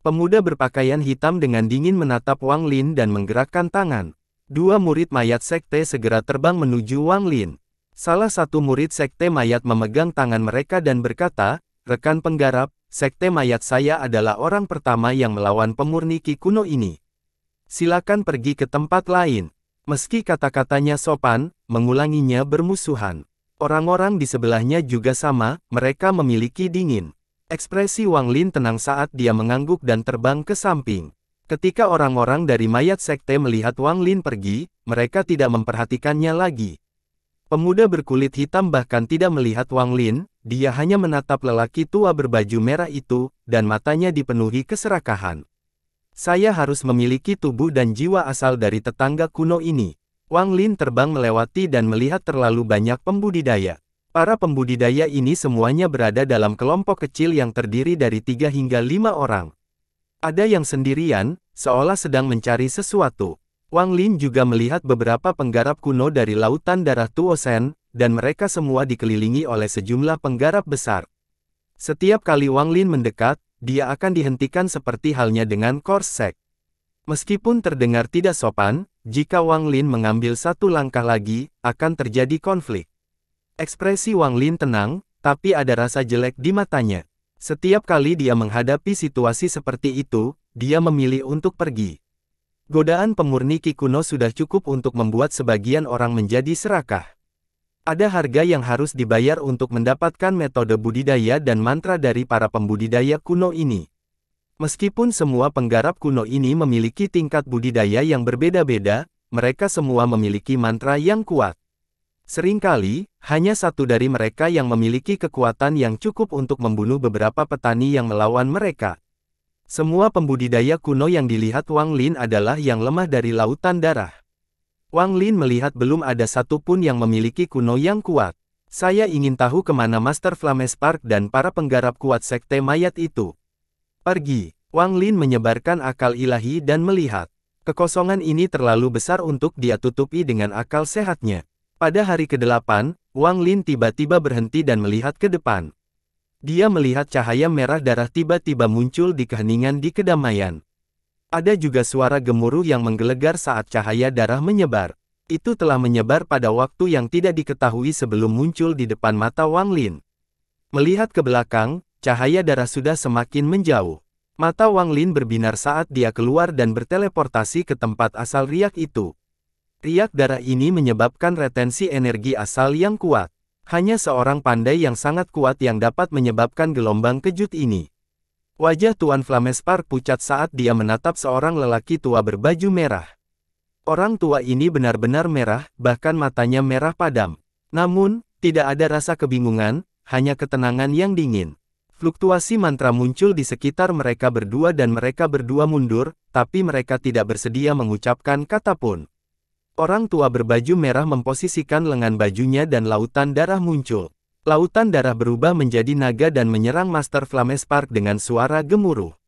Pemuda berpakaian hitam dengan dingin menatap Wang Lin dan menggerakkan tangan. Dua murid mayat sekte segera terbang menuju Wang Lin. Salah satu murid sekte mayat memegang tangan mereka dan berkata, rekan penggarap, sekte mayat saya adalah orang pertama yang melawan pemurni Ki kuno ini. Silakan pergi ke tempat lain. Meski kata-katanya sopan, mengulanginya bermusuhan. Orang-orang di sebelahnya juga sama, mereka memiliki dingin. Ekspresi Wang Lin tenang saat dia mengangguk dan terbang ke samping. Ketika orang-orang dari mayat sekte melihat Wang Lin pergi, mereka tidak memperhatikannya lagi. Pemuda berkulit hitam bahkan tidak melihat Wang Lin, dia hanya menatap lelaki tua berbaju merah itu, dan matanya dipenuhi keserakahan. Saya harus memiliki tubuh dan jiwa asal dari tetangga kuno ini. Wang Lin terbang melewati dan melihat terlalu banyak pembudidaya. Para pembudidaya ini semuanya berada dalam kelompok kecil yang terdiri dari tiga hingga lima orang. Ada yang sendirian, seolah sedang mencari sesuatu. Wang Lin juga melihat beberapa penggarap kuno dari Lautan Darah Tuosen, dan mereka semua dikelilingi oleh sejumlah penggarap besar. Setiap kali Wang Lin mendekat, dia akan dihentikan seperti halnya dengan Korsek. Meskipun terdengar tidak sopan, jika Wang Lin mengambil satu langkah lagi, akan terjadi konflik. Ekspresi Wang Lin tenang, tapi ada rasa jelek di matanya. Setiap kali dia menghadapi situasi seperti itu, dia memilih untuk pergi. Godaan pemurni Ki kuno sudah cukup untuk membuat sebagian orang menjadi serakah. Ada harga yang harus dibayar untuk mendapatkan metode budidaya dan mantra dari para pembudidaya kuno ini. Meskipun semua penggarap kuno ini memiliki tingkat budidaya yang berbeda-beda, mereka semua memiliki mantra yang kuat. Seringkali, hanya satu dari mereka yang memiliki kekuatan yang cukup untuk membunuh beberapa petani yang melawan mereka. Semua pembudidaya kuno yang dilihat Wang Lin adalah yang lemah dari lautan darah. Wang Lin melihat belum ada satupun yang memiliki kuno yang kuat. Saya ingin tahu kemana Master Flames Park dan para penggarap kuat sekte mayat itu. Pergi. Wang Lin menyebarkan akal ilahi dan melihat. Kekosongan ini terlalu besar untuk dia tutupi dengan akal sehatnya. Pada hari ke-8, Wang Lin tiba-tiba berhenti dan melihat ke depan. Dia melihat cahaya merah darah tiba-tiba muncul di keheningan di kedamaian. Ada juga suara gemuruh yang menggelegar saat cahaya darah menyebar. Itu telah menyebar pada waktu yang tidak diketahui sebelum muncul di depan mata Wang Lin. Melihat ke belakang, cahaya darah sudah semakin menjauh. Mata Wang Lin berbinar saat dia keluar dan berteleportasi ke tempat asal riak itu. Riak darah ini menyebabkan retensi energi asal yang kuat. Hanya seorang pandai yang sangat kuat yang dapat menyebabkan gelombang kejut ini. Wajah Tuan Flamespar pucat saat dia menatap seorang lelaki tua berbaju merah. Orang tua ini benar-benar merah, bahkan matanya merah padam. Namun, tidak ada rasa kebingungan, hanya ketenangan yang dingin. Fluktuasi mantra muncul di sekitar mereka berdua dan mereka berdua mundur, tapi mereka tidak bersedia mengucapkan kata pun. Orang tua berbaju merah memposisikan lengan bajunya dan lautan darah muncul. Lautan darah berubah menjadi naga dan menyerang Master Spark dengan suara gemuruh.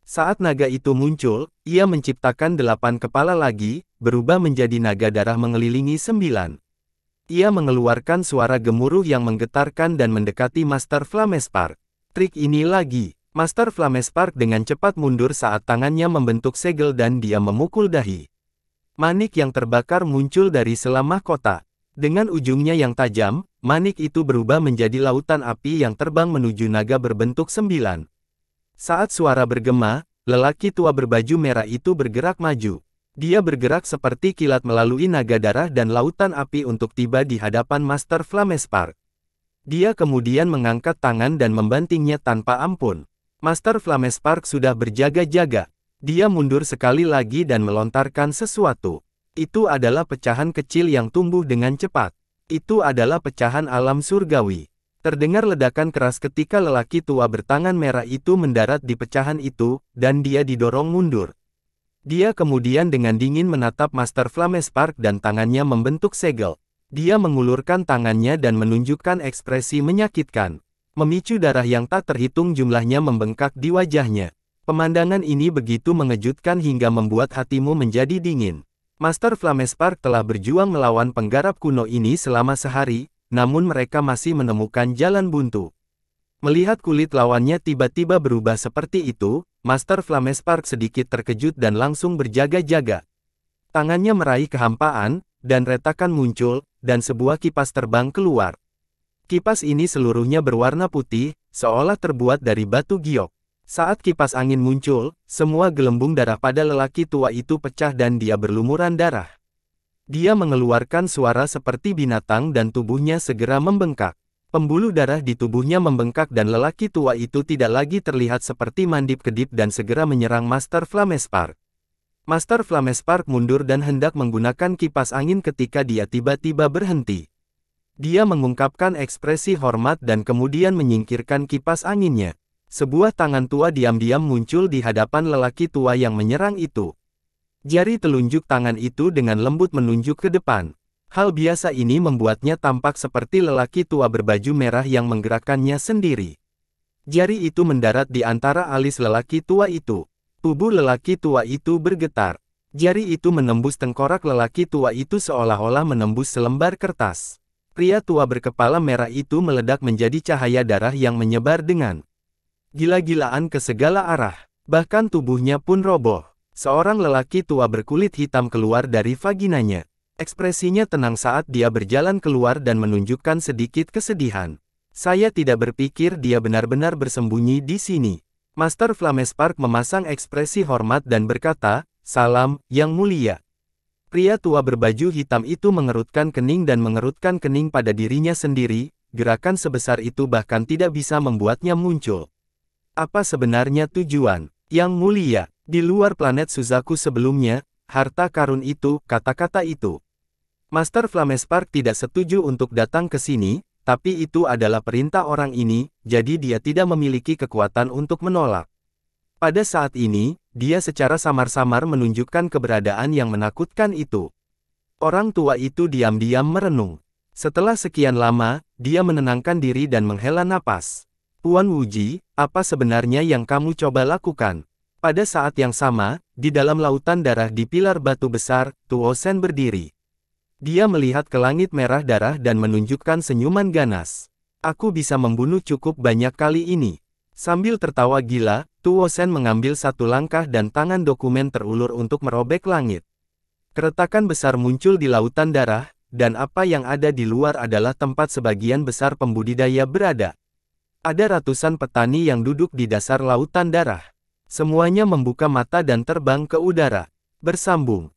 Saat naga itu muncul, ia menciptakan delapan kepala lagi, berubah menjadi naga darah mengelilingi sembilan. Ia mengeluarkan suara gemuruh yang menggetarkan dan mendekati Master Spark. Trik ini lagi, Master Spark dengan cepat mundur saat tangannya membentuk segel dan dia memukul dahi. Manik yang terbakar muncul dari selama kota. Dengan ujungnya yang tajam, manik itu berubah menjadi lautan api yang terbang menuju naga berbentuk sembilan. Saat suara bergema, lelaki tua berbaju merah itu bergerak maju. Dia bergerak seperti kilat melalui naga darah dan lautan api untuk tiba di hadapan Master Flamespar. Dia kemudian mengangkat tangan dan membantingnya tanpa ampun. Master Flamespark sudah berjaga-jaga. Dia mundur sekali lagi dan melontarkan sesuatu. Itu adalah pecahan kecil yang tumbuh dengan cepat. Itu adalah pecahan alam surgawi. Terdengar ledakan keras ketika lelaki tua bertangan merah itu mendarat di pecahan itu, dan dia didorong mundur. Dia kemudian dengan dingin menatap Master Flames Park dan tangannya membentuk segel. Dia mengulurkan tangannya dan menunjukkan ekspresi menyakitkan. Memicu darah yang tak terhitung jumlahnya membengkak di wajahnya. Pemandangan ini begitu mengejutkan hingga membuat hatimu menjadi dingin. Master Flames Park telah berjuang melawan penggarap kuno ini selama sehari, namun mereka masih menemukan jalan buntu. Melihat kulit lawannya tiba-tiba berubah seperti itu, Master Flames Park sedikit terkejut dan langsung berjaga-jaga. Tangannya meraih kehampaan, dan retakan muncul, dan sebuah kipas terbang keluar. Kipas ini seluruhnya berwarna putih, seolah terbuat dari batu giok. Saat kipas angin muncul, semua gelembung darah pada lelaki tua itu pecah dan dia berlumuran darah. Dia mengeluarkan suara seperti binatang dan tubuhnya segera membengkak. Pembuluh darah di tubuhnya membengkak dan lelaki tua itu tidak lagi terlihat seperti mandip kedip dan segera menyerang Master Flamespark. Master Flamespark mundur dan hendak menggunakan kipas angin ketika dia tiba-tiba berhenti. Dia mengungkapkan ekspresi hormat dan kemudian menyingkirkan kipas anginnya. Sebuah tangan tua diam-diam muncul di hadapan lelaki tua yang menyerang itu. Jari telunjuk tangan itu dengan lembut menunjuk ke depan. Hal biasa ini membuatnya tampak seperti lelaki tua berbaju merah yang menggerakkannya sendiri. Jari itu mendarat di antara alis lelaki tua itu. Tubuh lelaki tua itu bergetar. Jari itu menembus tengkorak lelaki tua itu seolah-olah menembus selembar kertas. Pria tua berkepala merah itu meledak menjadi cahaya darah yang menyebar dengan gila-gilaan ke segala arah, bahkan tubuhnya pun roboh. Seorang lelaki tua berkulit hitam keluar dari vaginanya. Ekspresinya tenang saat dia berjalan keluar dan menunjukkan sedikit kesedihan. Saya tidak berpikir dia benar-benar bersembunyi di sini. Master Flames Park memasang ekspresi hormat dan berkata, Salam, Yang Mulia. Pria tua berbaju hitam itu mengerutkan kening dan mengerutkan kening pada dirinya sendiri, gerakan sebesar itu bahkan tidak bisa membuatnya muncul. Apa sebenarnya tujuan? Yang mulia, di luar planet Suzaku sebelumnya, harta karun itu, kata-kata itu. Master Flamespark tidak setuju untuk datang ke sini, tapi itu adalah perintah orang ini, jadi dia tidak memiliki kekuatan untuk menolak. Pada saat ini, dia secara samar-samar menunjukkan keberadaan yang menakutkan itu. Orang tua itu diam-diam merenung. Setelah sekian lama, dia menenangkan diri dan menghela napas. Tuan Wuji, apa sebenarnya yang kamu coba lakukan? Pada saat yang sama, di dalam lautan darah di pilar batu besar, Tuo Sen berdiri. Dia melihat ke langit merah darah dan menunjukkan senyuman ganas. Aku bisa membunuh cukup banyak kali ini. Sambil tertawa gila, Tuo Sen mengambil satu langkah dan tangan dokumen terulur untuk merobek langit. Keretakan besar muncul di lautan darah, dan apa yang ada di luar adalah tempat sebagian besar pembudidaya berada. Ada ratusan petani yang duduk di dasar lautan darah. Semuanya membuka mata dan terbang ke udara. Bersambung.